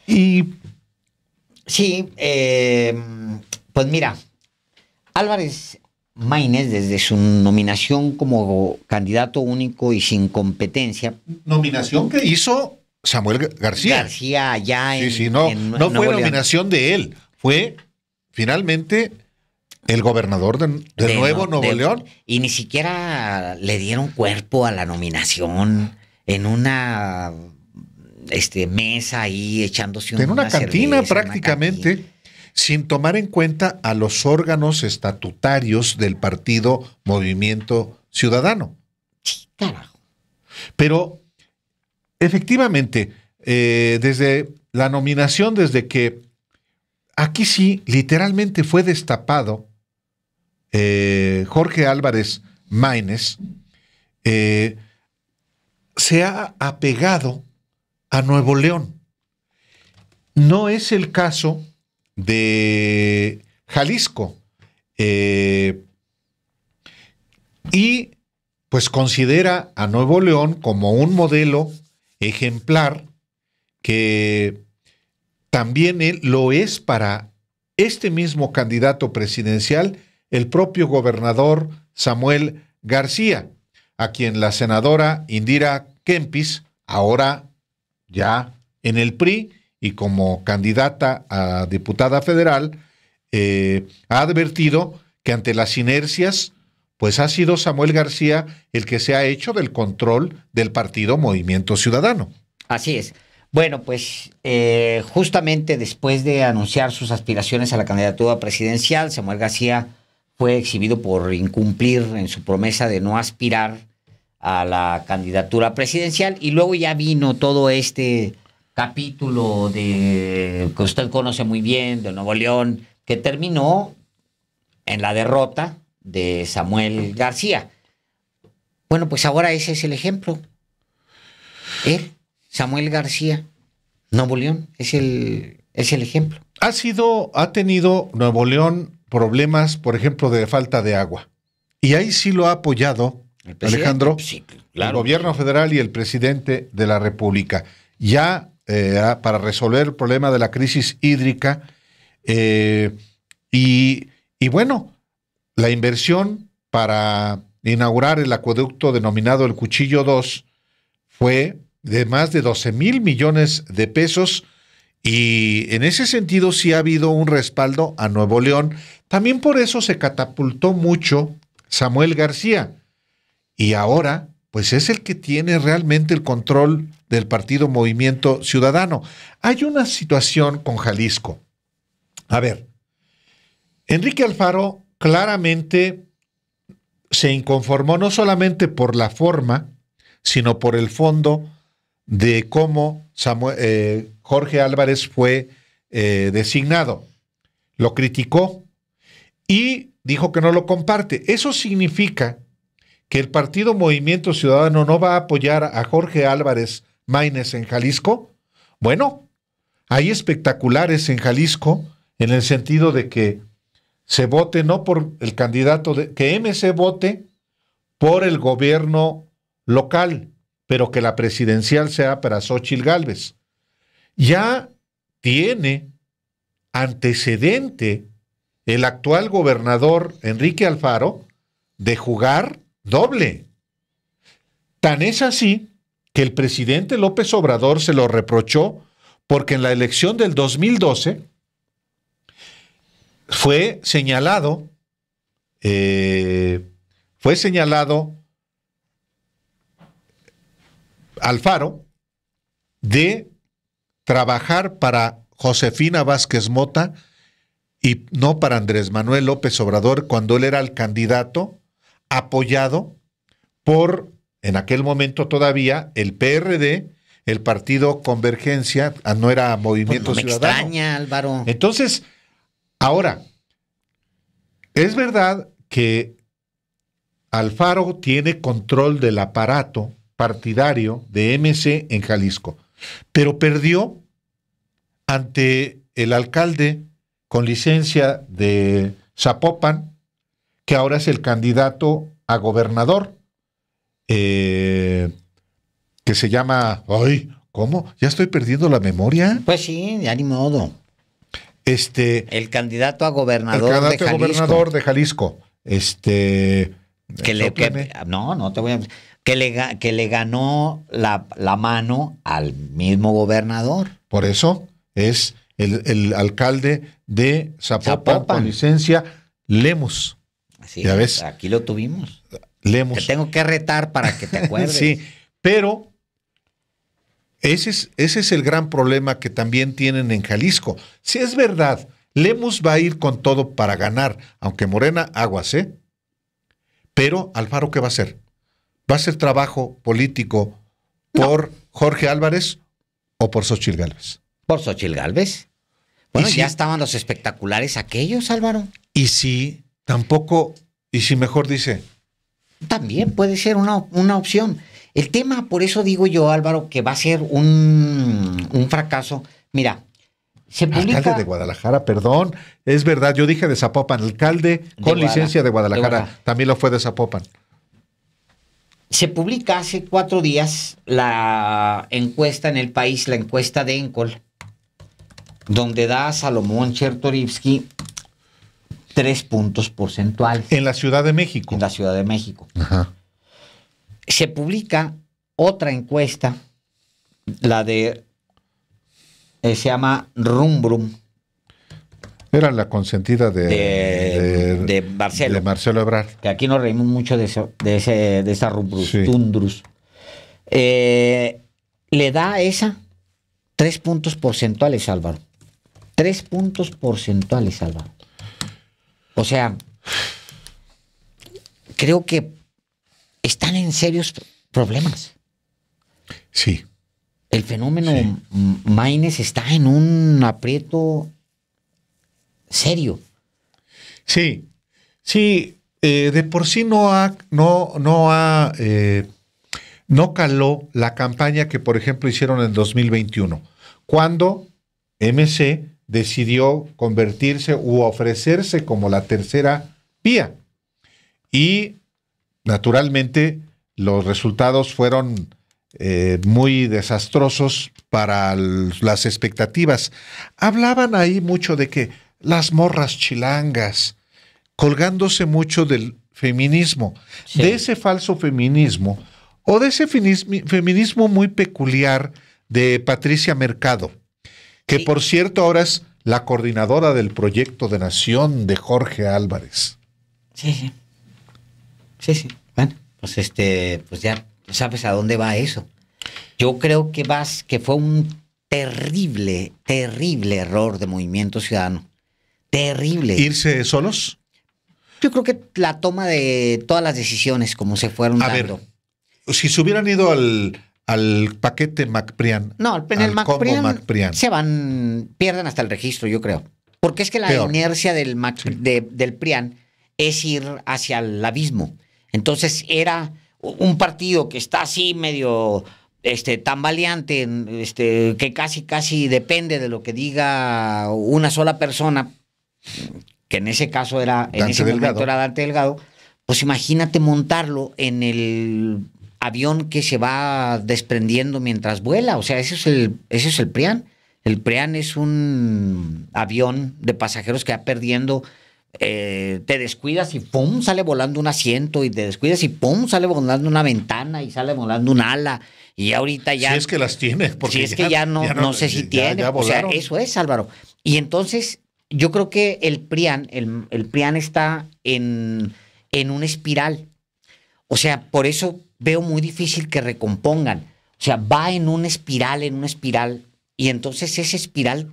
Speaker 2: Y sí, eh, pues mira,
Speaker 3: Álvarez Maines, desde su nominación como candidato único y sin
Speaker 2: competencia. Nominación que hizo Samuel García.
Speaker 3: García allá en. Sí, sí, no, fue nominación
Speaker 2: de él, fue finalmente el gobernador de, nuevo Nuevo León.
Speaker 3: Y ni siquiera le dieron cuerpo a la nominación en una este, mesa ahí echándose un En una, cantina prácticamente
Speaker 2: sin tomar en cuenta a los órganos estatutarios del partido Movimiento Ciudadano. Pero efectivamente, eh, desde la nominación, desde que aquí sí, literalmente fue destapado eh, Jorge Álvarez Maines eh, se ha apegado a Nuevo León. No es el caso de Jalisco. Eh, y pues considera a Nuevo León como un modelo ejemplar que también lo es para este mismo candidato presidencial, el propio gobernador Samuel García, a quien la senadora Indira Kempis, ahora ya en el PRI, y como candidata a diputada federal, eh, ha advertido que ante las inercias, pues ha sido Samuel García el que se ha hecho del control del partido Movimiento Ciudadano.
Speaker 3: Así es. Bueno, pues eh, justamente después de anunciar sus aspiraciones a la candidatura presidencial, Samuel García fue exhibido por incumplir en su promesa de no aspirar a la candidatura presidencial y luego ya vino todo este capítulo de que usted conoce muy bien, de Nuevo León, que terminó en la derrota de Samuel García. Bueno, pues ahora ese es el ejemplo. Samuel García,
Speaker 2: Nuevo León, es el, es el ejemplo. Ha sido, ha tenido Nuevo León problemas, por ejemplo, de falta de agua. Y ahí sí lo ha apoyado Alejandro, claro. el gobierno federal y el presidente de la República. Ya eh, para resolver el problema de la crisis hídrica. Eh, y, bueno, la inversión para inaugurar el acueducto denominado el Cuchillo 2 fue de más de 12 mil millones de pesos. Y en ese sentido sí ha habido un respaldo a Nuevo León. También por eso se catapultó mucho Samuel García. Y ahora, pues es el que tiene realmente el control del partido Movimiento Ciudadano. Hay una situación con Jalisco. A ver, Enrique Alfaro claramente se inconformó no solamente por la forma, sino por el fondo de cómo eh, Jorge Álvarez fue eh, designado. Lo criticó y dijo que no lo comparte. Eso significa que el partido Movimiento Ciudadano no va a apoyar a Jorge Álvarez Maines en Jalisco. Bueno, hay espectaculares en Jalisco en el sentido de que se vote no por el candidato, de, que MC vote por el gobierno local, pero que la presidencial sea para Xochitl Galvez Ya tiene antecedente el actual gobernador Enrique Alfaro de jugar doble. Tan es así que el presidente López Obrador se lo reprochó porque en la elección del 2012 fue señalado, eh, fue señalado Alfaro de trabajar para Josefina Vázquez Mota y no para Andrés Manuel López Obrador cuando él era el candidato apoyado por en aquel momento todavía, el PRD, el partido Convergencia, ah, no era Movimiento pues Ciudadano. extraña, Álvaro. Entonces, ahora, es verdad que Alfaro tiene control del aparato partidario de MC en Jalisco, pero perdió ante el alcalde con licencia de Zapopan, que ahora es el candidato a gobernador. Eh, que se llama. ¡Ay! ¿Cómo? ¿Ya estoy perdiendo la memoria? Pues sí, de ni modo. Este. El candidato a gobernador. El candidato a gobernador de Jalisco.
Speaker 3: Este. Que le, no, no te voy a. Que le, que le ganó
Speaker 2: la, mano al mismo gobernador. Por eso es el, alcalde de Zapopan, con licencia Lemus. ¿Ya ves? Aquí lo tuvimos. Te tengo que retar para que te acuerdes. sí, pero ese es, ese es el gran problema que también tienen en Jalisco. Si es verdad, Lemos va a ir con todo para ganar, aunque Morena aguas, ¿eh? Pero Álvaro, ¿qué va a hacer? ¿Va a ser trabajo político por Jorge Álvarez o por Xochil Gálvez? Por Xochil Gálvez.
Speaker 3: Bueno, ya estaban los espectaculares aquellos, Álvaro. Y si tampoco, y
Speaker 2: si mejor dice,
Speaker 3: también puede ser una, una opción. El tema, por
Speaker 2: eso digo yo, Álvaro, que va a ser un, fracaso. Mira, se publica... Alcalde de Guadalajara, perdón, es verdad, yo dije de Zapopan, alcalde con licencia de Guadalajara, también lo fue de Zapopan.
Speaker 3: Se publica hace cuatro días la encuesta en el país, la encuesta de Encol, donde da a Salomón Chertorivsky tres puntos porcentuales. En la Ciudad de México. En la Ciudad de México. Se publica otra encuesta, la de, eh, se llama Rumbrum.
Speaker 2: Era la consentida de, de, Marcelo. De Marcelo Ebrard.
Speaker 3: Que aquí nos reímos mucho de,
Speaker 2: de, esa Rumbrus, Tundrus.
Speaker 3: Eh, le da esa tres puntos porcentuales, Álvaro. Tres puntos porcentuales, Álvaro. O sea, creo que están en serios problemas. Sí. El fenómeno Maines está en un aprieto
Speaker 2: serio. Sí, sí, eh, de por sí no no, no ha, eh, no caló la campaña que, por ejemplo, hicieron en 2021, cuando MC decidió convertirse u ofrecerse como la tercera pía. Y naturalmente los resultados fueron eh, muy desastrosos para las expectativas. Hablaban ahí mucho de que las morras chilangas, colgándose mucho del feminismo, de ese falso feminismo, o de ese feminismo muy peculiar de Patricia Mercado, que por cierto ahora es la coordinadora del proyecto de nación de Jorge Álvarez. Sí, sí. Sí, sí. Bueno, pues este, pues ya sabes a dónde va eso.
Speaker 3: Yo creo que vas, que fue un terrible, terrible error de Movimiento Ciudadano. Terrible. ¿Irse solos? Yo creo que la toma de todas las decisiones como se fueron a dando. Ver, si se hubieran ido al al paquete MacPrian. No, al el MacPrian, se van, pierden hasta el registro, yo creo. Porque es que la inercia del, Mac, del PRIAN es ir hacia el abismo. Entonces era un partido que está así medio este, tan valiente este, que casi, casi depende de lo que diga una sola persona, que en ese caso era, el en ese momento era Dante Delgado, pues imagínate montarlo en el avión que se va desprendiendo mientras vuela. O sea, ese es el, ese es el PRIAN. El PRIAN es un avión de pasajeros que va perdiendo. Eh, te descuidas y pum, sale volando un asiento. Y te descuidas y pum, sale volando una ventana y sale volando un ala. Y ahorita ya. Si es
Speaker 2: que las tiene. Porque si es que ya no, no, sé si tiene. o sea,
Speaker 3: eso es, Álvaro. Y entonces, yo creo que el PRIAN, el, el está en, en una espiral. O sea, por eso veo muy difícil que recompongan. O sea, va en una espiral, en una espiral. Y entonces esa espiral,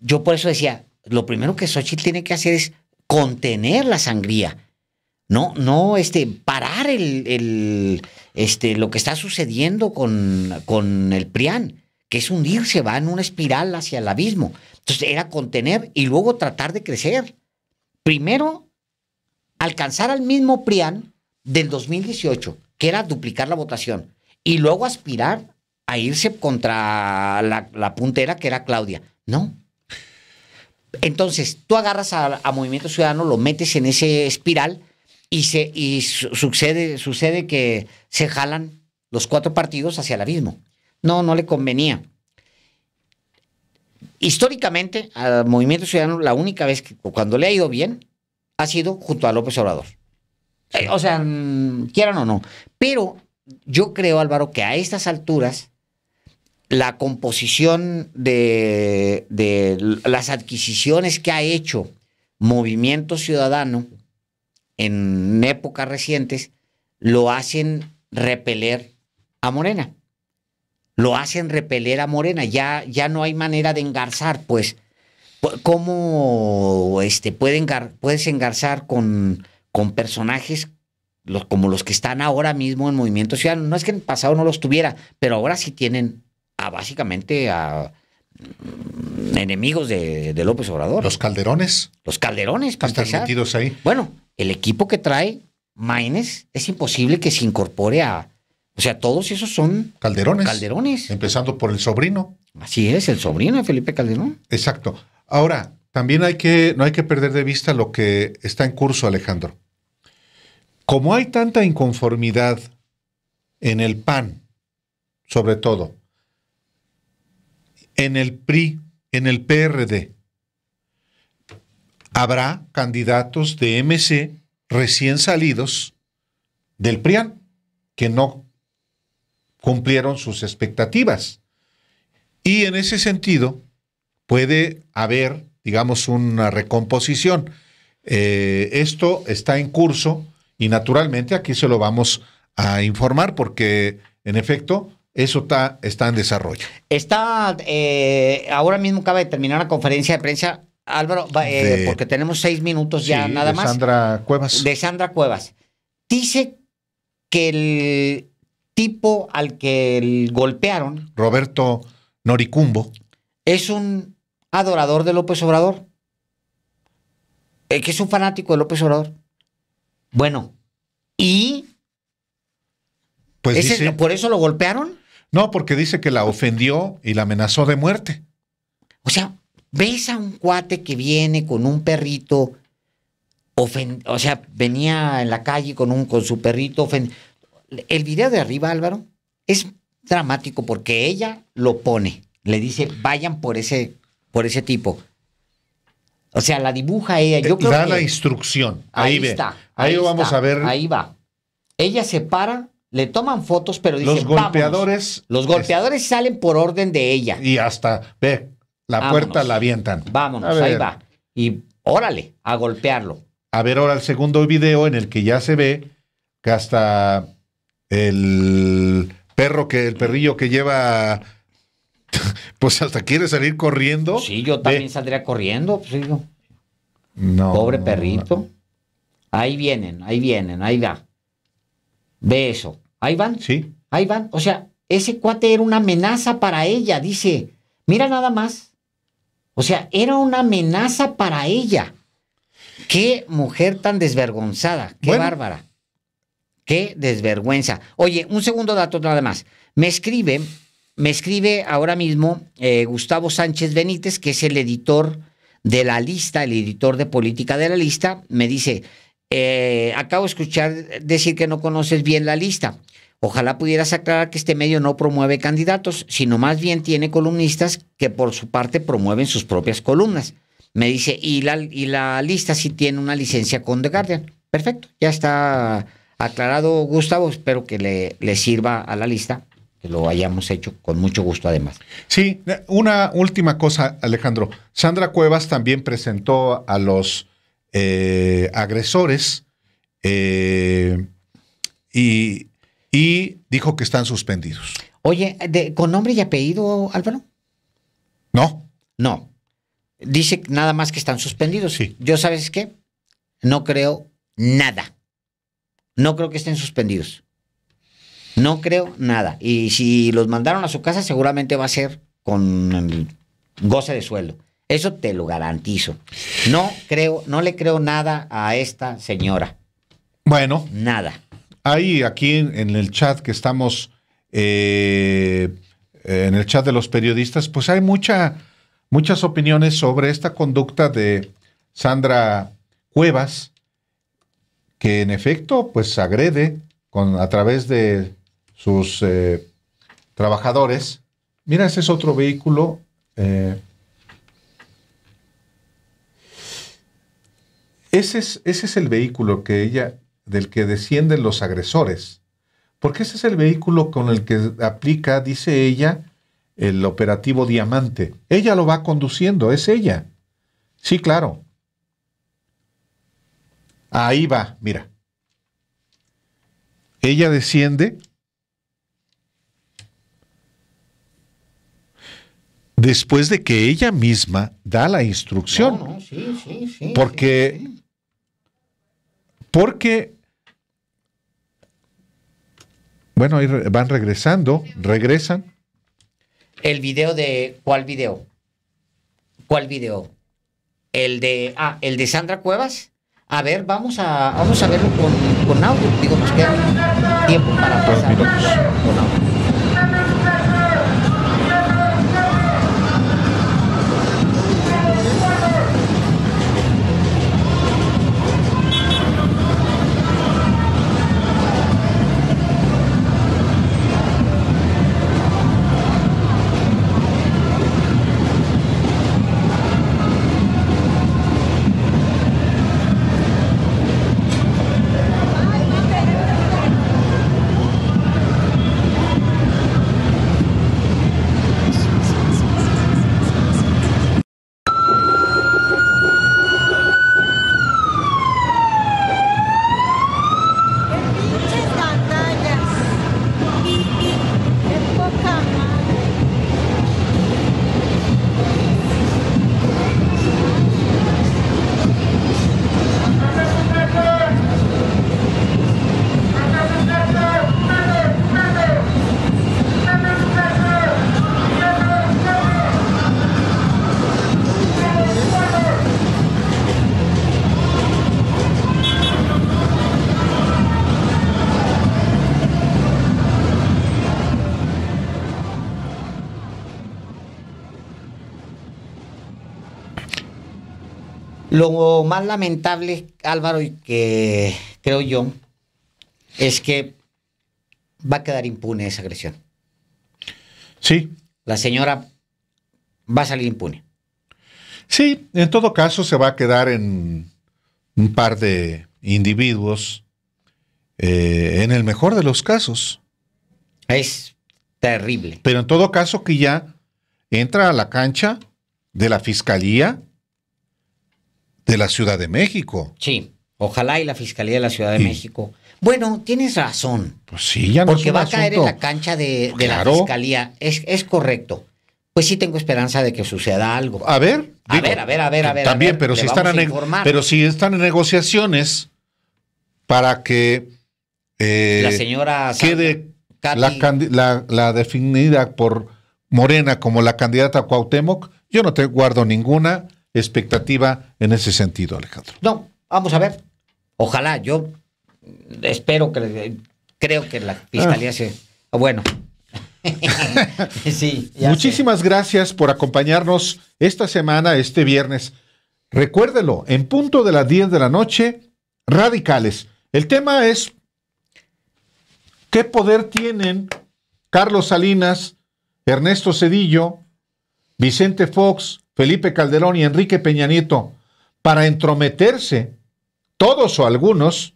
Speaker 3: yo por eso decía, lo primero que Xochitl tiene que hacer es contener la sangría. No, no, este, parar el, este, lo que está sucediendo con, con el PRIAN, que es hundirse, va en una espiral hacia el abismo. Entonces era contener y luego tratar de crecer. Primero, alcanzar al mismo PRIAN del 2018 que era duplicar la votación y luego aspirar a irse contra la, puntera que era Claudia. No. Entonces, tú agarras a, Movimiento Ciudadano, lo metes en ese espiral y, se, sucede, sucede que se jalan los cuatro partidos hacia el abismo. No, no le convenía. Históricamente, al Movimiento Ciudadano, la única vez que cuando le ha ido bien ha sido junto a López Obrador. Eh, o sea, mm, quieran o no. Pero yo creo, Álvaro, que a estas alturas la composición de, de las adquisiciones que ha hecho Movimiento Ciudadano en épocas recientes lo hacen repeler a Morena. Lo hacen repeler a Morena. Ya, ya no hay manera de engarzar, pues. ¿Cómo este, puede puedes engarzar con con personajes como los que están ahora mismo en Movimiento Ciudadano. No es que en el pasado no los tuviera, pero ahora sí tienen a básicamente a mm, enemigos de, López Obrador. Los calderones. Los calderones, para Están ahí. Bueno, el equipo que trae Maines es imposible que se incorpore a. O sea, todos esos son calderones.
Speaker 2: Calderones. Empezando por el sobrino. Así es, el sobrino de Felipe Calderón. Exacto. Ahora, también hay que, no hay que perder de vista lo que está en curso, Alejandro. Como hay tanta inconformidad en el PAN, sobre todo, en el PRI, en el PRD, habrá candidatos de MC recién salidos del PRIAN que no cumplieron sus expectativas. Y en ese sentido, puede haber digamos, una recomposición. Eh, esto está en curso y naturalmente aquí se lo vamos a informar porque, en efecto, eso está, está en desarrollo.
Speaker 3: Está, eh, ahora mismo acaba de terminar la conferencia de prensa, Álvaro, eh, porque tenemos seis minutos ya nada más.
Speaker 2: Sandra Cuevas. De
Speaker 3: Sandra Cuevas. Dice que el tipo al que
Speaker 2: golpearon. Roberto Noricumbo.
Speaker 3: Es un adorador de López Obrador. Eh, que es un fanático de López Obrador.
Speaker 2: Bueno, y. Pues ¿Por eso lo golpearon? No, porque dice que la ofendió y la amenazó de muerte. O sea, ves a un cuate que viene con un perrito, o sea, venía
Speaker 3: en la calle con, un, con su perrito El video de arriba, Álvaro, es dramático porque ella lo pone. Le dice, vayan por ese por ese tipo. O sea, la dibuja ella. Eh, da la
Speaker 2: instrucción.
Speaker 3: Ahí, está. Ahí, vamos a ver. Ahí va. Ella se para, le toman fotos, pero dicen, los golpeadores. Los golpeadores salen por orden de ella. Y hasta ve la puerta la avientan.
Speaker 2: Vámonos, ahí va. Y órale, a golpearlo. A ver ahora el segundo video en el que ya se ve que hasta el perro que el perrillo que lleva pues hasta quiere salir corriendo. Sí, yo también saldría
Speaker 3: corriendo. Pues, no. Pobre perrito. Ahí vienen, ahí vienen, ahí va. Ve eso. Ahí van. Sí. Ahí van. O sea, ese cuate era una amenaza para ella, dice. Mira nada más. O sea, era una amenaza para ella. Qué mujer tan desvergonzada, qué bárbara. Qué desvergüenza. Oye, un segundo dato nada más. Me escribe me escribe ahora mismo eh, Gustavo Sánchez Benítez, que es el editor de la lista, el editor de política de la lista, me dice, eh, acabo de escuchar decir que no conoces bien la lista. Ojalá pudieras aclarar que este medio no promueve candidatos, sino más bien tiene columnistas que por su parte promueven sus propias columnas. Me dice, y la, y la lista sí tiene una licencia con The Guardian. Perfecto, ya está aclarado Gustavo, espero que le, le sirva a la lista que lo hayamos
Speaker 2: hecho con mucho gusto además. Sí, una última cosa, Alejandro. Sandra Cuevas también presentó a los eh, agresores eh, y, dijo que están suspendidos. Oye,
Speaker 3: ¿con nombre y apellido, Álvaro?
Speaker 2: No. No. Dice
Speaker 3: nada más que están suspendidos. Sí. Yo, ¿sabes qué? No creo nada. No creo que estén suspendidos. No creo nada. Y si los mandaron a su casa, seguramente va a ser con goce de sueldo. Eso te lo garantizo. No creo, no le creo nada a esta señora.
Speaker 2: Bueno. Nada. Hay aquí en el chat que estamos, eh, en el chat de los periodistas, pues hay mucha, muchas opiniones sobre esta conducta de Sandra Cuevas, que en efecto, pues agrede con, a través de sus eh, trabajadores. Mira, ese es otro vehículo. Eh, ese, es, ese es el vehículo que ella, del que descienden los agresores. Porque ese es el vehículo con el que aplica, dice ella, el operativo Diamante. Ella lo va conduciendo, es ella. Sí, claro. Ahí va, mira. Ella desciende después de que ella misma da la instrucción. porque, porque, bueno, ahí van regresando, regresan.
Speaker 3: El video de, ¿cuál video? ¿Cuál video? El de, ah, el de Sandra Cuevas. A ver, vamos a, vamos a verlo con, con audio. Digo, nos queda tiempo para pasar. minutos. Lo más lamentable, Álvaro, y que creo yo, es que va a quedar impune esa agresión. Sí. La señora
Speaker 2: va a salir impune. Sí, en todo caso se va a quedar en un par de individuos, eh, en el mejor de los casos. Es terrible. Pero en todo caso que ya entra a la cancha de la fiscalía de la Ciudad de México. Sí, ojalá y la Fiscalía de la Ciudad de
Speaker 3: México. Bueno, tienes razón. Pues sí, ya no Porque va a caer en la cancha de, la Fiscalía. Es, es correcto. Pues sí tengo esperanza de que suceda algo. A ver. A ver, a ver, a ver, a ver. También, pero, si están pero
Speaker 2: si están en negociaciones para que eh, la señora quede la, la, definida por Morena como la candidata a Cuauhtémoc, yo no te guardo ninguna expectativa en ese sentido, Alejandro.
Speaker 3: No, vamos a ver. Ojalá, yo espero que, creo que la fiscalía ah.
Speaker 2: se... Bueno. sí, Muchísimas gracias por acompañarnos esta semana, este viernes. Recuérdelo, en punto de las 10 de la noche, radicales. El tema es, ¿qué poder tienen Carlos Salinas, Ernesto Cedillo, Vicente Fox, Felipe Calderón y Enrique Peña Nieto para entrometerse, todos o algunos,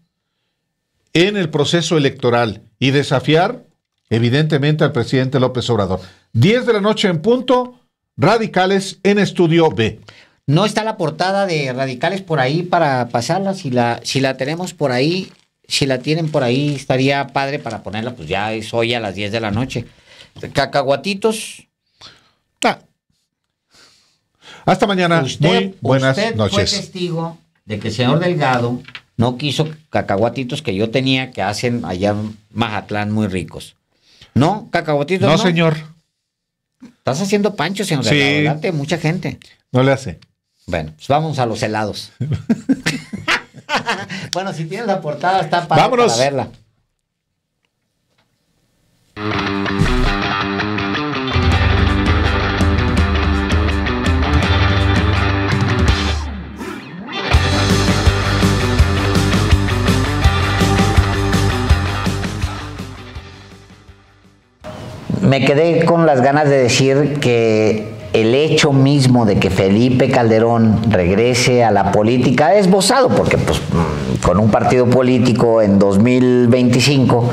Speaker 2: en el proceso electoral y desafiar, evidentemente, al presidente López Obrador. 10 de la noche en punto, Radicales en Estudio B. No
Speaker 3: está la portada de Radicales por ahí para pasarla, si la, si la tenemos por ahí, si la tienen por ahí, estaría padre para ponerla, pues ya es hoy a las 10 de la noche. Cacahuatitos,
Speaker 2: hasta mañana. Muy
Speaker 3: buenas usted noches. Fue testigo de que el señor Delgado no quiso cacahuatitos que yo tenía que hacen allá en Majatlán muy ricos. No, cacahuatitos. No, señor. Estás haciendo pancho, señor sí. mucha gente. No le hace. Bueno, pues vamos a los helados. bueno, si tienes la portada, está
Speaker 2: para, para verla.
Speaker 3: me quedé con las ganas de decir que el hecho mismo de que Felipe Calderón regrese a la política esbozado, porque pues, mm, con un partido político en 2025,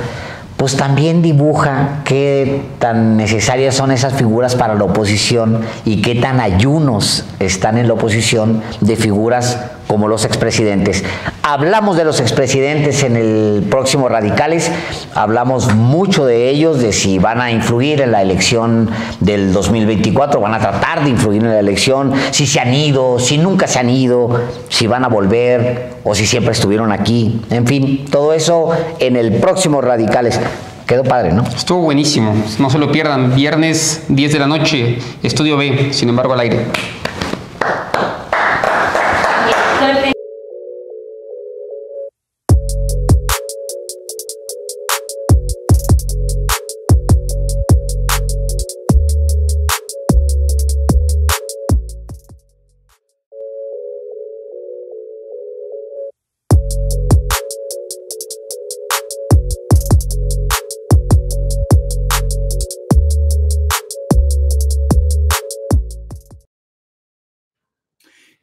Speaker 3: pues también dibuja qué tan necesarias son esas figuras para la oposición y qué tan ayunos están en la oposición de figuras como los expresidentes. Hablamos de los expresidentes en el próximo Radicales, hablamos mucho de ellos, de si van a influir en la elección del 2024, van a tratar de influir en la elección, si se han ido, si nunca se han ido, si van a volver o si siempre estuvieron aquí. En fin, todo eso en el próximo Radicales. Quedó padre, ¿no? Estuvo buenísimo. No se lo pierdan.
Speaker 4: Viernes 10 de la noche, estudio B, sin embargo, al aire.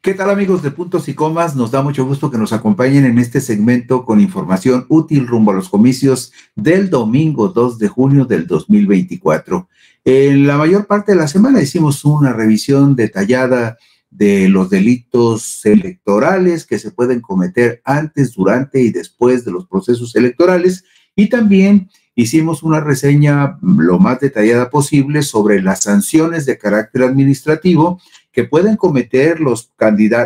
Speaker 6: ¿Qué tal amigos de Puntos y Comas? Nos da mucho gusto que nos acompañen en este segmento con información útil rumbo a los comicios del domingo 2 de junio del 2024. En la mayor parte de la semana hicimos una revisión detallada de los delitos electorales que se pueden cometer antes, durante y después de los procesos electorales y también hicimos una reseña lo más detallada posible sobre las sanciones de carácter administrativo que pueden cometer los,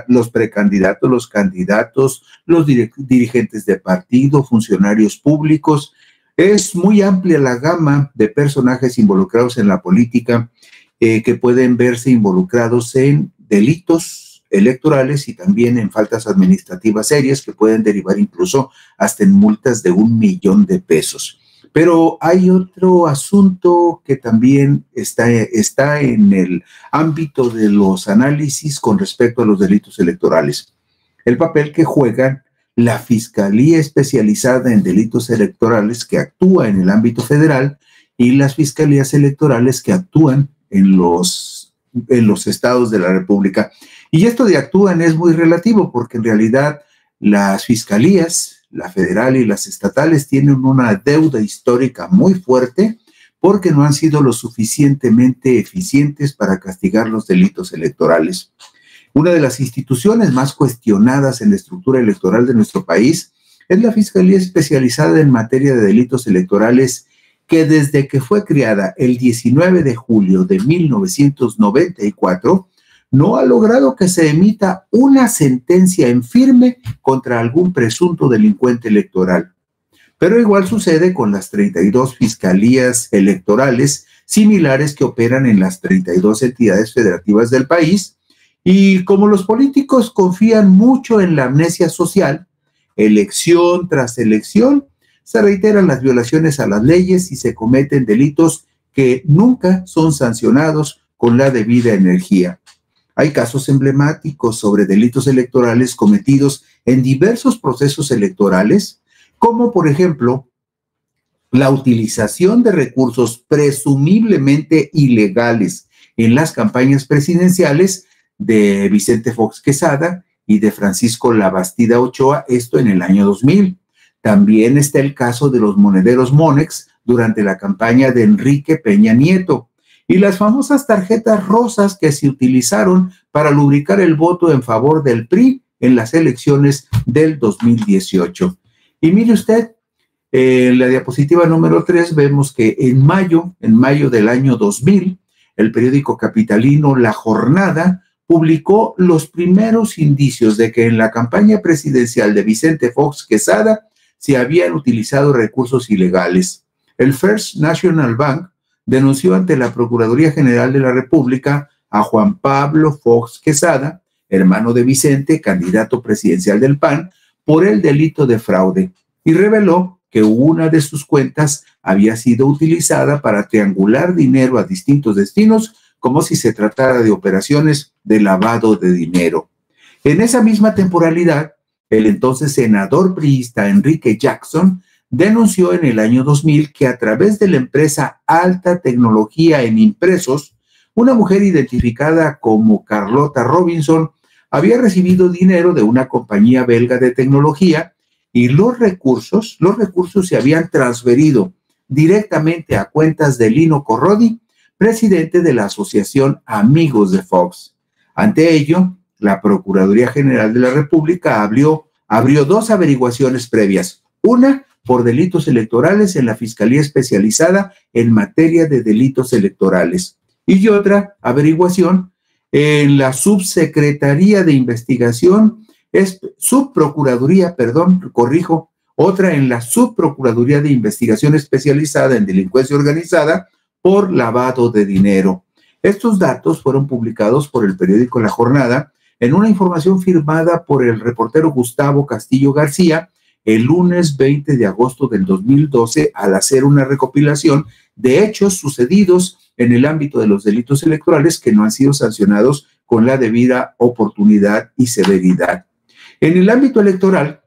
Speaker 6: los precandidatos, los candidatos, los dirigentes de partido, funcionarios públicos. Es muy amplia la gama de personajes involucrados en la política eh, que pueden verse involucrados en delitos electorales y también en faltas administrativas serias que pueden derivar incluso hasta en multas de un millón de pesos. Pero hay otro asunto que también está, está en el ámbito de los análisis con respecto a los delitos electorales. El papel que juegan la Fiscalía Especializada en Delitos Electorales que actúa en el ámbito federal y las fiscalías electorales que actúan en los, en los estados de la República. Y esto de actúan es muy relativo porque en realidad las fiscalías la federal y las estatales, tienen una deuda histórica muy fuerte porque no han sido lo suficientemente eficientes para castigar los delitos electorales. Una de las instituciones más cuestionadas en la estructura electoral de nuestro país es la Fiscalía Especializada en Materia de Delitos Electorales, que desde que fue creada el 19 de julio de 1994, no ha logrado que se emita una sentencia en firme contra algún presunto delincuente electoral. Pero igual sucede con las 32 fiscalías electorales similares que operan en las 32 entidades federativas del país. Y como los políticos confían mucho en la amnesia social, elección tras elección, se reiteran las violaciones a las leyes y se cometen delitos que nunca son sancionados con la debida energía. Hay casos emblemáticos sobre delitos electorales cometidos en diversos procesos electorales, como por ejemplo la utilización de recursos presumiblemente ilegales en las campañas presidenciales de Vicente Fox Quesada y de Francisco Labastida Ochoa, esto en el año 2000. También está el caso de los monederos Monex durante la campaña de Enrique Peña Nieto y las famosas tarjetas rosas que se utilizaron para lubricar el voto en favor del PRI en las elecciones del 2018. Y mire usted, eh, en la diapositiva número 3 vemos que en mayo, en mayo del año 2000, el periódico capitalino La Jornada publicó los primeros indicios de que en la campaña presidencial de Vicente Fox Quesada se habían utilizado recursos ilegales. El First National Bank denunció ante la Procuraduría General de la República a Juan Pablo Fox Quesada, hermano de Vicente, candidato presidencial del PAN, por el delito de fraude y reveló que una de sus cuentas había sido utilizada para triangular dinero a distintos destinos como si se tratara de operaciones de lavado de dinero. En esa misma temporalidad, el entonces senador priista Enrique Jackson denunció en el año 2000 que a través de la empresa Alta Tecnología en Impresos, una mujer identificada como Carlota Robinson había recibido dinero de una compañía belga de tecnología y los recursos, los recursos se habían transferido directamente a cuentas de Lino Corrodi, presidente de la Asociación Amigos de Fox. Ante ello, la Procuraduría General de la República abrió, abrió dos averiguaciones previas una por delitos electorales en la Fiscalía Especializada en materia de delitos electorales. Y otra averiguación en la Subsecretaría de Investigación, es, Subprocuraduría, perdón, corrijo, otra en la Subprocuraduría de Investigación Especializada en Delincuencia Organizada por lavado de dinero. Estos datos fueron publicados por el periódico La Jornada en una información firmada por el reportero Gustavo Castillo García, el lunes 20 de agosto del 2012 al hacer una recopilación de hechos sucedidos en el ámbito de los delitos electorales que no han sido sancionados con la debida oportunidad y severidad. En el ámbito electoral,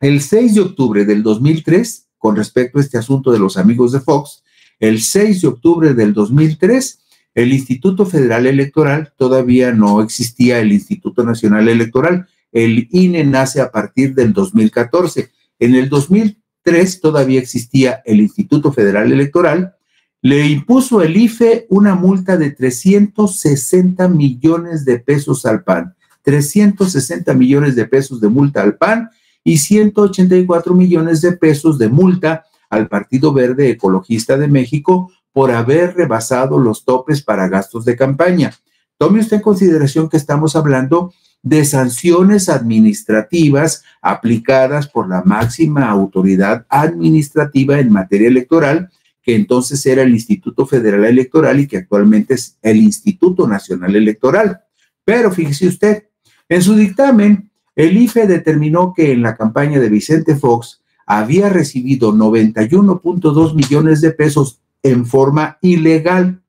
Speaker 6: el 6 de octubre del 2003, con respecto a este asunto de los amigos de Fox, el 6 de octubre del 2003, el Instituto Federal Electoral, todavía no existía el Instituto Nacional Electoral, el INE nace a partir del 2014. En el 2003 todavía existía el Instituto Federal Electoral. Le impuso el IFE una multa de 360 millones de pesos al PAN. 360 millones de pesos de multa al PAN y 184 millones de pesos de multa al Partido Verde Ecologista de México por haber rebasado los topes para gastos de campaña. Tome usted en consideración que estamos hablando de sanciones administrativas aplicadas por la máxima autoridad administrativa en materia electoral, que entonces era el Instituto Federal Electoral y que actualmente es el Instituto Nacional Electoral. Pero fíjese usted, en su dictamen, el IFE determinó que en la campaña de Vicente Fox había recibido 91.2 millones de pesos en forma ilegal.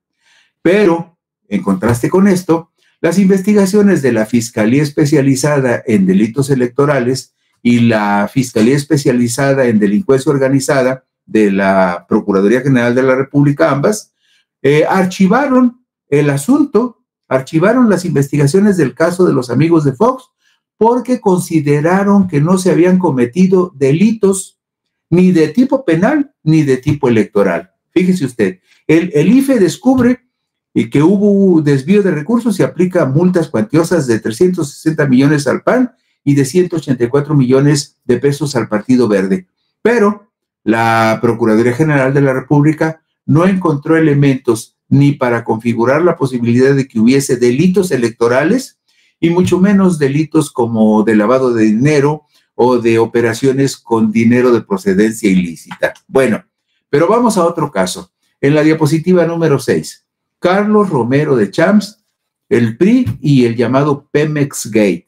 Speaker 6: Pero, en contraste con esto, las investigaciones de la Fiscalía Especializada en Delitos Electorales y la Fiscalía Especializada en Delincuencia Organizada de la Procuraduría General de la República, ambas, eh, archivaron el asunto, archivaron las investigaciones del caso de los amigos de Fox porque consideraron que no se habían cometido delitos ni de tipo penal ni de tipo electoral. Fíjese usted, el, el IFE descubre y que hubo desvío de recursos y aplica multas cuantiosas de 360 millones al PAN y de 184 millones de pesos al Partido Verde. Pero la Procuraduría General de la República no encontró elementos ni para configurar la posibilidad de que hubiese delitos electorales y mucho menos delitos como de lavado de dinero o de operaciones con dinero de procedencia ilícita. Bueno, pero vamos a otro caso. En la diapositiva número 6, Carlos Romero de Champs, el PRI y el llamado Pemex Gate.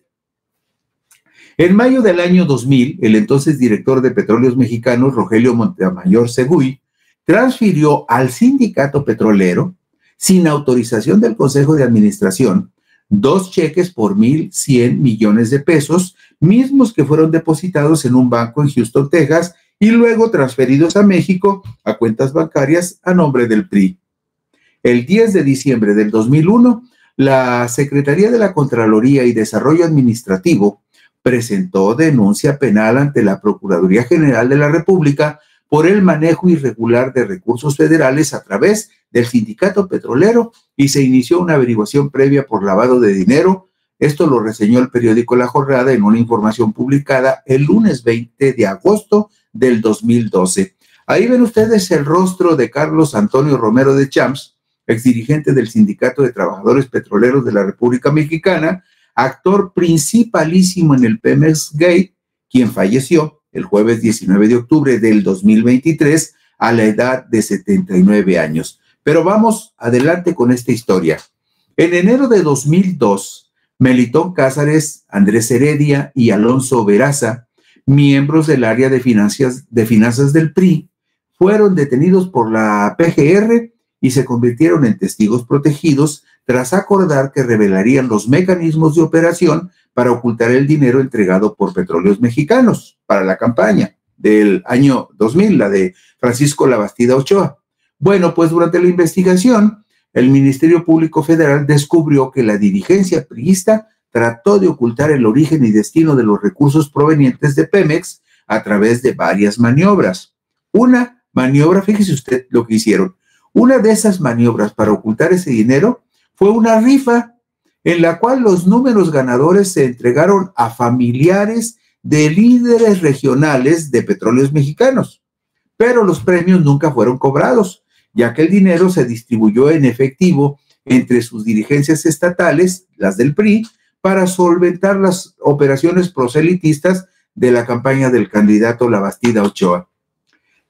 Speaker 6: En mayo del año 2000, el entonces director de Petróleos Mexicanos, Rogelio Montemayor Seguí, transfirió al sindicato petrolero, sin autorización del Consejo de Administración, dos cheques por 1.100 millones de pesos, mismos que fueron depositados en un banco en Houston, Texas, y luego transferidos a México a cuentas bancarias a nombre del PRI. El 10 de diciembre del 2001, la Secretaría de la Contraloría y Desarrollo Administrativo presentó denuncia penal ante la Procuraduría General de la República por el manejo irregular de recursos federales a través del sindicato petrolero y se inició una averiguación previa por lavado de dinero. Esto lo reseñó el periódico La Jornada en una información publicada el lunes 20 de agosto del 2012. Ahí ven ustedes el rostro de Carlos Antonio Romero de Champs, exdirigente del Sindicato de Trabajadores Petroleros de la República Mexicana, actor principalísimo en el Pemex Gate, quien falleció el jueves 19 de octubre del 2023 a la edad de 79 años. Pero vamos adelante con esta historia. En enero de 2002, Melitón Cázares, Andrés Heredia y Alonso Veraza, miembros del área de finanzas, de finanzas del PRI, fueron detenidos por la PGR y se convirtieron en testigos protegidos tras acordar que revelarían los mecanismos de operación para ocultar el dinero entregado por Petróleos Mexicanos para la campaña del año 2000, la de Francisco Labastida Ochoa. Bueno, pues durante la investigación, el Ministerio Público Federal descubrió que la dirigencia priista trató de ocultar el origen y destino de los recursos provenientes de Pemex a través de varias maniobras. Una maniobra, fíjese usted lo que hicieron, una de esas maniobras para ocultar ese dinero fue una rifa en la cual los números ganadores se entregaron a familiares de líderes regionales de petróleos mexicanos, pero los premios nunca fueron cobrados, ya que el dinero se distribuyó en efectivo entre sus dirigencias estatales, las del PRI, para solventar las operaciones proselitistas de la campaña del candidato Labastida Ochoa.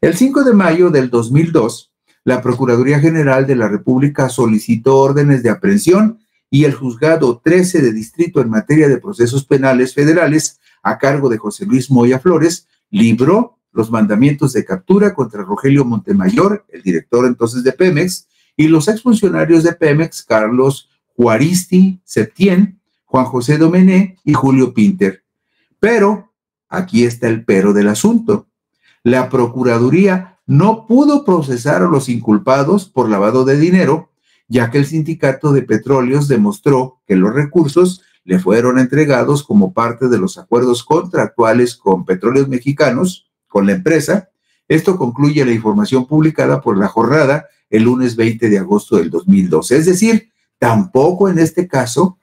Speaker 6: El 5 de mayo del 2002, la Procuraduría General de la República solicitó órdenes de aprehensión y el juzgado 13 de distrito en materia de procesos penales federales a cargo de José Luis Moya Flores libró los mandamientos de captura contra Rogelio Montemayor, el director entonces de Pemex, y los exfuncionarios de Pemex, Carlos Juaristi Septién, Juan José Domené y Julio Pinter. Pero, aquí está el pero del asunto, la Procuraduría no pudo procesar a los inculpados por lavado de dinero, ya que el sindicato de petróleos demostró que los recursos le fueron entregados como parte de los acuerdos contractuales con petróleos mexicanos, con la empresa. Esto concluye la información publicada por la jornada el lunes 20 de agosto del 2012. Es decir, tampoco en este caso,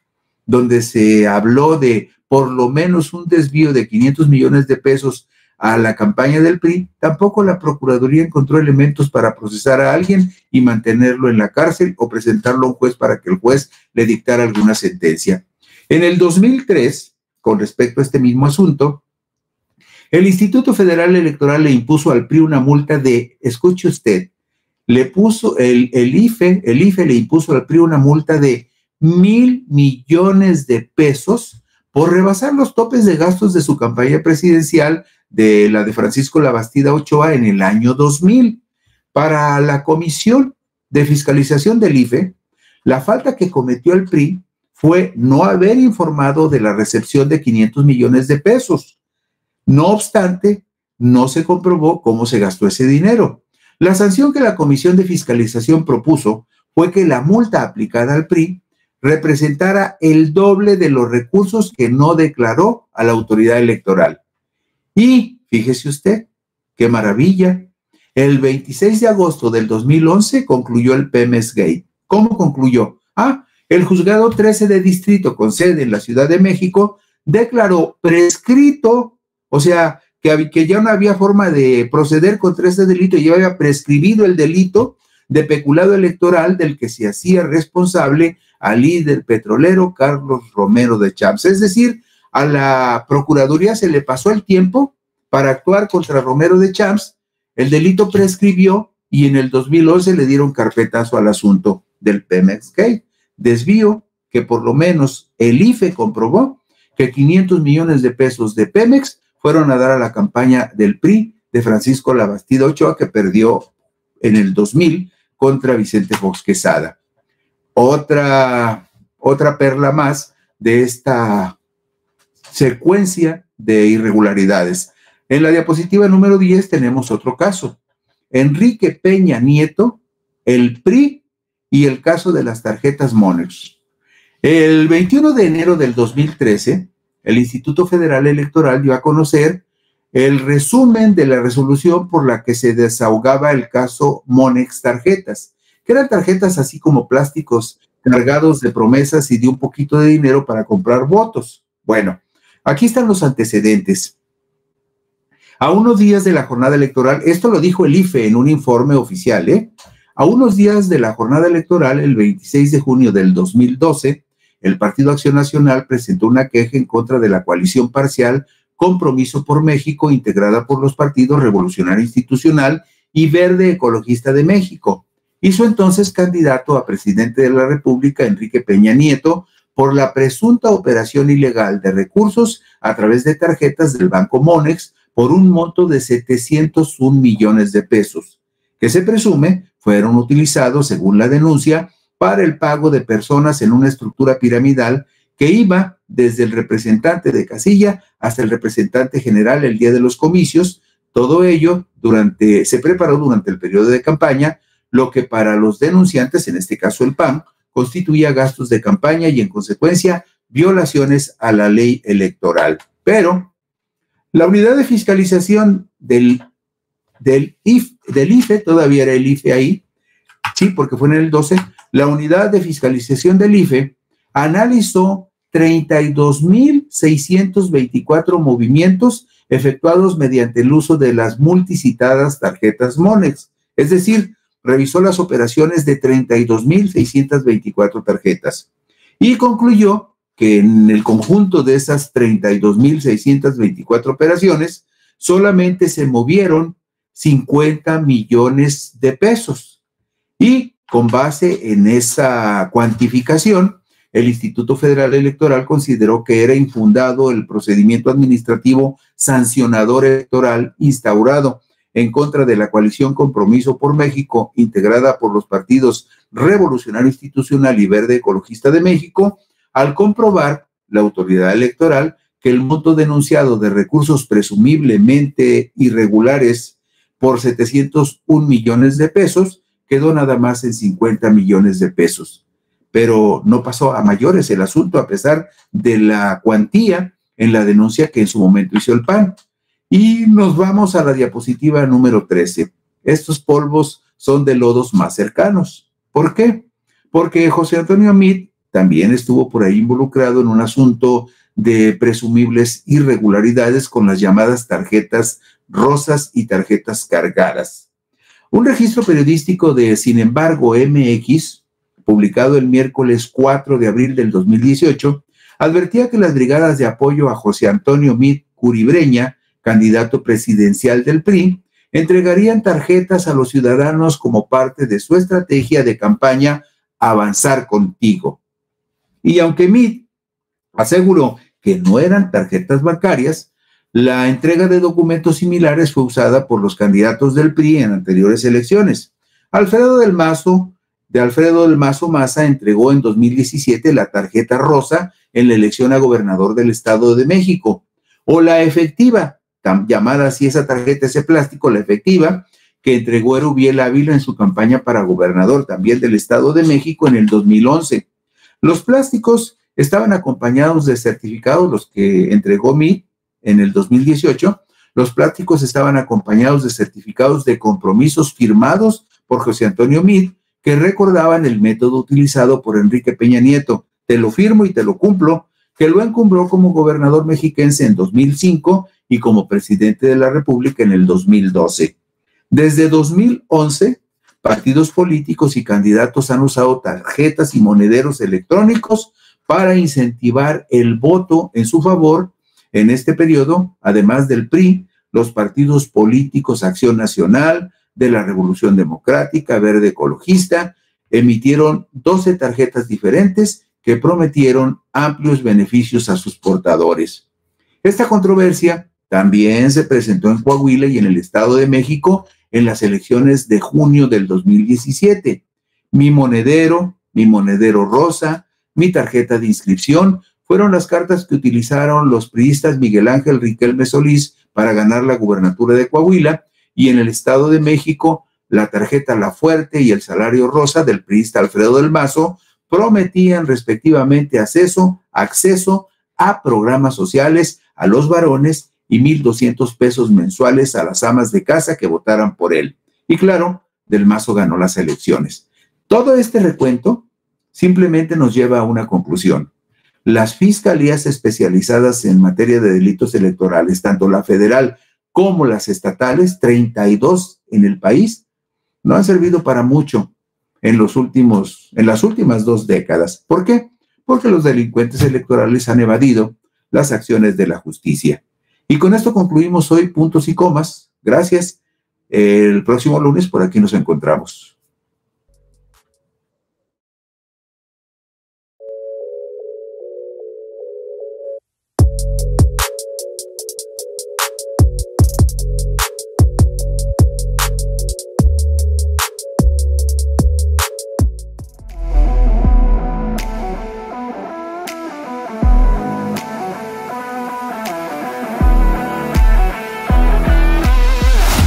Speaker 6: donde se habló de por lo menos un desvío de 500 millones de pesos a la campaña del PRI, tampoco la Procuraduría encontró elementos para procesar a alguien y mantenerlo en la cárcel o presentarlo a un juez para que el juez le dictara alguna sentencia. En el 2003, con respecto a este mismo asunto, el Instituto Federal Electoral le impuso al PRI una multa de, escuche usted, le puso el, el IFE, el IFE le impuso al PRI una multa de mil millones de pesos por rebasar los topes de gastos de su campaña presidencial de la de Francisco Labastida Ochoa en el año 2000. Para la Comisión de Fiscalización del IFE, la falta que cometió el PRI fue no haber informado de la recepción de 500 millones de pesos. No obstante, no se comprobó cómo se gastó ese dinero. La sanción que la Comisión de Fiscalización propuso fue que la multa aplicada al PRI representara el doble de los recursos que no declaró a la autoridad electoral. Y fíjese usted, qué maravilla. El 26 de agosto del 2011 concluyó el Pemes Gate. ¿Cómo concluyó? Ah, el juzgado 13 de distrito con sede en la Ciudad de México declaró prescrito, o sea, que, ya no había forma de proceder contra ese delito, ya había prescribido el delito de peculado electoral del que se hacía responsable al líder petrolero Carlos Romero de Champs. Es decir, a la Procuraduría se le pasó el tiempo para actuar contra Romero de Champs, el delito prescribió y en el 2011 le dieron carpetazo al asunto del Pemex Gate. Desvío que por lo menos el IFE comprobó que 500 millones de pesos de Pemex fueron a dar a la campaña del PRI de Francisco Labastida Ochoa que perdió en el 2000 contra Vicente Fox Quesada. Otra, otra perla más de esta secuencia de irregularidades. En la diapositiva número 10 tenemos otro caso. Enrique Peña Nieto, el PRI y el caso de las tarjetas Monex. El 21 de enero del 2013, el Instituto Federal Electoral dio a conocer el resumen de la resolución por la que se desahogaba el caso Monex Tarjetas, que eran tarjetas así como plásticos cargados de promesas y de un poquito de dinero para comprar votos. Bueno, Aquí están los antecedentes. A unos días de la jornada electoral, esto lo dijo el IFE en un informe oficial, ¿eh? A unos días de la jornada electoral, el 26 de junio del 2012, el Partido Acción Nacional presentó una queja en contra de la coalición parcial Compromiso por México, integrada por los partidos Revolucionario Institucional y Verde Ecologista de México. Hizo entonces candidato a presidente de la República, Enrique Peña Nieto, por la presunta operación ilegal de recursos a través de tarjetas del Banco Monex por un monto de 701 millones de pesos, que se presume fueron utilizados, según la denuncia, para el pago de personas en una estructura piramidal que iba desde el representante de casilla hasta el representante general el día de los comicios. Todo ello durante, se preparó durante el periodo de campaña, lo que para los denunciantes, en este caso el PAN, constituía gastos de campaña y en consecuencia violaciones a la ley electoral. Pero la unidad de fiscalización del, del, IF, del IFE, todavía era el IFE ahí, sí, porque fue en el 12, la unidad de fiscalización del IFE analizó 32.624 movimientos efectuados mediante el uso de las multicitadas tarjetas MONEX, es decir, revisó las operaciones de 32.624 tarjetas y concluyó que en el conjunto de esas 32.624 operaciones solamente se movieron 50 millones de pesos. Y con base en esa cuantificación, el Instituto Federal Electoral consideró que era infundado el procedimiento administrativo sancionador electoral instaurado en contra de la coalición Compromiso por México, integrada por los partidos Revolucionario Institucional y Verde Ecologista de México, al comprobar la autoridad electoral que el monto denunciado de recursos presumiblemente irregulares por 701 millones de pesos quedó nada más en 50 millones de pesos. Pero no pasó a mayores el asunto a pesar de la cuantía en la denuncia que en su momento hizo el PAN. Y nos vamos a la diapositiva número 13. Estos polvos son de lodos más cercanos. ¿Por qué? Porque José Antonio Amit también estuvo por ahí involucrado en un asunto de presumibles irregularidades con las llamadas tarjetas rosas y tarjetas cargadas. Un registro periodístico de Sin embargo MX, publicado el miércoles 4 de abril del 2018, advertía que las brigadas de apoyo a José Antonio Mit Curibreña candidato presidencial del PRI, entregarían tarjetas a los ciudadanos como parte de su estrategia de campaña Avanzar contigo. Y aunque Mit aseguró que no eran tarjetas bancarias, la entrega de documentos similares fue usada por los candidatos del PRI en anteriores elecciones. Alfredo del Mazo, de Alfredo del Mazo Maza, entregó en 2017 la tarjeta rosa en la elección a gobernador del Estado de México, o la efectiva, llamada así esa tarjeta, ese plástico, la efectiva, que entregó Erubiel Ávila en su campaña para gobernador también del Estado de México en el 2011. Los plásticos estaban acompañados de certificados, los que entregó MI en el 2018. Los plásticos estaban acompañados de certificados de compromisos firmados por José Antonio Mid, que recordaban el método utilizado por Enrique Peña Nieto. Te lo firmo y te lo cumplo, que lo encumbró como gobernador mexiquense en 2005 y como presidente de la República en el 2012. Desde 2011, partidos políticos y candidatos han usado tarjetas y monederos electrónicos para incentivar el voto en su favor. En este periodo, además del PRI, los partidos políticos Acción Nacional, de la Revolución Democrática, Verde Ecologista, emitieron 12 tarjetas diferentes que prometieron amplios beneficios a sus portadores. Esta controversia también se presentó en Coahuila y en el Estado de México en las elecciones de junio del 2017. Mi monedero, mi monedero rosa, mi tarjeta de inscripción fueron las cartas que utilizaron los priistas Miguel Ángel Riquelme Solís para ganar la gubernatura de Coahuila y en el Estado de México la tarjeta La Fuerte y el salario rosa del priista Alfredo del Mazo prometían respectivamente acceso, acceso a programas sociales a los varones y 1.200 pesos mensuales a las amas de casa que votaran por él. Y claro, Del Mazo ganó las elecciones. Todo este recuento simplemente nos lleva a una conclusión. Las fiscalías especializadas en materia de delitos electorales, tanto la federal como las estatales, 32 en el país, no han servido para mucho en, los últimos, en las últimas dos décadas. ¿Por qué? Porque los delincuentes electorales han evadido las acciones de la justicia. Y con esto concluimos hoy puntos y comas. Gracias. El próximo lunes por aquí nos encontramos.